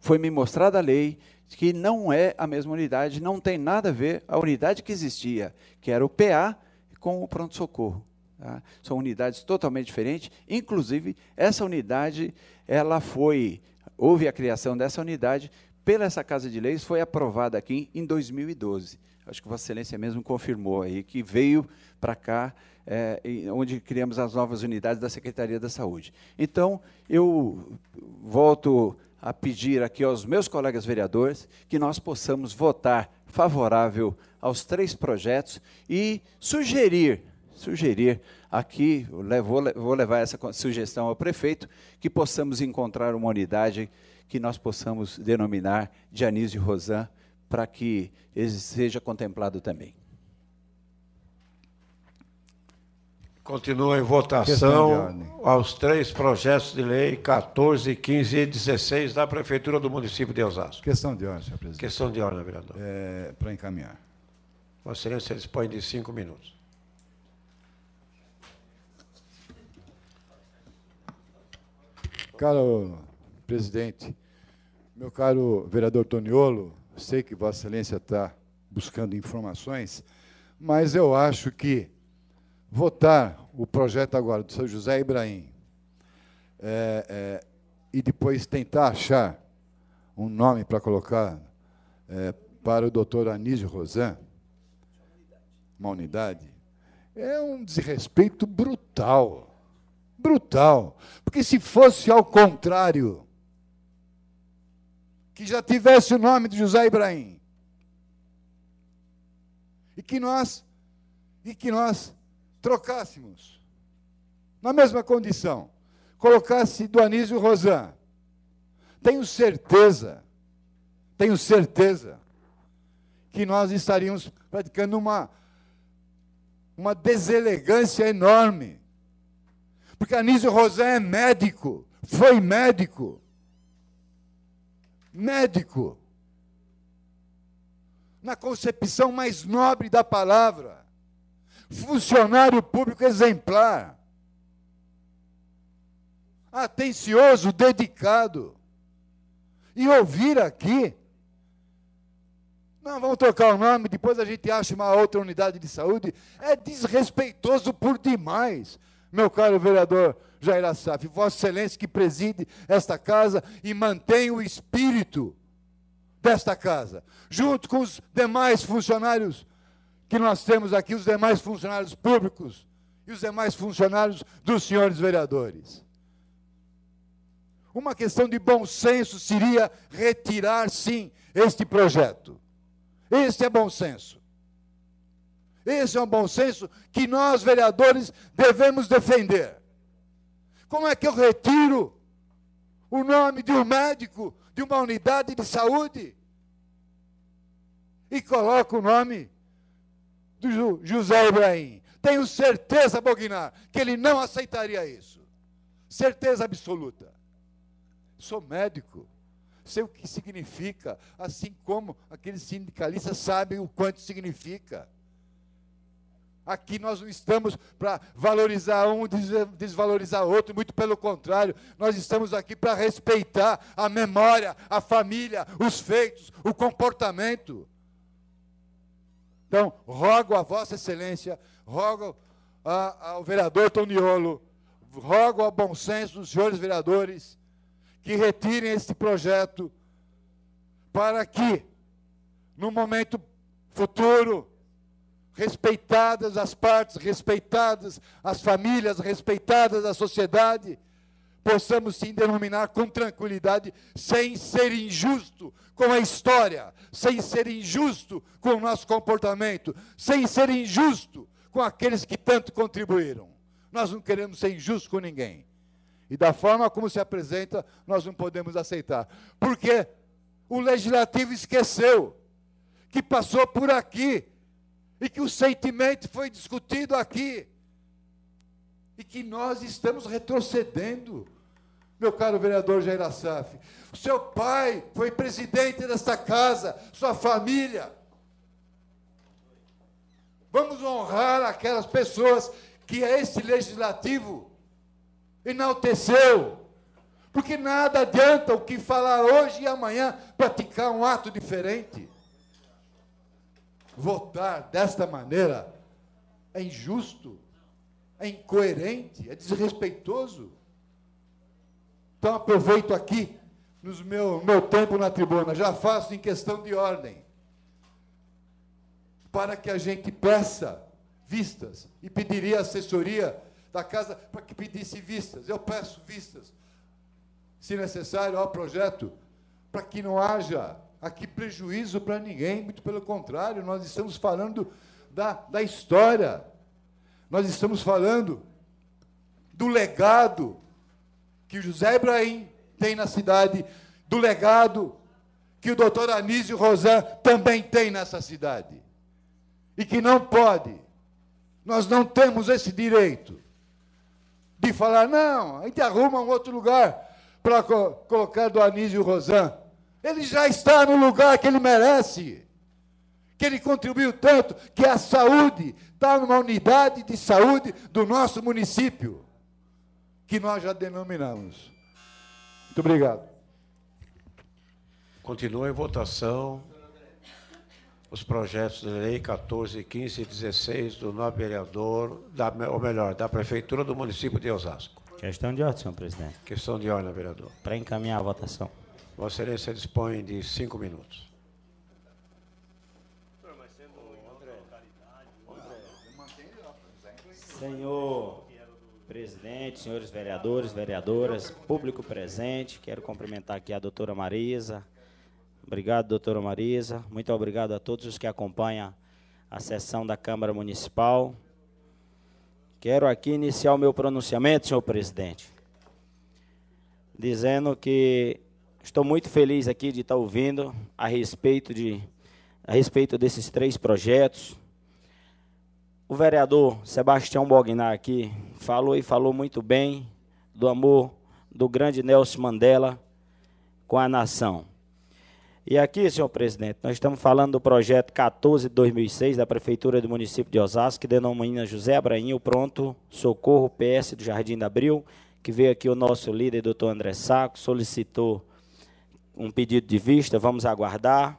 foi me mostrada a lei que não é a mesma unidade, não tem nada a ver a unidade que existia, que era o PA, com o pronto-socorro. Tá? São unidades totalmente diferentes. Inclusive, essa unidade, ela foi, houve a criação dessa unidade pela essa Casa de Leis, foi aprovada aqui em 2012 acho que Vossa Excelência mesmo confirmou aí, que veio para cá, é, onde criamos as novas unidades da Secretaria da Saúde. Então, eu volto a pedir aqui aos meus colegas vereadores que nós possamos votar favorável aos três projetos e sugerir, sugerir aqui, vou, vou levar essa sugestão ao prefeito, que possamos encontrar uma unidade que nós possamos denominar de Anísio Rosan, para que ele seja contemplado também. Continua em votação aos três projetos de lei 14, 15 e 16 da Prefeitura do município de Osasco. Questão de ordem, senhor presidente. Questão de ordem, vereador. É, para encaminhar. Vossa Excelência dispõe de cinco minutos. Caro presidente, meu caro vereador Toniolo, sei que Vossa Excelência está buscando informações, mas eu acho que votar o projeto agora do São José Ibrahim é, é, e depois tentar achar um nome para colocar é, para o doutor Anísio Rosan, uma unidade, é um desrespeito brutal. Brutal. Porque se fosse ao contrário, que já tivesse o nome de José Ibrahim. E que nós e que nós trocássemos na mesma condição, colocasse do Anísio Rosan. Tenho certeza, tenho certeza que nós estaríamos praticando uma uma deselegância enorme. Porque Anísio Rosan é médico, foi médico médico, na concepção mais nobre da palavra, funcionário público exemplar, atencioso, dedicado. E ouvir aqui. Não, vamos trocar o nome, depois a gente acha uma outra unidade de saúde. É desrespeitoso por demais, meu caro vereador Jair Assaf, Vossa Excelência que preside esta casa e mantém o espírito desta casa, junto com os demais funcionários que nós temos aqui, os demais funcionários públicos e os demais funcionários dos senhores vereadores. Uma questão de bom senso seria retirar, sim, este projeto. Este é bom senso. Esse é um bom senso que nós, vereadores, devemos defender. Como é que eu retiro o nome de um médico, de uma unidade de saúde? E coloco o nome do José Ibrahim. Tenho certeza, Bognar, que ele não aceitaria isso. Certeza absoluta. Sou médico sei o que significa, assim como aqueles sindicalistas sabem o quanto significa. Aqui nós não estamos para valorizar um, desvalorizar outro, muito pelo contrário, nós estamos aqui para respeitar a memória, a família, os feitos, o comportamento. Então, rogo a Vossa Excelência, rogo a, ao vereador Toniolo, rogo ao bom senso dos senhores vereadores que retirem este projeto para que, no momento futuro, respeitadas as partes, respeitadas as famílias, respeitadas a sociedade, possamos sim denominar com tranquilidade, sem ser injusto com a história, sem ser injusto com o nosso comportamento, sem ser injusto com aqueles que tanto contribuíram. Nós não queremos ser injustos com ninguém. E da forma como se apresenta, nós não podemos aceitar. Porque o legislativo esqueceu que passou por aqui e que o sentimento foi discutido aqui, e que nós estamos retrocedendo. Meu caro vereador Jair Assaf, seu pai foi presidente desta casa, sua família. Vamos honrar aquelas pessoas que este legislativo enalteceu. Porque nada adianta o que falar hoje e amanhã praticar um ato diferente votar desta maneira. É injusto, é incoerente, é desrespeitoso. Então aproveito aqui, no meu, meu tempo na tribuna, já faço em questão de ordem, para que a gente peça vistas e pediria assessoria da casa para que pedisse vistas. Eu peço vistas, se necessário, ao projeto, para que não haja aqui prejuízo para ninguém, muito pelo contrário, nós estamos falando da, da história, nós estamos falando do legado que José Ibrahim tem na cidade, do legado que o doutor Anísio Rosan também tem nessa cidade. E que não pode, nós não temos esse direito de falar, não, a gente arruma um outro lugar para co colocar do Anísio Rosan ele já está no lugar que ele merece, que ele contribuiu tanto, que a saúde está numa unidade de saúde do nosso município, que nós já denominamos. Muito obrigado. Continua em votação os projetos de lei 14, 15 e 16 do novo vereador, da, ou melhor, da Prefeitura do município de Osasco. Questão de ordem, senhor presidente. Questão de ordem, vereador. Para encaminhar a votação. Vossa Excelência dispõe de cinco minutos. Senhor presidente, senhores vereadores, vereadoras, público presente, quero cumprimentar aqui a doutora Marisa. Obrigado, doutora Marisa. Muito obrigado a todos os que acompanham a sessão da Câmara Municipal. Quero aqui iniciar o meu pronunciamento, senhor presidente, dizendo que Estou muito feliz aqui de estar ouvindo a respeito, de, a respeito desses três projetos. O vereador Sebastião Bognar aqui falou e falou muito bem do amor do grande Nelson Mandela com a nação. E aqui, senhor presidente, nós estamos falando do projeto 14 de 2006 da Prefeitura do município de Osasco, que denomina José Abrainho Pronto Socorro PS do Jardim da Abril, que veio aqui o nosso líder, doutor André Saco, solicitou um pedido de vista, vamos aguardar.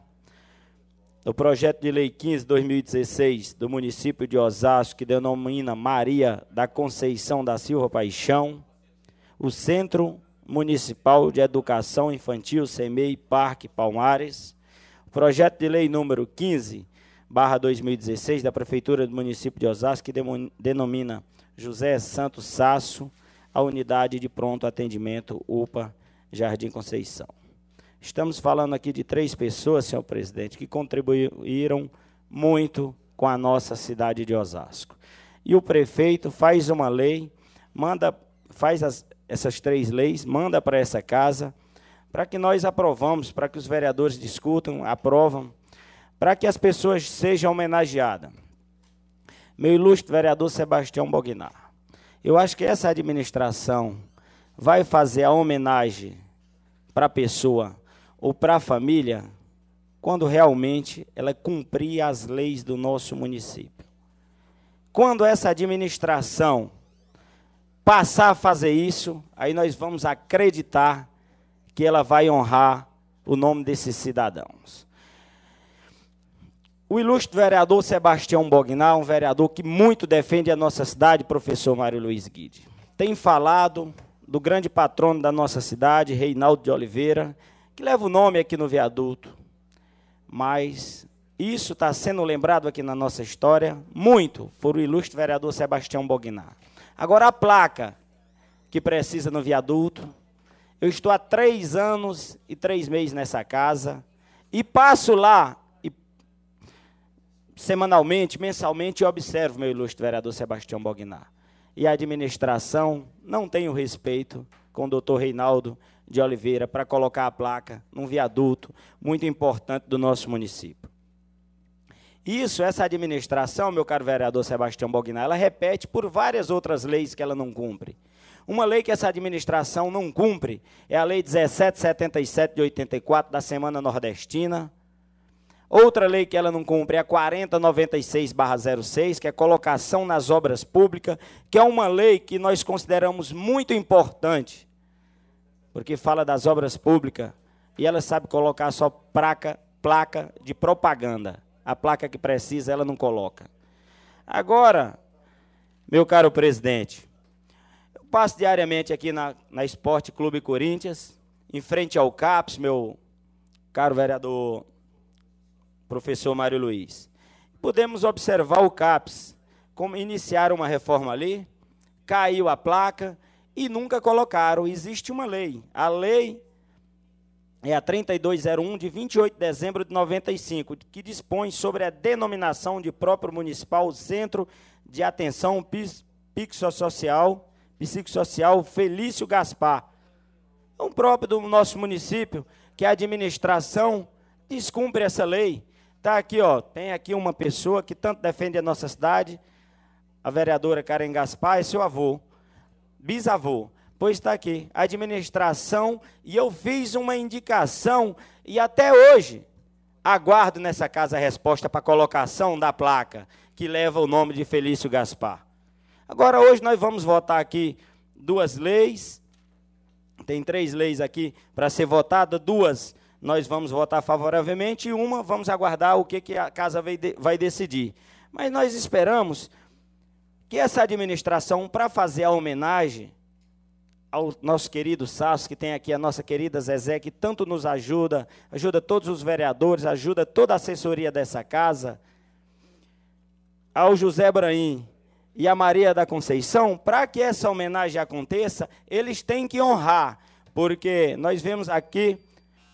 O projeto de lei 15/2016 do município de Osasco, que denomina Maria da Conceição da Silva Paixão, o Centro Municipal de Educação Infantil CEMEI Parque Palmares, o projeto de lei número 15 barra 2016 da Prefeitura do município de Osasco, que denomina José Santos Sasso, a unidade de pronto atendimento UPA Jardim Conceição. Estamos falando aqui de três pessoas, senhor presidente, que contribuíram muito com a nossa cidade de Osasco. E o prefeito faz uma lei, manda, faz as, essas três leis, manda para essa casa, para que nós aprovamos, para que os vereadores discutam, aprovam, para que as pessoas sejam homenageadas. Meu ilustre vereador Sebastião Bognar. Eu acho que essa administração vai fazer a homenagem para a pessoa ou para a família quando realmente ela cumprir as leis do nosso município. Quando essa administração passar a fazer isso, aí nós vamos acreditar que ela vai honrar o nome desses cidadãos. O ilustre vereador Sebastião Bognar, um vereador que muito defende a nossa cidade, professor Mário Luiz Guide, tem falado do grande patrono da nossa cidade, Reinaldo de Oliveira, que leva o nome aqui no viaduto. Mas isso está sendo lembrado aqui na nossa história muito por o ilustre vereador Sebastião Bognar. Agora, a placa que precisa no viaduto. Eu estou há três anos e três meses nessa casa e passo lá e, semanalmente, mensalmente, e observo meu ilustre vereador Sebastião Bognar. E a administração não tem o respeito com o doutor Reinaldo de Oliveira para colocar a placa num viaduto muito importante do nosso município. Isso, essa administração, meu caro vereador Sebastião Bognar, ela repete por várias outras leis que ela não cumpre. Uma lei que essa administração não cumpre é a Lei 1777 de 84, da Semana Nordestina. Outra lei que ela não cumpre é a 4096-06, que é colocação nas obras públicas, que é uma lei que nós consideramos muito importante porque fala das obras públicas e ela sabe colocar só placa, placa de propaganda. A placa que precisa ela não coloca. Agora, meu caro presidente, eu passo diariamente aqui na, na Esporte Clube Corinthians, em frente ao CAPS, meu caro vereador professor Mário Luiz. Podemos observar o CAPS, como iniciaram uma reforma ali, caiu a placa, e nunca colocaram. Existe uma lei. A lei é a 3201 de 28 de dezembro de 95, que dispõe sobre a denominação de próprio municipal Centro de Atenção Psicossocial, Psicossocial Felício Gaspar. É um próprio do nosso município que a administração descumpre essa lei. Tá aqui, ó, tem aqui uma pessoa que tanto defende a nossa cidade, a vereadora Karen Gaspar, é seu avô bisavô. Pois está aqui, administração, e eu fiz uma indicação, e até hoje aguardo nessa casa a resposta para a colocação da placa que leva o nome de Felício Gaspar. Agora, hoje nós vamos votar aqui duas leis, tem três leis aqui para ser votada, duas nós vamos votar favoravelmente e uma vamos aguardar o que, que a casa vai, de, vai decidir. Mas nós esperamos que essa administração, para fazer a homenagem ao nosso querido Sasso, que tem aqui a nossa querida Zezé, que tanto nos ajuda, ajuda todos os vereadores, ajuda toda a assessoria dessa casa, ao José Braim e à Maria da Conceição, para que essa homenagem aconteça, eles têm que honrar, porque nós vemos aqui,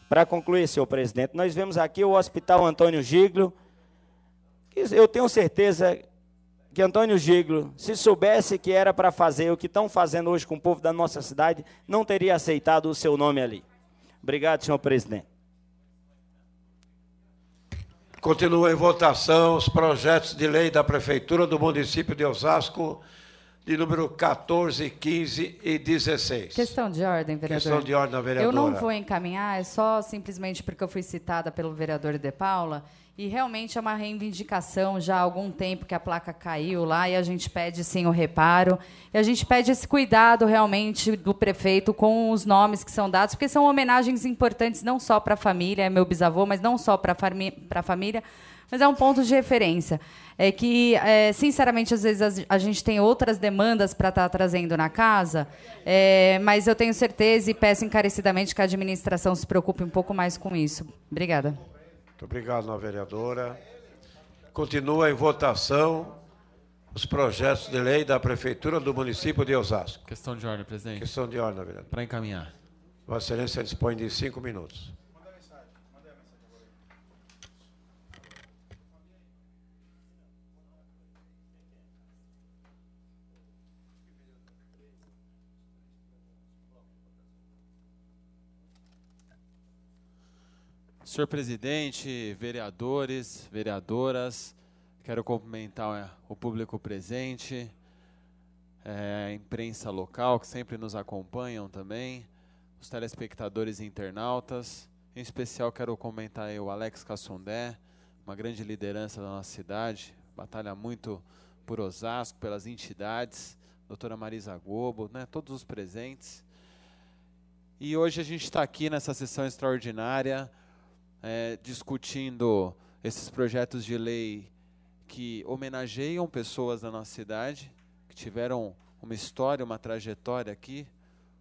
para concluir, senhor presidente, nós vemos aqui o Hospital Antônio Giglio, que eu tenho certeza que Antônio Giglo, se soubesse que era para fazer o que estão fazendo hoje com o povo da nossa cidade, não teria aceitado o seu nome ali. Obrigado, senhor presidente. Continua em votação os projetos de lei da Prefeitura do município de Osasco, de número 14, 15 e 16. Questão de ordem, vereador. Questão de ordem, vereadora. Eu não vou encaminhar, é só simplesmente porque eu fui citada pelo vereador De Paula e realmente é uma reivindicação já há algum tempo que a placa caiu lá e a gente pede sim o reparo. E a gente pede esse cuidado realmente do prefeito com os nomes que são dados, porque são homenagens importantes não só para a família, é meu bisavô, mas não só para a família, mas é um ponto de referência. É que, é, sinceramente, às vezes a, gente tem outras demandas para estar tá trazendo na casa, é, mas eu tenho certeza e peço encarecidamente que a administração se preocupe um pouco mais com isso. Obrigada. Muito obrigado, nova vereadora. Continua em votação os projetos de lei da Prefeitura do município de Osasco. Questão de ordem, presidente. Questão de ordem, vereadora. Para encaminhar. Vossa Excelência dispõe de cinco minutos. Senhor presidente, vereadores, vereadoras, quero cumprimentar o público presente, é, a imprensa local que sempre nos acompanham também, os telespectadores e internautas. Em especial quero comentar o Alex Cassondé, uma grande liderança da nossa cidade, batalha muito por Osasco, pelas entidades, doutora Marisa Gobo, né, todos os presentes. E hoje a gente está aqui nessa sessão extraordinária é, discutindo esses projetos de lei que homenageiam pessoas da nossa cidade, que tiveram uma história, uma trajetória aqui,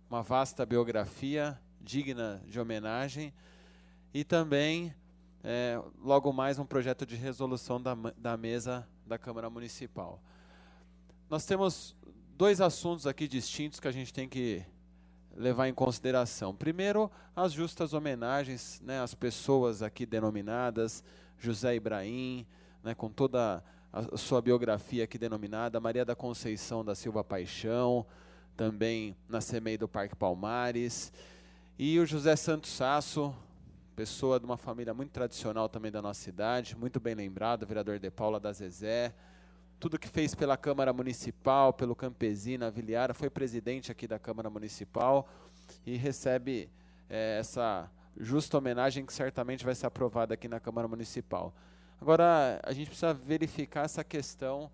uma vasta biografia digna de homenagem, e também, é, logo mais, um projeto de resolução da, da mesa da Câmara Municipal. Nós temos dois assuntos aqui distintos que a gente tem que levar em consideração. Primeiro, as justas homenagens né, às pessoas aqui denominadas, José Ibrahim, né, com toda a sua biografia aqui denominada, Maria da Conceição da Silva Paixão, também na CMEI do Parque Palmares, e o José Santos Sasso, pessoa de uma família muito tradicional também da nossa cidade, muito bem lembrado, vereador de Paula da Zezé, tudo que fez pela Câmara Municipal, pelo Campesina, Viliara, foi presidente aqui da Câmara Municipal e recebe é, essa justa homenagem que certamente vai ser aprovada aqui na Câmara Municipal. Agora, a gente precisa verificar essa questão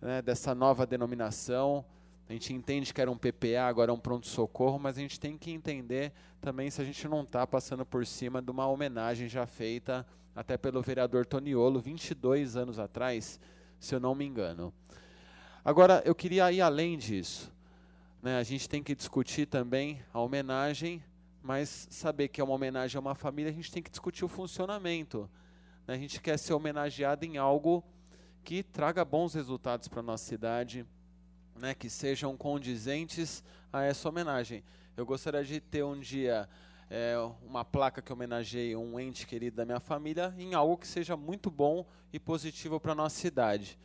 né, dessa nova denominação. A gente entende que era um PPA, agora é um pronto-socorro, mas a gente tem que entender também se a gente não está passando por cima de uma homenagem já feita até pelo vereador Toniolo, 22 anos atrás, se eu não me engano. Agora, eu queria ir além disso. Né? A gente tem que discutir também a homenagem, mas saber que é uma homenagem a uma família, a gente tem que discutir o funcionamento. Né? A gente quer ser homenageado em algo que traga bons resultados para a nossa cidade, né? que sejam condizentes a essa homenagem. Eu gostaria de ter um dia é, uma placa que homenageie um ente querido da minha família em algo que seja muito bom e positivo para a nossa cidade.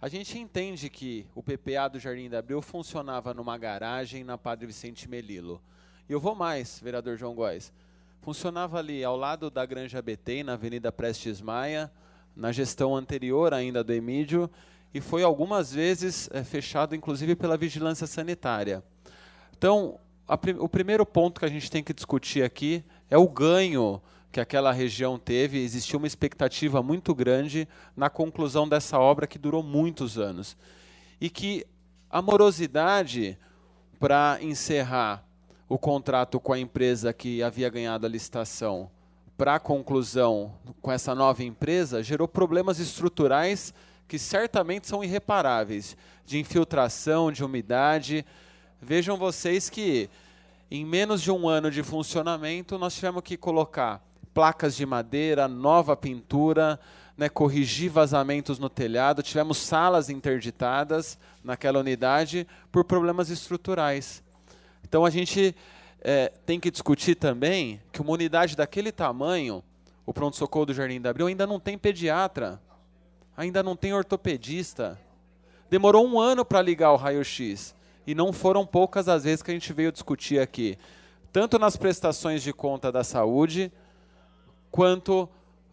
A gente entende que o PPA do Jardim da Abril funcionava numa garagem na Padre Vicente Melilo. E eu vou mais, vereador João Góes. Funcionava ali ao lado da Granja BT, na Avenida Prestes Maia, na gestão anterior ainda do Emídio, e foi algumas vezes é, fechado, inclusive, pela vigilância sanitária. Então, o primeiro ponto que a gente tem que discutir aqui é o ganho que aquela região teve. Existia uma expectativa muito grande na conclusão dessa obra que durou muitos anos. E que a morosidade para encerrar o contrato com a empresa que havia ganhado a licitação para a conclusão com essa nova empresa gerou problemas estruturais que certamente são irreparáveis de infiltração, de umidade. Vejam vocês que em menos de um ano de funcionamento nós tivemos que colocar placas de madeira, nova pintura, né, corrigir vazamentos no telhado, tivemos salas interditadas naquela unidade por problemas estruturais. Então a gente é, tem que discutir também que uma unidade daquele tamanho, o pronto-socorro do Jardim da Abril, ainda não tem pediatra, ainda não tem ortopedista. Demorou um ano para ligar o raio-x e não foram poucas as vezes que a gente veio discutir aqui, tanto nas prestações de conta da saúde, quanto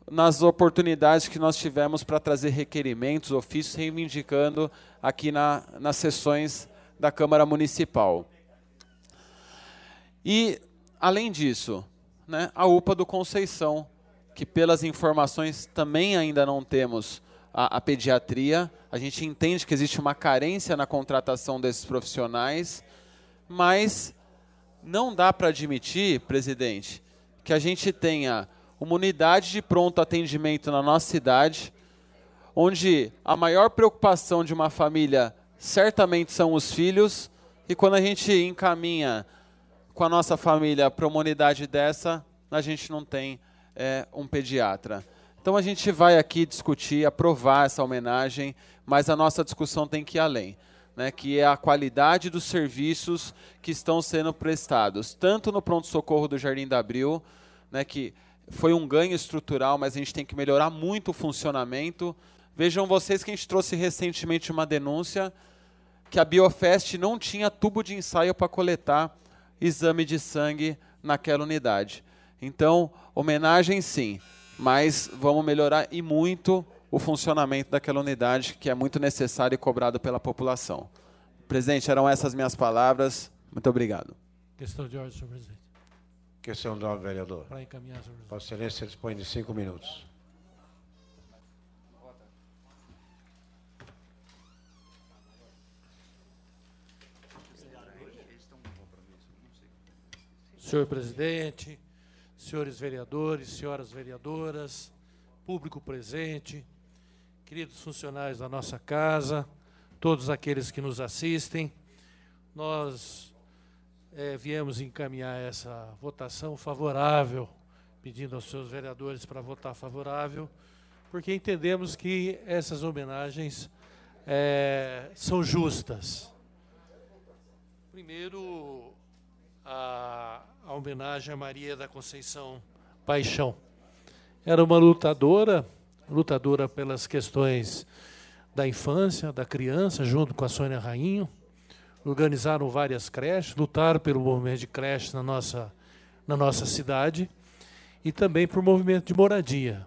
nas oportunidades que nós tivemos para trazer requerimentos, ofícios, reivindicando aqui na, nas sessões da Câmara Municipal. E, além disso, né, a UPA do Conceição, que pelas informações também ainda não temos a, a pediatria. A gente entende que existe uma carência na contratação desses profissionais, mas não dá para admitir, presidente, que a gente tenha uma unidade de pronto atendimento na nossa cidade, onde a maior preocupação de uma família certamente são os filhos, e quando a gente encaminha com a nossa família para uma unidade dessa, a gente não tem é, um pediatra. Então a gente vai aqui discutir, aprovar essa homenagem, mas a nossa discussão tem que ir além. Né, que é a qualidade dos serviços que estão sendo prestados, tanto no pronto-socorro do Jardim da Abril, né, que foi um ganho estrutural, mas a gente tem que melhorar muito o funcionamento. Vejam vocês que a gente trouxe recentemente uma denúncia que a Biofest não tinha tubo de ensaio para coletar exame de sangue naquela unidade. Então, homenagem sim, mas vamos melhorar e muito o funcionamento daquela unidade que é muito necessário e cobrado pela população. Presidente, eram essas minhas palavras. Muito obrigado. Questão de ordem, senhor presidente. Questão de ordem, vereador. Para encaminhar, senhor presidente. Vossa Excelência dispõe de cinco minutos. Senhor presidente, senhores vereadores, senhoras vereadoras, público presente, queridos funcionários da nossa casa, todos aqueles que nos assistem, nós é, viemos encaminhar essa votação favorável, pedindo aos seus vereadores para votar favorável, porque entendemos que essas homenagens é, são justas. Primeiro, a a homenagem a Maria da Conceição Paixão. Era uma lutadora, lutadora pelas questões da infância, da criança, junto com a Sônia Rainho. Organizaram várias creches, lutaram pelo movimento de creche na nossa, na nossa cidade e também por movimento de moradia.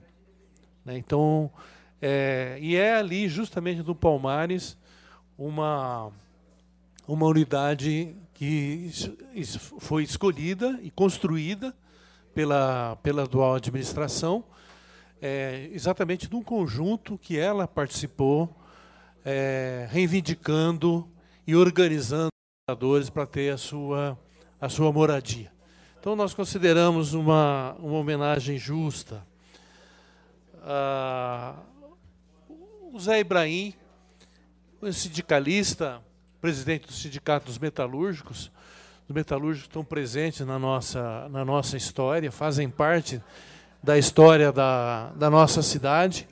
Né? Então, é, e é ali, justamente no Palmares, uma, uma unidade que foi escolhida e construída pela, pela dual administração, é, exatamente num conjunto que ela participou, é, reivindicando e organizando os moradores para ter a sua, a sua moradia. Então, nós consideramos uma, uma homenagem justa. Ah, o Zé Ibrahim, um sindicalista presidente do Sindicato dos Metalúrgicos. Os metalúrgicos estão presentes na nossa, na nossa história, fazem parte da história da, da nossa cidade.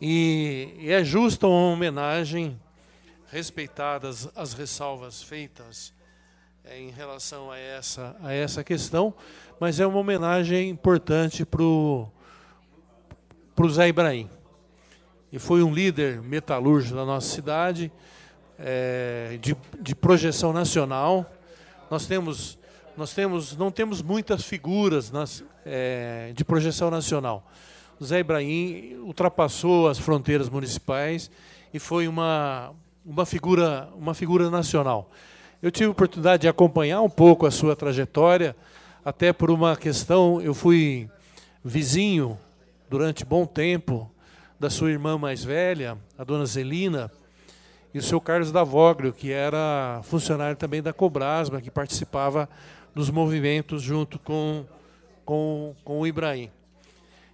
E, e é justa uma homenagem, respeitadas as ressalvas feitas é, em relação a essa, a essa questão, mas é uma homenagem importante para o Zé Ibrahim. E foi um líder metalúrgico da nossa cidade, é, de, de projeção nacional. Nós temos, nós temos, não temos muitas figuras nas, é, de projeção nacional. O Zé Ibrahim ultrapassou as fronteiras municipais e foi uma, uma figura uma figura nacional. Eu tive a oportunidade de acompanhar um pouco a sua trajetória, até por uma questão, eu fui vizinho durante bom tempo da sua irmã mais velha, a dona Zelina, e o seu Carlos Davoglio, que era funcionário também da Cobrasma, que participava dos movimentos junto com, com, com o Ibrahim.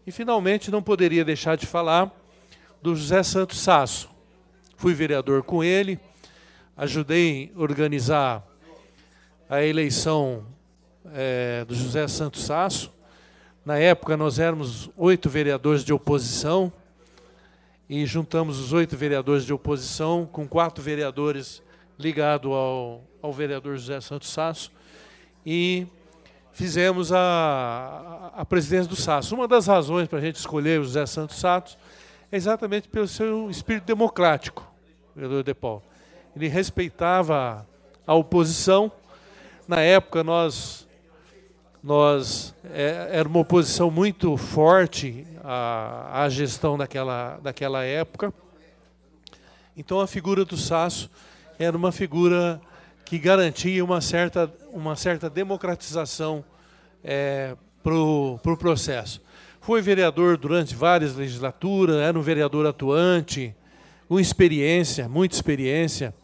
E, finalmente, não poderia deixar de falar do José Santos Sasso. Fui vereador com ele, ajudei a organizar a eleição é, do José Santos Sasso. Na época, nós éramos oito vereadores de oposição, e juntamos os oito vereadores de oposição com quatro vereadores ligados ao, ao vereador José Santos Sasso e fizemos a, a presidência do Sasso. Uma das razões para a gente escolher o José Santos Sasso é exatamente pelo seu espírito democrático, vereador De Paulo. Ele respeitava a oposição. Na época, nós nós é, era uma oposição muito forte à, à gestão daquela, daquela época. Então a figura do Sasso era uma figura que garantia uma certa, uma certa democratização é, para o pro processo. Foi vereador durante várias legislaturas, era um vereador atuante, com experiência, muita experiência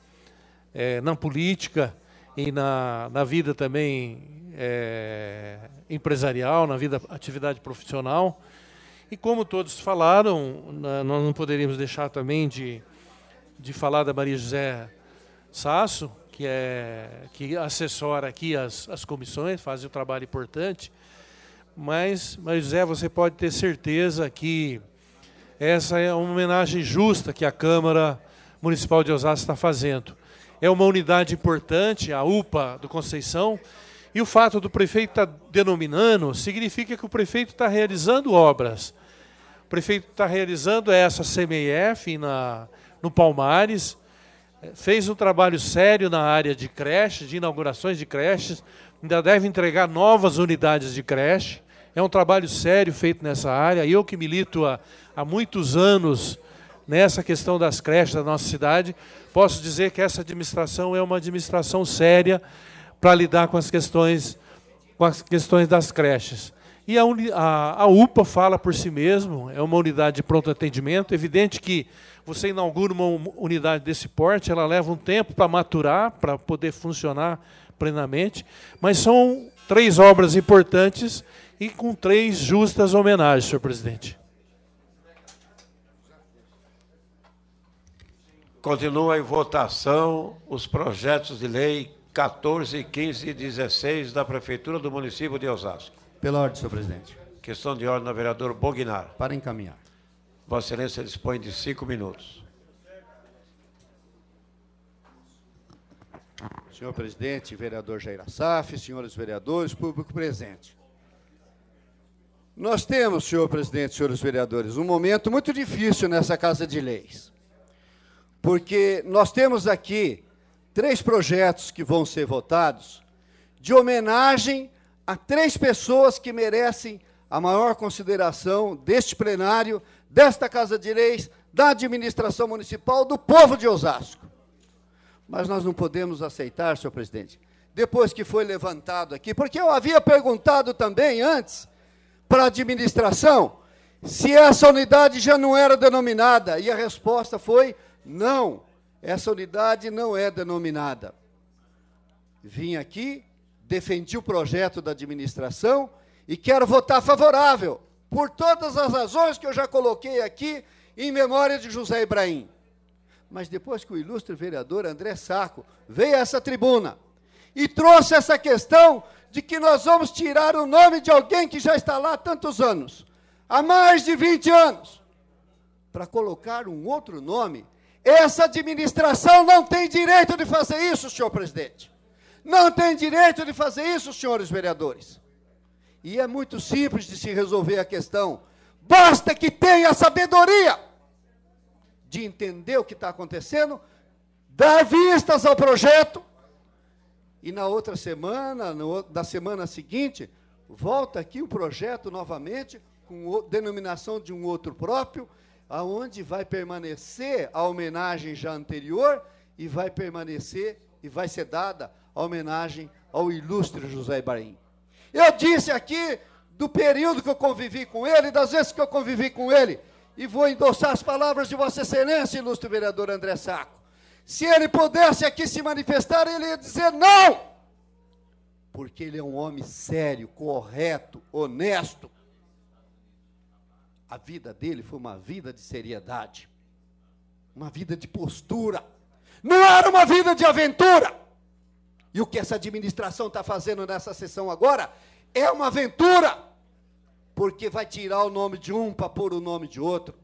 é, na política e na, na vida também é, empresarial, na vida, atividade profissional. E como todos falaram, nós não poderíamos deixar também de, de falar da Maria José Sasso, que é que assessora aqui as, as comissões, faz um trabalho importante. Mas, Maria José, você pode ter certeza que essa é uma homenagem justa que a Câmara Municipal de Osasco está fazendo. É uma unidade importante, a UPA do Conceição, e o fato do prefeito estar tá denominando significa que o prefeito está realizando obras. O prefeito está realizando essa CMEF na, no Palmares, eh, fez um trabalho sério na área de creches, de inaugurações de creches, ainda deve entregar novas unidades de creche. É um trabalho sério feito nessa área. Eu que milito há, há muitos anos nessa questão das creches da nossa cidade, posso dizer que essa administração é uma administração séria para lidar com as questões com as questões das creches. E a, a, a, UPA fala por si mesmo, é uma unidade de pronto atendimento. Evidente que você inaugura uma unidade desse porte, ela leva um tempo para maturar, para poder funcionar plenamente, mas são três obras importantes e com três justas homenagens, senhor presidente. Continua em votação os projetos de lei 14, 15 e 16 da Prefeitura do município de Osasco. Pela ordem, senhor presidente. Questão de ordem, vereador Bognar. Para encaminhar. Vossa Excelência dispõe de cinco minutos. Senhor presidente, vereador Jair Assaf, senhores vereadores, público presente. Nós temos, senhor presidente, senhores vereadores, um momento muito difícil nessa Casa de Leis, porque nós temos aqui três projetos que vão ser votados de homenagem a três pessoas que merecem a maior consideração deste plenário, desta Casa de Leis, da administração municipal, do povo de Osasco. Mas nós não podemos aceitar, senhor presidente, depois que foi levantado aqui, porque eu havia perguntado também antes para a administração se essa unidade já não era denominada, e a resposta foi não. Essa unidade não é denominada. Vim aqui, defendi o projeto da administração e quero votar favorável, por todas as razões que eu já coloquei aqui em memória de José Ibrahim. Mas depois que o ilustre vereador André Saco veio a essa tribuna e trouxe essa questão de que nós vamos tirar o nome de alguém que já está lá há tantos anos, há mais de 20 anos, para colocar um outro nome, essa administração não tem direito de fazer isso, senhor presidente. Não tem direito de fazer isso, senhores vereadores. E é muito simples de se resolver a questão. Basta que tenha sabedoria de entender o que está acontecendo, dar vistas ao projeto, e na outra semana, no, na semana seguinte, volta aqui o projeto novamente, com denominação de um outro próprio, aonde vai permanecer a homenagem já anterior e vai permanecer e vai ser dada a homenagem ao ilustre José Ibrahim. Eu disse aqui do período que eu convivi com ele, das vezes que eu convivi com ele, e vou endossar as palavras de Vossa Excelência, ilustre vereador André Saco. Se ele pudesse aqui se manifestar, ele ia dizer não, porque ele é um homem sério, correto, honesto, a vida dele foi uma vida de seriedade, uma vida de postura, não era uma vida de aventura. E o que essa administração está fazendo nessa sessão agora é uma aventura, porque vai tirar o nome de um para pôr o nome de outro.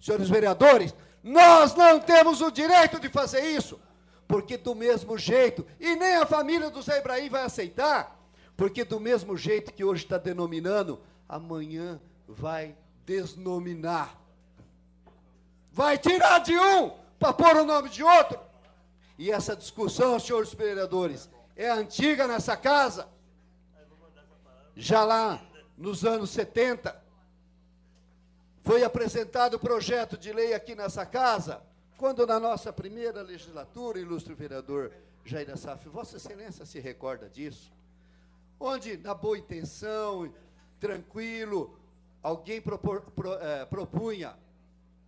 Senhores vereadores, nós não temos o direito de fazer isso, porque do mesmo jeito, e nem a família do Zé Ibrahim vai aceitar, porque do mesmo jeito que hoje está denominando, amanhã vai desnominar. Vai tirar de um para pôr o nome de outro. E essa discussão, senhores vereadores, é antiga nessa casa. Já lá nos anos 70, foi apresentado o projeto de lei aqui nessa casa, quando na nossa primeira legislatura, ilustre vereador Jair Assaf, Vossa Excelência se recorda disso? Onde, na boa intenção, tranquilo, alguém propor, pro, é, propunha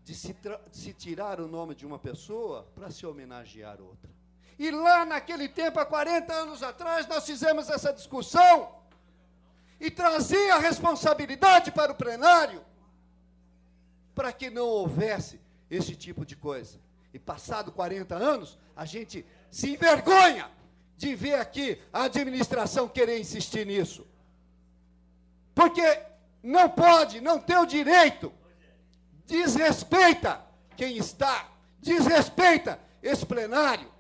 de se, de se tirar o nome de uma pessoa para se homenagear outra. E lá naquele tempo, há 40 anos atrás, nós fizemos essa discussão e trazia a responsabilidade para o plenário para que não houvesse esse tipo de coisa. E passado 40 anos, a gente se envergonha de ver aqui a administração querer insistir nisso. Porque não pode, não tem o direito. Desrespeita quem está, desrespeita esse plenário,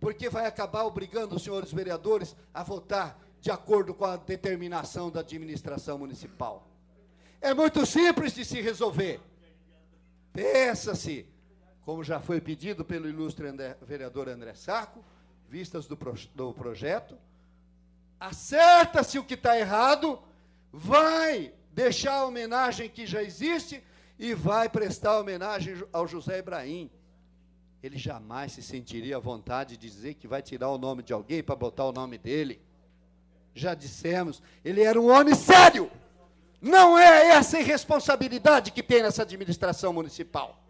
porque vai acabar obrigando os senhores vereadores a votar de acordo com a determinação da administração municipal. É muito simples de se resolver. Peça-se, como já foi pedido pelo ilustre André, vereador André Saco, vistas do, pro, do projeto, acerta-se o que está errado, vai deixar a homenagem que já existe e vai prestar homenagem ao José Ibrahim. Ele jamais se sentiria à vontade de dizer que vai tirar o nome de alguém para botar o nome dele. Já dissemos, ele era um homem sério. Não é essa irresponsabilidade que tem nessa administração municipal.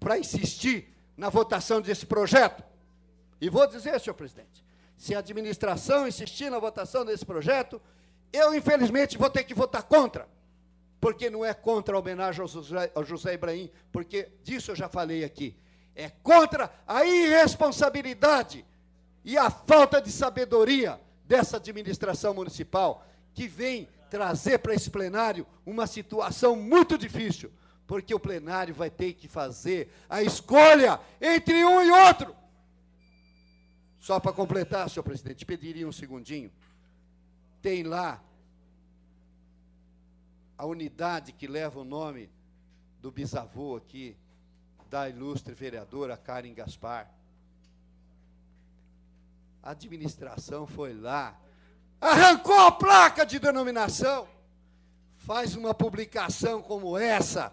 Para insistir na votação desse projeto. E vou dizer, senhor presidente, se a administração insistir na votação desse projeto, eu, infelizmente, vou ter que votar contra, porque não é contra a homenagem ao José, ao José Ibrahim, porque disso eu já falei aqui. É contra a irresponsabilidade e a falta de sabedoria dessa administração municipal, que vem trazer para esse plenário uma situação muito difícil, porque o plenário vai ter que fazer a escolha entre um e outro. Só para completar, senhor presidente, pediria um segundinho tem lá a unidade que leva o nome do bisavô aqui, da ilustre vereadora Karen Gaspar. A administração foi lá, arrancou a placa de denominação, faz uma publicação como essa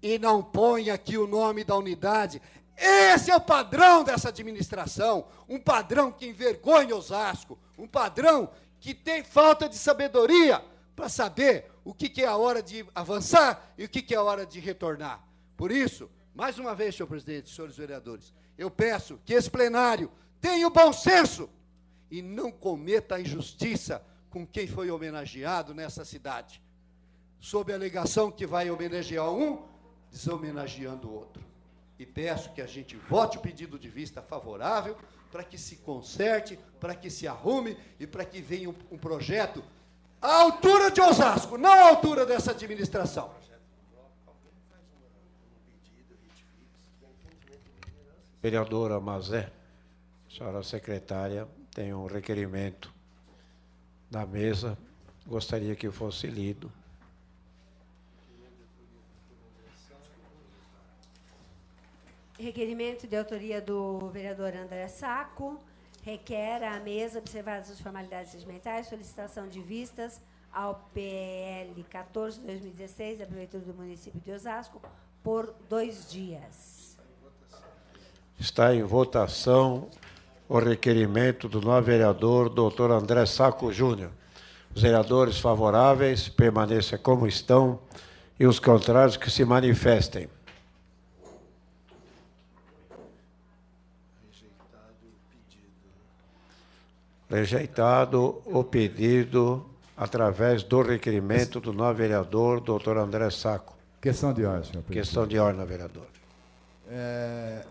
e não põe aqui o nome da unidade. Esse é o padrão dessa administração, um padrão que envergonha Osasco, um padrão que tem falta de sabedoria para saber o que, que é a hora de avançar e o que, que é a hora de retornar. Por isso, mais uma vez, senhor presidente, senhores vereadores, eu peço que esse plenário tenha o bom senso e não cometa a injustiça com quem foi homenageado nessa cidade, sob a alegação que vai homenagear um, deshomenageando o outro. E peço que a gente vote o pedido de vista favorável para que se conserte, para que se arrume e para que venha um, um projeto à altura de Osasco, não à altura dessa administração. Vereadora Mazé, senhora secretária, tem um requerimento da mesa, gostaria que fosse lido. Requerimento de autoria do vereador André Saco. Requer à mesa, observadas as formalidades regimentais, solicitação de vistas ao PL 14 2016 da Prefeitura do município de Osasco por dois dias. Está em votação o requerimento do novo vereador, doutor André Saco Júnior. Os vereadores favoráveis permaneçam como estão e os contrários que se manifestem. Rejeitado o pedido através do requerimento do novo vereador, doutor André Saco. Questão de ordem, senhor presidente. Questão de ordem, vereador. É,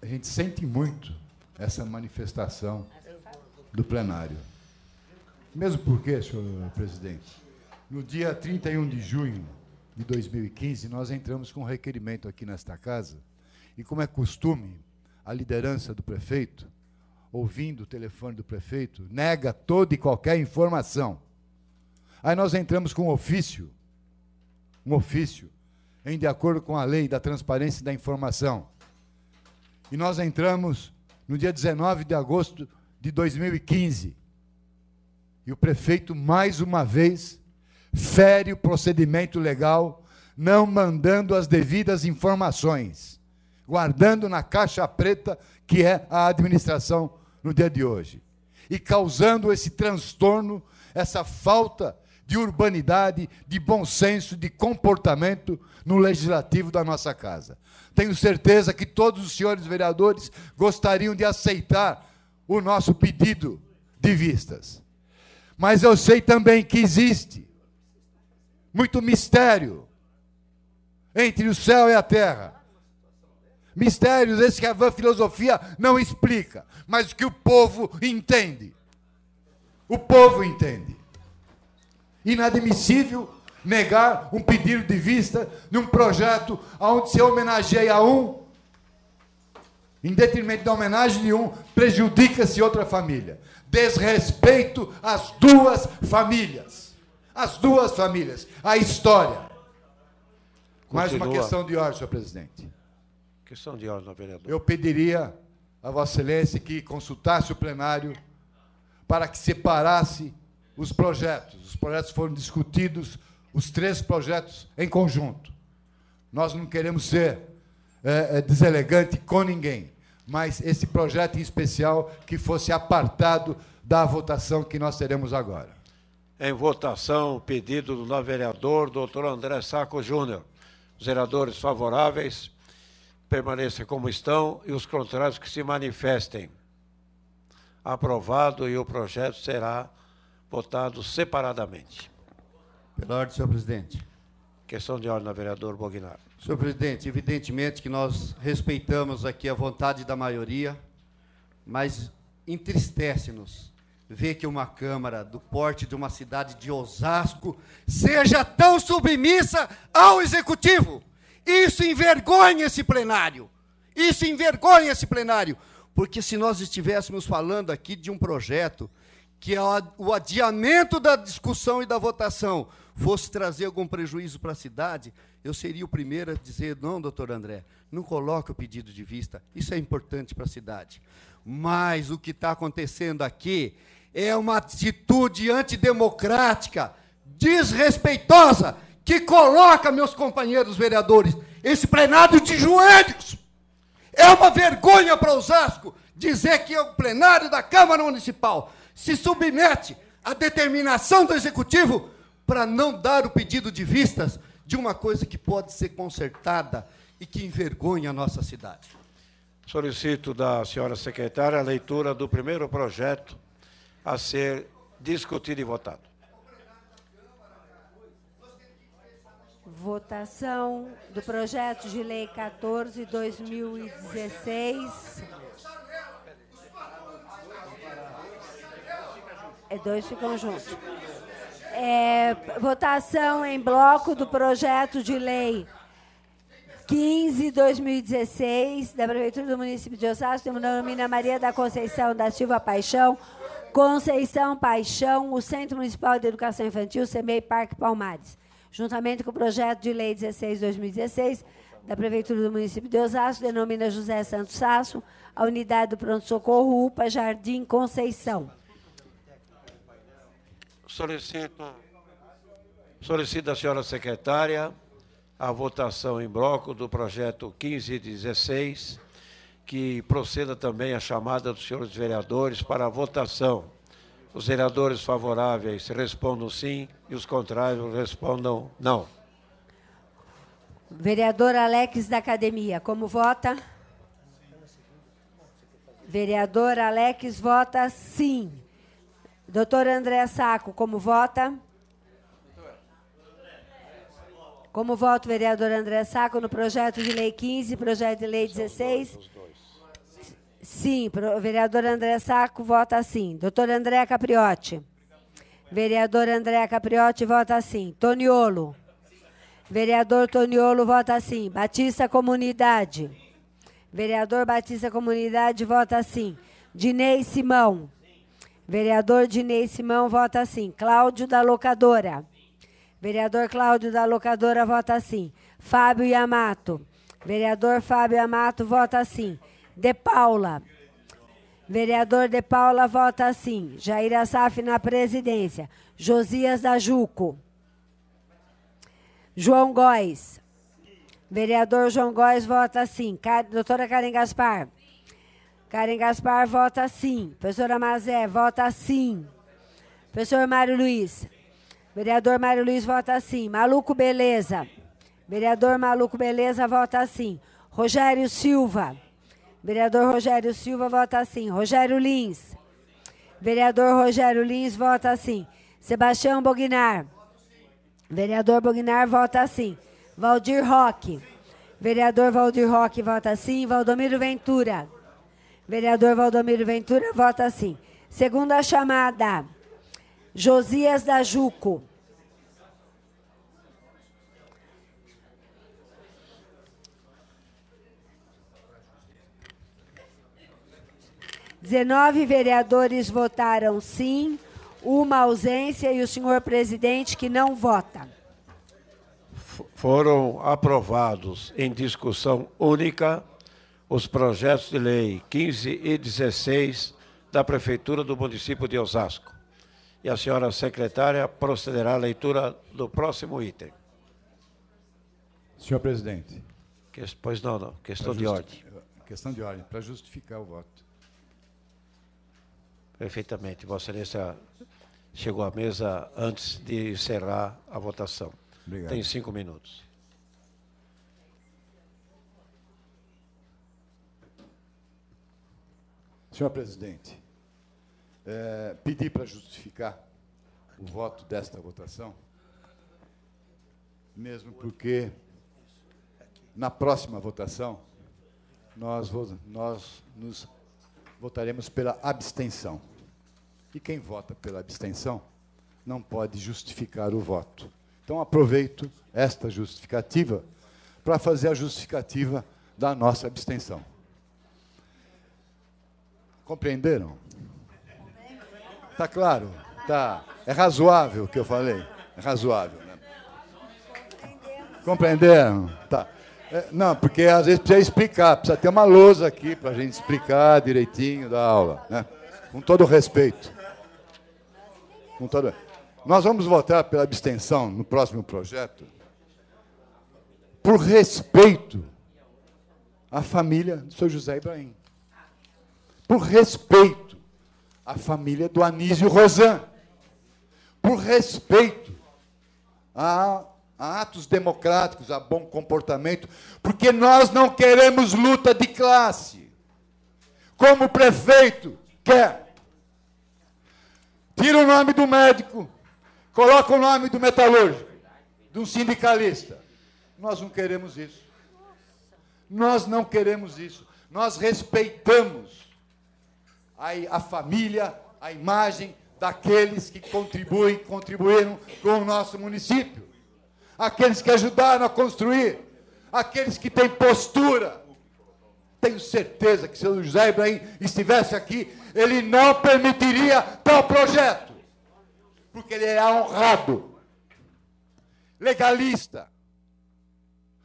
a gente sente muito essa manifestação do plenário. Mesmo porque, senhor presidente, no dia 31 de junho de 2015, nós entramos com um requerimento aqui nesta casa e, como é costume, a liderança do prefeito ouvindo o telefone do prefeito, nega toda e qualquer informação. Aí nós entramos com um ofício, um ofício, em de acordo com a lei da transparência e da informação. E nós entramos no dia 19 de agosto de 2015. E o prefeito, mais uma vez, fere o procedimento legal, não mandando as devidas informações, guardando na caixa preta que é a administração no dia de hoje e causando esse transtorno, essa falta de urbanidade, de bom senso, de comportamento no legislativo da nossa casa. Tenho certeza que todos os senhores vereadores gostariam de aceitar o nosso pedido de vistas. Mas eu sei também que existe muito mistério entre o céu e a terra mistérios esse que a vã filosofia não explica, mas que o povo entende. O povo entende. Inadmissível negar um pedido de vista de um projeto onde se homenageia um, em detrimento da homenagem de um, prejudica-se outra família. Desrespeito às duas famílias. As duas famílias. A história. Continua. Mais uma questão de ordem, senhor presidente. Questão de ordem, vereador. Eu pediria a Vossa Excelência que consultasse o plenário para que separasse os projetos. Os projetos foram discutidos, os três projetos em conjunto. Nós não queremos ser é, é deselegante com ninguém, mas esse projeto em especial que fosse apartado da votação que nós teremos agora. Em votação, o pedido do vereador, doutor André Saco Júnior. Os vereadores favoráveis, permaneçam como estão e os contrários que se manifestem. Aprovado e o projeto será votado separadamente. Pela ordem, senhor presidente. Questão de ordem, vereador Bognar. Senhor presidente, evidentemente que nós respeitamos aqui a vontade da maioria, mas entristece-nos ver que uma Câmara do porte de uma cidade de Osasco seja tão submissa ao Executivo. Isso envergonha esse plenário. Isso envergonha esse plenário. Porque se nós estivéssemos falando aqui de um projeto que o adiamento da discussão e da votação fosse trazer algum prejuízo para a cidade, eu seria o primeiro a dizer: não, doutor André, não coloque o pedido de vista, isso é importante para a cidade. Mas o que está acontecendo aqui é uma atitude antidemocrática, desrespeitosa que coloca, meus companheiros vereadores, esse plenário de joelhos. É uma vergonha para Osasco dizer que o plenário da Câmara Municipal se submete à determinação do Executivo para não dar o pedido de vistas de uma coisa que pode ser consertada e que envergonha a nossa cidade. Solicito da senhora secretária a leitura do primeiro projeto a ser discutido e votado. Votação do projeto de lei 14 2016. É, dois ficam juntos. É, votação em bloco do projeto de lei 15 2016 da Prefeitura do município de Osasco, denomina Maria da Conceição da Silva Paixão, Conceição Paixão, o Centro Municipal de Educação Infantil, CEMEI Parque Palmares juntamente com o projeto de lei 16/2016 da prefeitura do município de Osasco, denomina José Santos Sasso a unidade do pronto socorro UPA Jardim Conceição. Solicito solicito a senhora secretária a votação em bloco do projeto 1516 que proceda também a chamada dos senhores vereadores para a votação. Os vereadores favoráveis respondam sim e os contrários respondam não. Vereador Alex da Academia, como vota? Vereador Alex vota sim. Doutor André Saco, como vota? Como vota o vereador André Saco no projeto de lei 15, projeto de lei 16? Sim, o vereador André Saco vota sim. Doutor André Capriotti. Vereador André Capriotti vota sim. Toniolo. Vereador Toniolo vota sim. Batista Comunidade. Vereador Batista Comunidade vota sim. Dinei Simão. Vereador Dinei Simão vota sim. Cláudio da Locadora. Vereador Cláudio da Locadora vota sim. Fábio Yamato. Vereador Fábio Amato vota sim. De Paula. Vereador De Paula vota sim. Jair Assaf na presidência. Josias da Juco. João Góes. Vereador João Góes vota sim. Doutora Karen Gaspar. Karen Gaspar vota sim. Professora Mazé vota sim. Professor Mário Luiz. Vereador Mário Luiz vota sim. Maluco Beleza. Vereador Maluco Beleza vota sim. Rogério Silva. Vereador Rogério Silva vota sim. Rogério Lins. Vereador Rogério Lins vota sim. Sebastião Bognar. Vereador Bognar vota sim. Valdir Roque. Vereador Valdir Roque vota sim. Valdomiro Ventura. Vereador Valdomiro Ventura vota sim. Segunda chamada. Josias da Juco. 19 vereadores votaram sim, uma ausência e o senhor presidente que não vota. Foram aprovados em discussão única os projetos de lei 15 e 16 da Prefeitura do município de Osasco. E a senhora secretária procederá à leitura do próximo item. Senhor presidente. Que, pois não, não. Questão de ordem. Eh, questão de ordem, para justificar o voto. Perfeitamente. Vossa Excelência chegou à mesa antes de encerrar a votação. Obrigado. Tem cinco minutos. Senhor presidente, é, pedi para justificar o voto desta votação, mesmo porque na próxima votação nós, nós nos votaremos pela abstenção. E quem vota pela abstenção não pode justificar o voto. Então, aproveito esta justificativa para fazer a justificativa da nossa abstenção. Compreenderam? Tá claro? Tá. É razoável o que eu falei. É razoável, né? Compreenderam? Tá. É, não, porque às vezes precisa explicar, precisa ter uma lousa aqui para a gente explicar direitinho da aula, né? Com todo respeito. Com toda... Nós vamos votar pela abstenção no próximo projeto por respeito à família do seu José Ibrahim. Por respeito à família do Anísio Rosan. Por respeito a, a atos democráticos, a bom comportamento, porque nós não queremos luta de classe. Como o prefeito quer Tira o nome do médico, coloca o nome do metalúrgico, de um sindicalista. Nós não queremos isso. Nós não queremos isso. Nós respeitamos a, a família, a imagem daqueles que contribuem, contribuíram com o nosso município, aqueles que ajudaram a construir, aqueles que têm postura, tenho certeza que se o José Ibrahim estivesse aqui, ele não permitiria tal projeto. Porque ele é honrado, legalista.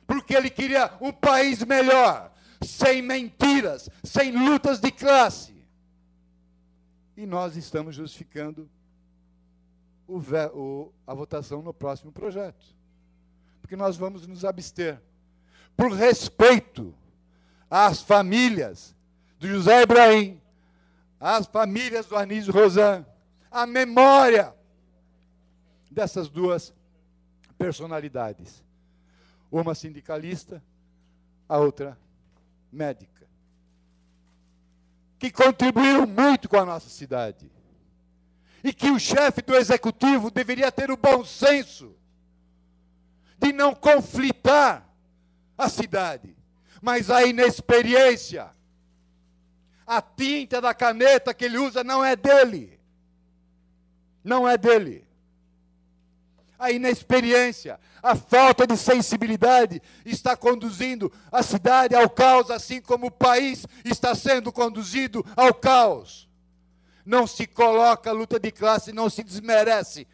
Porque ele queria um país melhor, sem mentiras, sem lutas de classe. E nós estamos justificando o, o, a votação no próximo projeto. Porque nós vamos nos abster. Por respeito as famílias do José Ibrahim, as famílias do Anísio Rosan, a memória dessas duas personalidades. Uma sindicalista, a outra médica. Que contribuíram muito com a nossa cidade. E que o chefe do executivo deveria ter o bom senso de não conflitar a cidade mas a inexperiência. A tinta da caneta que ele usa não é dele. Não é dele. A inexperiência, a falta de sensibilidade está conduzindo a cidade ao caos, assim como o país está sendo conduzido ao caos. Não se coloca a luta de classe, não se desmerece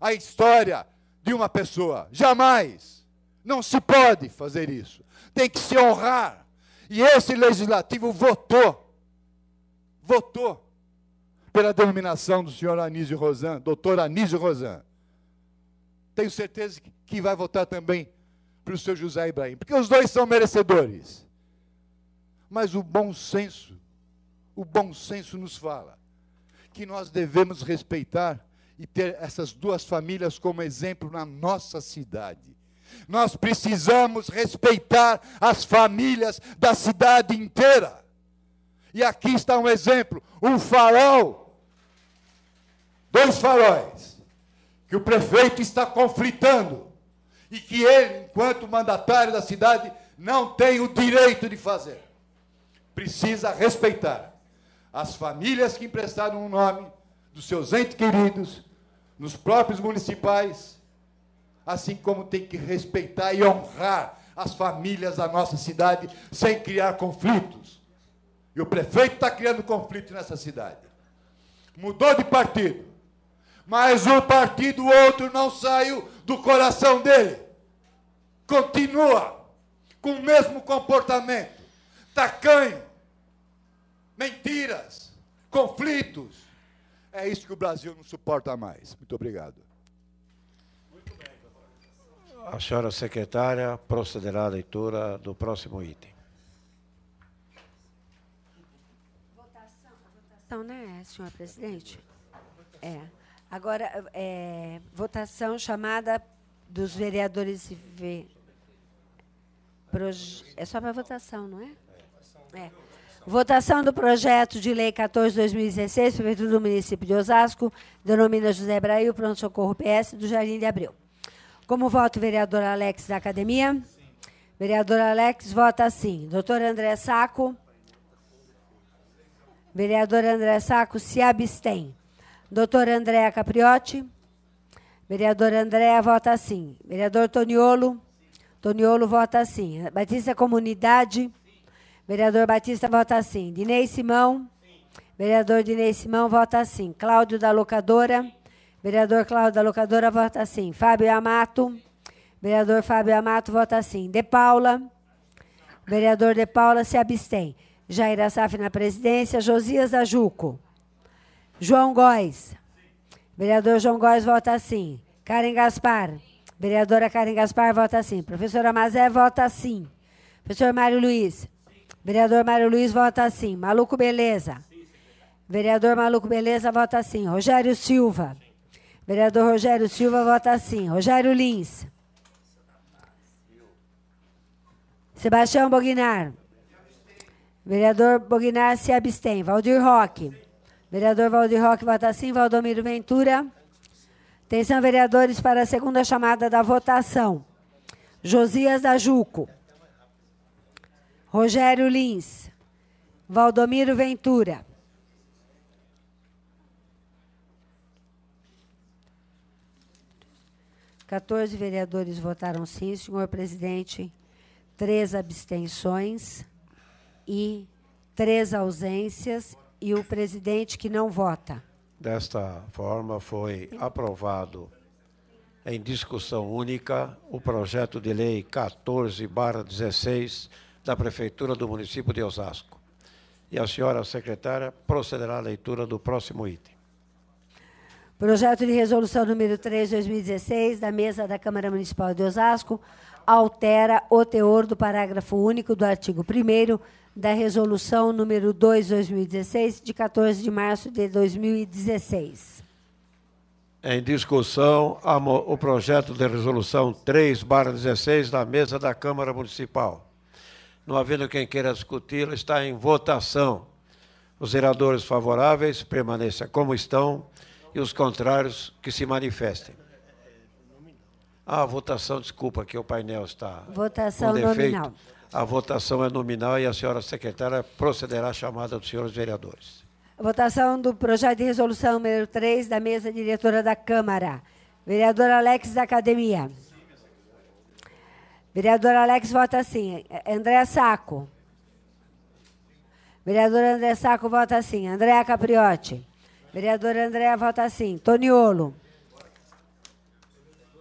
a história de uma pessoa. Jamais. Não se pode fazer isso. Tem que se honrar. E esse legislativo votou, votou pela denominação do senhor Anísio Rosan, doutor Anísio Rosan. Tenho certeza que vai votar também para o senhor José Ibrahim, porque os dois são merecedores. Mas o bom senso, o bom senso nos fala que nós devemos respeitar e ter essas duas famílias como exemplo na nossa cidade. Nós precisamos respeitar as famílias da cidade inteira. E aqui está um exemplo: um farol. Dois faróis que o prefeito está conflitando e que ele, enquanto mandatário da cidade, não tem o direito de fazer. Precisa respeitar as famílias que emprestaram o nome dos seus entes queridos, nos próprios municipais assim como tem que respeitar e honrar as famílias da nossa cidade sem criar conflitos. E o prefeito está criando conflito nessa cidade. Mudou de partido. Mas um partido, outro não saiu do coração dele. Continua com o mesmo comportamento. Tacanho, mentiras, conflitos. É isso que o Brasil não suporta mais. Muito obrigado. A senhora secretária procederá à leitura do próximo item. Votação, votação né, senhor presidente? É. Agora, é, votação chamada dos vereadores V. Proje... É só para votação, não é? É. Votação do projeto de lei 14-2016, Prefeitura do município de Osasco, denomina José Brail, Pronto-Socorro PS, do Jardim de Abril. Como vota o vereador Alex da academia? Sim. Vereador Alex vota sim. Doutor André Saco? Vereador André Saco se abstém. Doutor Andréa Capriotti? Vereador Andréa vota sim. Vereador Toniolo? Toniolo vota sim. Batista Comunidade? Sim. Vereador Batista vota sim. Dinei Simão? Sim. Vereador Dinei Simão vota sim. Cláudio da Locadora? Sim. Vereador Cláudio da Locadora vota sim. Fábio Amato. Vereador Fábio Amato vota sim. De Paula. Vereador De Paula se abstém. Jair Assaf na presidência. Josias Ajuco. João Góes. Vereador João Góes vota sim. Karen Gaspar. Vereadora Karen Gaspar vota sim. Professora Mazé vota sim. Professor Mário Luiz. Vereador Mário Luiz vota sim. Maluco Beleza. Vereador Maluco Beleza vota sim. Rogério Silva. Sim. Vereador Rogério Silva vota sim. Rogério Lins. Sebastião Bognar. Vereador Bognar se abstém. Valdir Roque. Vereador Valdir Roque vota sim. Valdomiro Ventura. Atenção, vereadores, para a segunda chamada da votação. Josias da Juco. Rogério Lins. Valdomiro Ventura. 14 vereadores votaram sim, senhor presidente, três abstenções e três ausências e o presidente que não vota. Desta forma, foi aprovado em discussão única o projeto de lei 14/16 da prefeitura do município de Osasco. E a senhora secretária procederá à leitura do próximo item. Projeto de resolução número 3, 2016, da mesa da Câmara Municipal de Osasco, altera o teor do parágrafo único do artigo 1 da resolução número 2, 2016, de 14 de março de 2016. Em discussão, o projeto de resolução 3, 16, da mesa da Câmara Municipal. Não havendo quem queira discuti-lo, está em votação. Os vereadores favoráveis permaneçam como estão e os contrários que se manifestem. Ah, a votação, desculpa, que o painel está votação com defeito. Nominal. A votação é nominal e a senhora secretária procederá à chamada dos senhores vereadores. A votação do projeto de resolução número 3 da mesa diretora da Câmara. Vereador Alex da Academia. Vereador Alex vota sim. André Saco. Vereador André Saco vota sim. Andréa Capriotti. Vereador Andréa vota sim. Toniolo.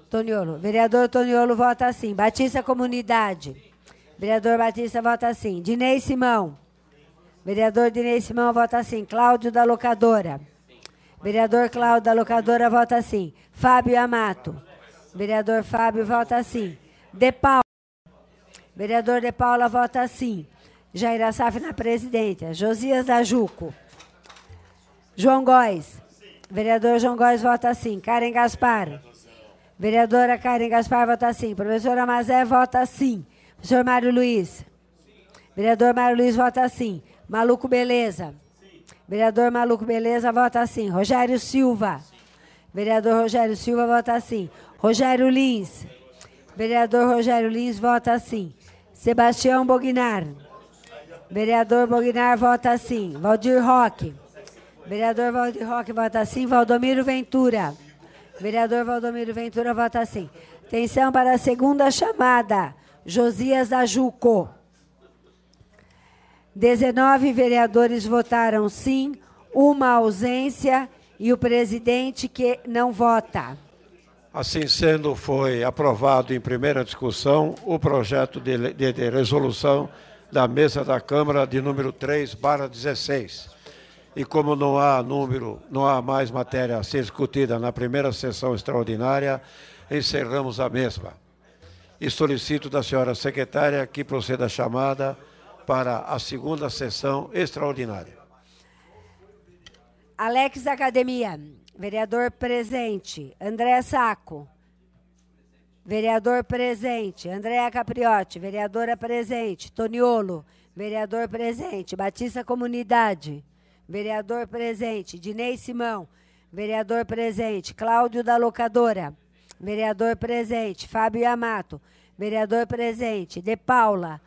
Toniolo. Vereador Toniolo vota sim. Batista Comunidade. Vereador Batista vota sim. Dinei Simão. Vereador Dinei Simão vota sim. Cláudio da Locadora. Vereador Cláudio da Locadora vota sim. Fábio Amato. Vereador Fábio vota sim. De Paula. Vereador De Paula vota sim. Jair Assaf na presidência. Josias da Juco. João Góes. Vereador João Góes vota sim. Karen Gaspar. Vereadora Karen Gaspar vota sim. Professora Mazé vota sim. Professor Mário Luiz. Vereador Mário Luiz vota sim. Maluco Beleza. Vereador Maluco Beleza vota sim. Rogério Silva. Vereador Rogério Silva vota sim. Rogério Lins. Vereador Rogério Lins vota sim. Sebastião Bognar. Vereador Bognar vota sim. Valdir Roque. Vereador Valdir Roque vota sim. Valdomiro Ventura. Vereador Valdomiro Ventura vota sim. Atenção para a segunda chamada. Josias Ajuco. 19 vereadores votaram sim, uma ausência e o presidente que não vota. Assim sendo, foi aprovado em primeira discussão o projeto de, de, de resolução da mesa da Câmara de número 3, barra 16. E como não há número, não há mais matéria a ser discutida na primeira sessão extraordinária, encerramos a mesma. E solicito da senhora secretária que proceda a chamada para a segunda sessão extraordinária. Alex Academia, vereador presente. André Saco. Vereador presente. Andréa Capriotti, vereadora presente. Toniolo, vereador presente. Batista Comunidade. Vereador presente, Dinei Simão. Vereador presente, Cláudio da Locadora. Vereador presente, Fábio Yamato. Vereador presente, De Paula.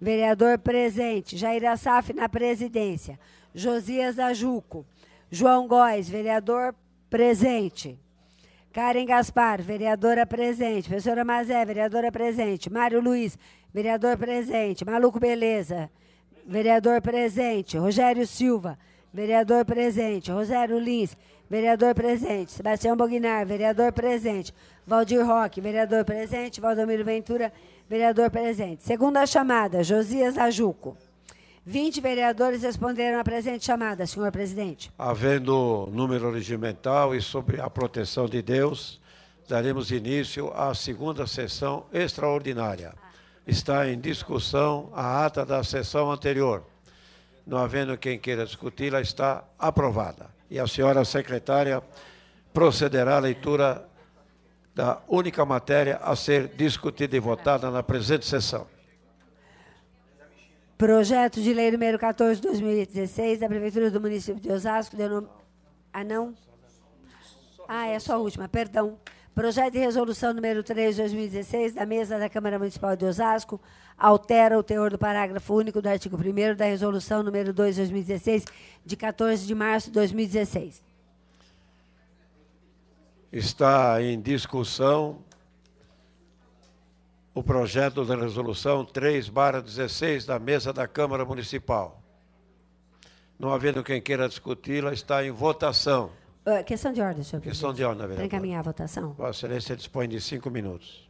Vereador presente, Jair Assaf na presidência. Josias Ajuco. João Góes, vereador presente. Karen Gaspar, vereadora presente. Professora Mazé, vereadora presente. Mário Luiz, vereador presente. Maluco Beleza, vereador presente. Rogério Silva, vereador vereador presente. Rosério Lins, vereador presente. Sebastião Bognar, vereador presente. Valdir Roque, vereador presente. Valdomiro Ventura, vereador presente. Segunda chamada, Josias Ajuco. 20 vereadores responderam à presente chamada, senhor presidente. Havendo número regimental e sobre a proteção de Deus, daremos início à segunda sessão extraordinária. Está em discussão a ata da sessão anterior. Não havendo quem queira discuti-la, está aprovada. E a senhora secretária procederá à leitura da única matéria a ser discutida e votada na presente sessão. Projeto de Lei número 14 de 2016 da Prefeitura do Município de Osasco. nome Ah, não? Ah, é só a última, perdão. Projeto de resolução número 3, 2016, da mesa da Câmara Municipal de Osasco, altera o teor do parágrafo único do artigo 1 da resolução número 2, 2016, de 14 de março de 2016. Está em discussão o projeto da resolução 3, 16, da mesa da Câmara Municipal. Não havendo quem queira discuti-la, está em votação. Uh, questão de ordem, senhor Questão presidente. de ordem, vereador. Para encaminhar a votação. Vossa Excelência dispõe de cinco minutos.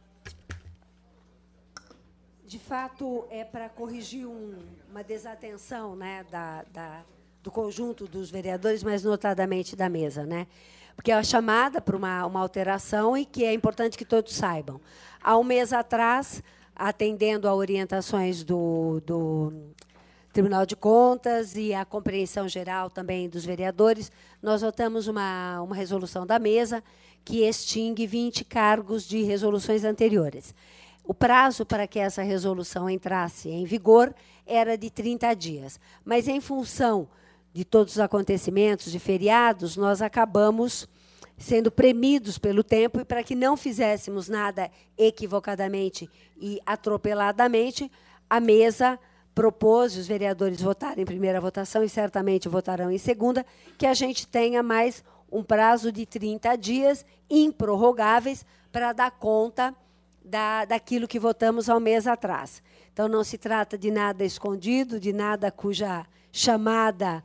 De fato, é para corrigir um, uma desatenção né, da, da, do conjunto dos vereadores, mas notadamente da mesa. Né? Porque é a chamada para uma, uma alteração e que é importante que todos saibam. Há um mês atrás, atendendo a orientações do, do Tribunal de Contas e a compreensão geral também dos vereadores, nós votamos uma, uma resolução da mesa que extingue 20 cargos de resoluções anteriores. O prazo para que essa resolução entrasse em vigor era de 30 dias, mas em função de todos os acontecimentos, de feriados, nós acabamos sendo premidos pelo tempo e para que não fizéssemos nada equivocadamente e atropeladamente, a mesa propôs, os vereadores votaram em primeira votação e certamente votarão em segunda, que a gente tenha mais um prazo de 30 dias improrrogáveis para dar conta da, daquilo que votamos há um mês atrás. Então, não se trata de nada escondido, de nada cuja chamada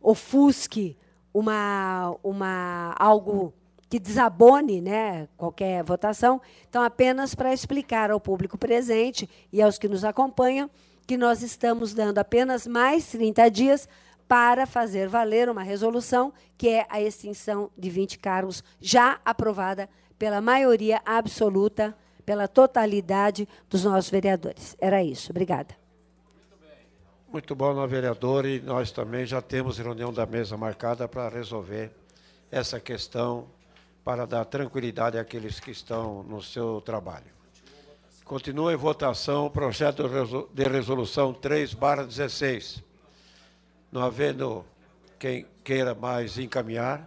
ofusque uma, uma, algo que desabone né, qualquer votação. Então, apenas para explicar ao público presente e aos que nos acompanham que nós estamos dando apenas mais 30 dias para fazer valer uma resolução que é a extinção de 20 cargos já aprovada pela maioria absoluta, pela totalidade dos nossos vereadores. Era isso. Obrigada. Muito bom, nós vereador, e nós também já temos reunião da mesa marcada para resolver essa questão, para dar tranquilidade àqueles que estão no seu trabalho. Continua em votação o projeto de resolução 3, barra 16. Não havendo quem queira mais encaminhar.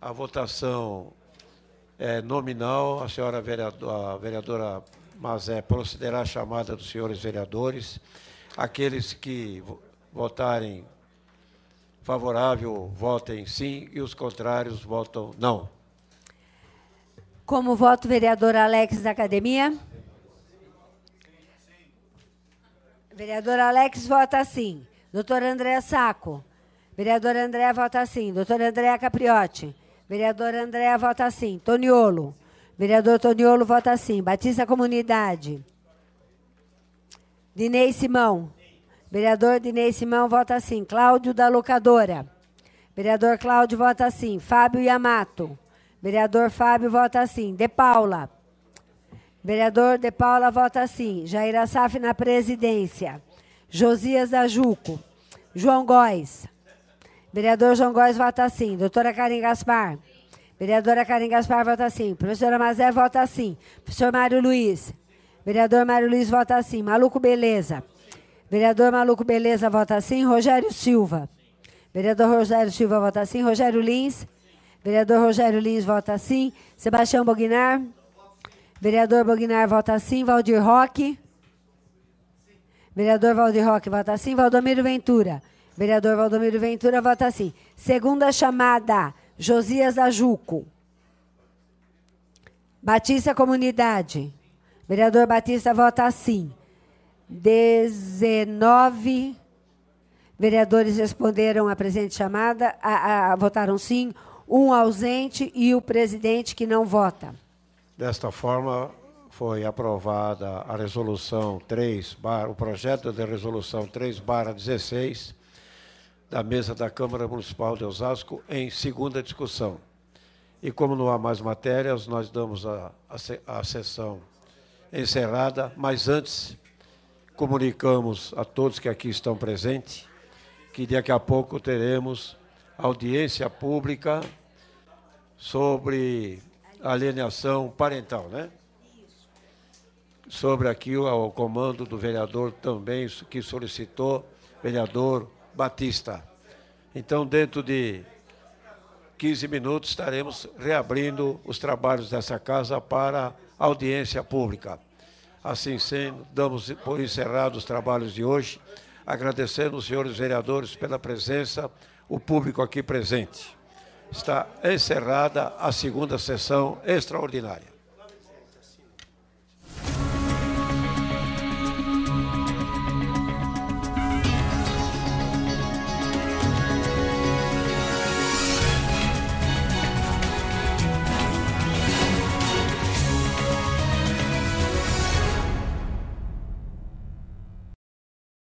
A votação é nominal. A senhora vereadora, a vereadora Mazé procederá a chamada dos senhores vereadores. Aqueles que votarem favorável, votem sim, e os contrários votam não. Como voto, vereador Alex da academia. Vereador Alex vota sim. Doutor André Saco. Vereador André vota sim. Doutor André Capriotti. Vereador André vota sim. Toniolo. Vereador Toniolo vota sim. Batista Comunidade. Dinei Simão. Vereador Dinei Simão vota sim. Cláudio da Locadora. Vereador Cláudio vota sim. Fábio Yamato. Vereador Fábio vota sim. De Paula. Vereador De Paula vota sim. Jair Assaf na presidência. Josias da Juco. João Góes. Vereador João Góes vota sim. Doutora Karen Gaspar. Vereadora Karen Gaspar vota sim. Professora Mazé vota sim. Professor Mário Luiz. Vereador Mário Luiz vota sim. Maluco Beleza. Vereador Maluco Beleza vota sim. Rogério Silva. Vereador Rogério Silva vota sim. Rogério Lins. Vereador Rogério Lins vota sim. Sebastião Bognar. Vereador Bognar vota sim. Valdir Roque. Vereador Valdir Roque vota sim. Valdomiro Ventura. Vereador Valdomiro Ventura vota sim. Segunda chamada, Josias Ajuco. Batista Comunidade. Vereador Batista vota sim. 19 vereadores responderam à presente chamada, a, a, votaram sim um ausente e o presidente que não vota. Desta forma, foi aprovada a resolução 3, bar, o projeto de resolução 3 barra 16 da mesa da Câmara Municipal de Osasco em segunda discussão. E como não há mais matérias, nós damos a, a, a sessão encerrada, mas antes comunicamos a todos que aqui estão presentes que daqui a pouco teremos audiência pública sobre alienação parental, né? Sobre aqui o comando do vereador também, que solicitou, vereador Batista. Então, dentro de 15 minutos, estaremos reabrindo os trabalhos dessa casa para audiência pública. Assim sendo, damos por encerrados os trabalhos de hoje, agradecendo os senhores vereadores pela presença, o público aqui presente está encerrada a segunda sessão extraordinária.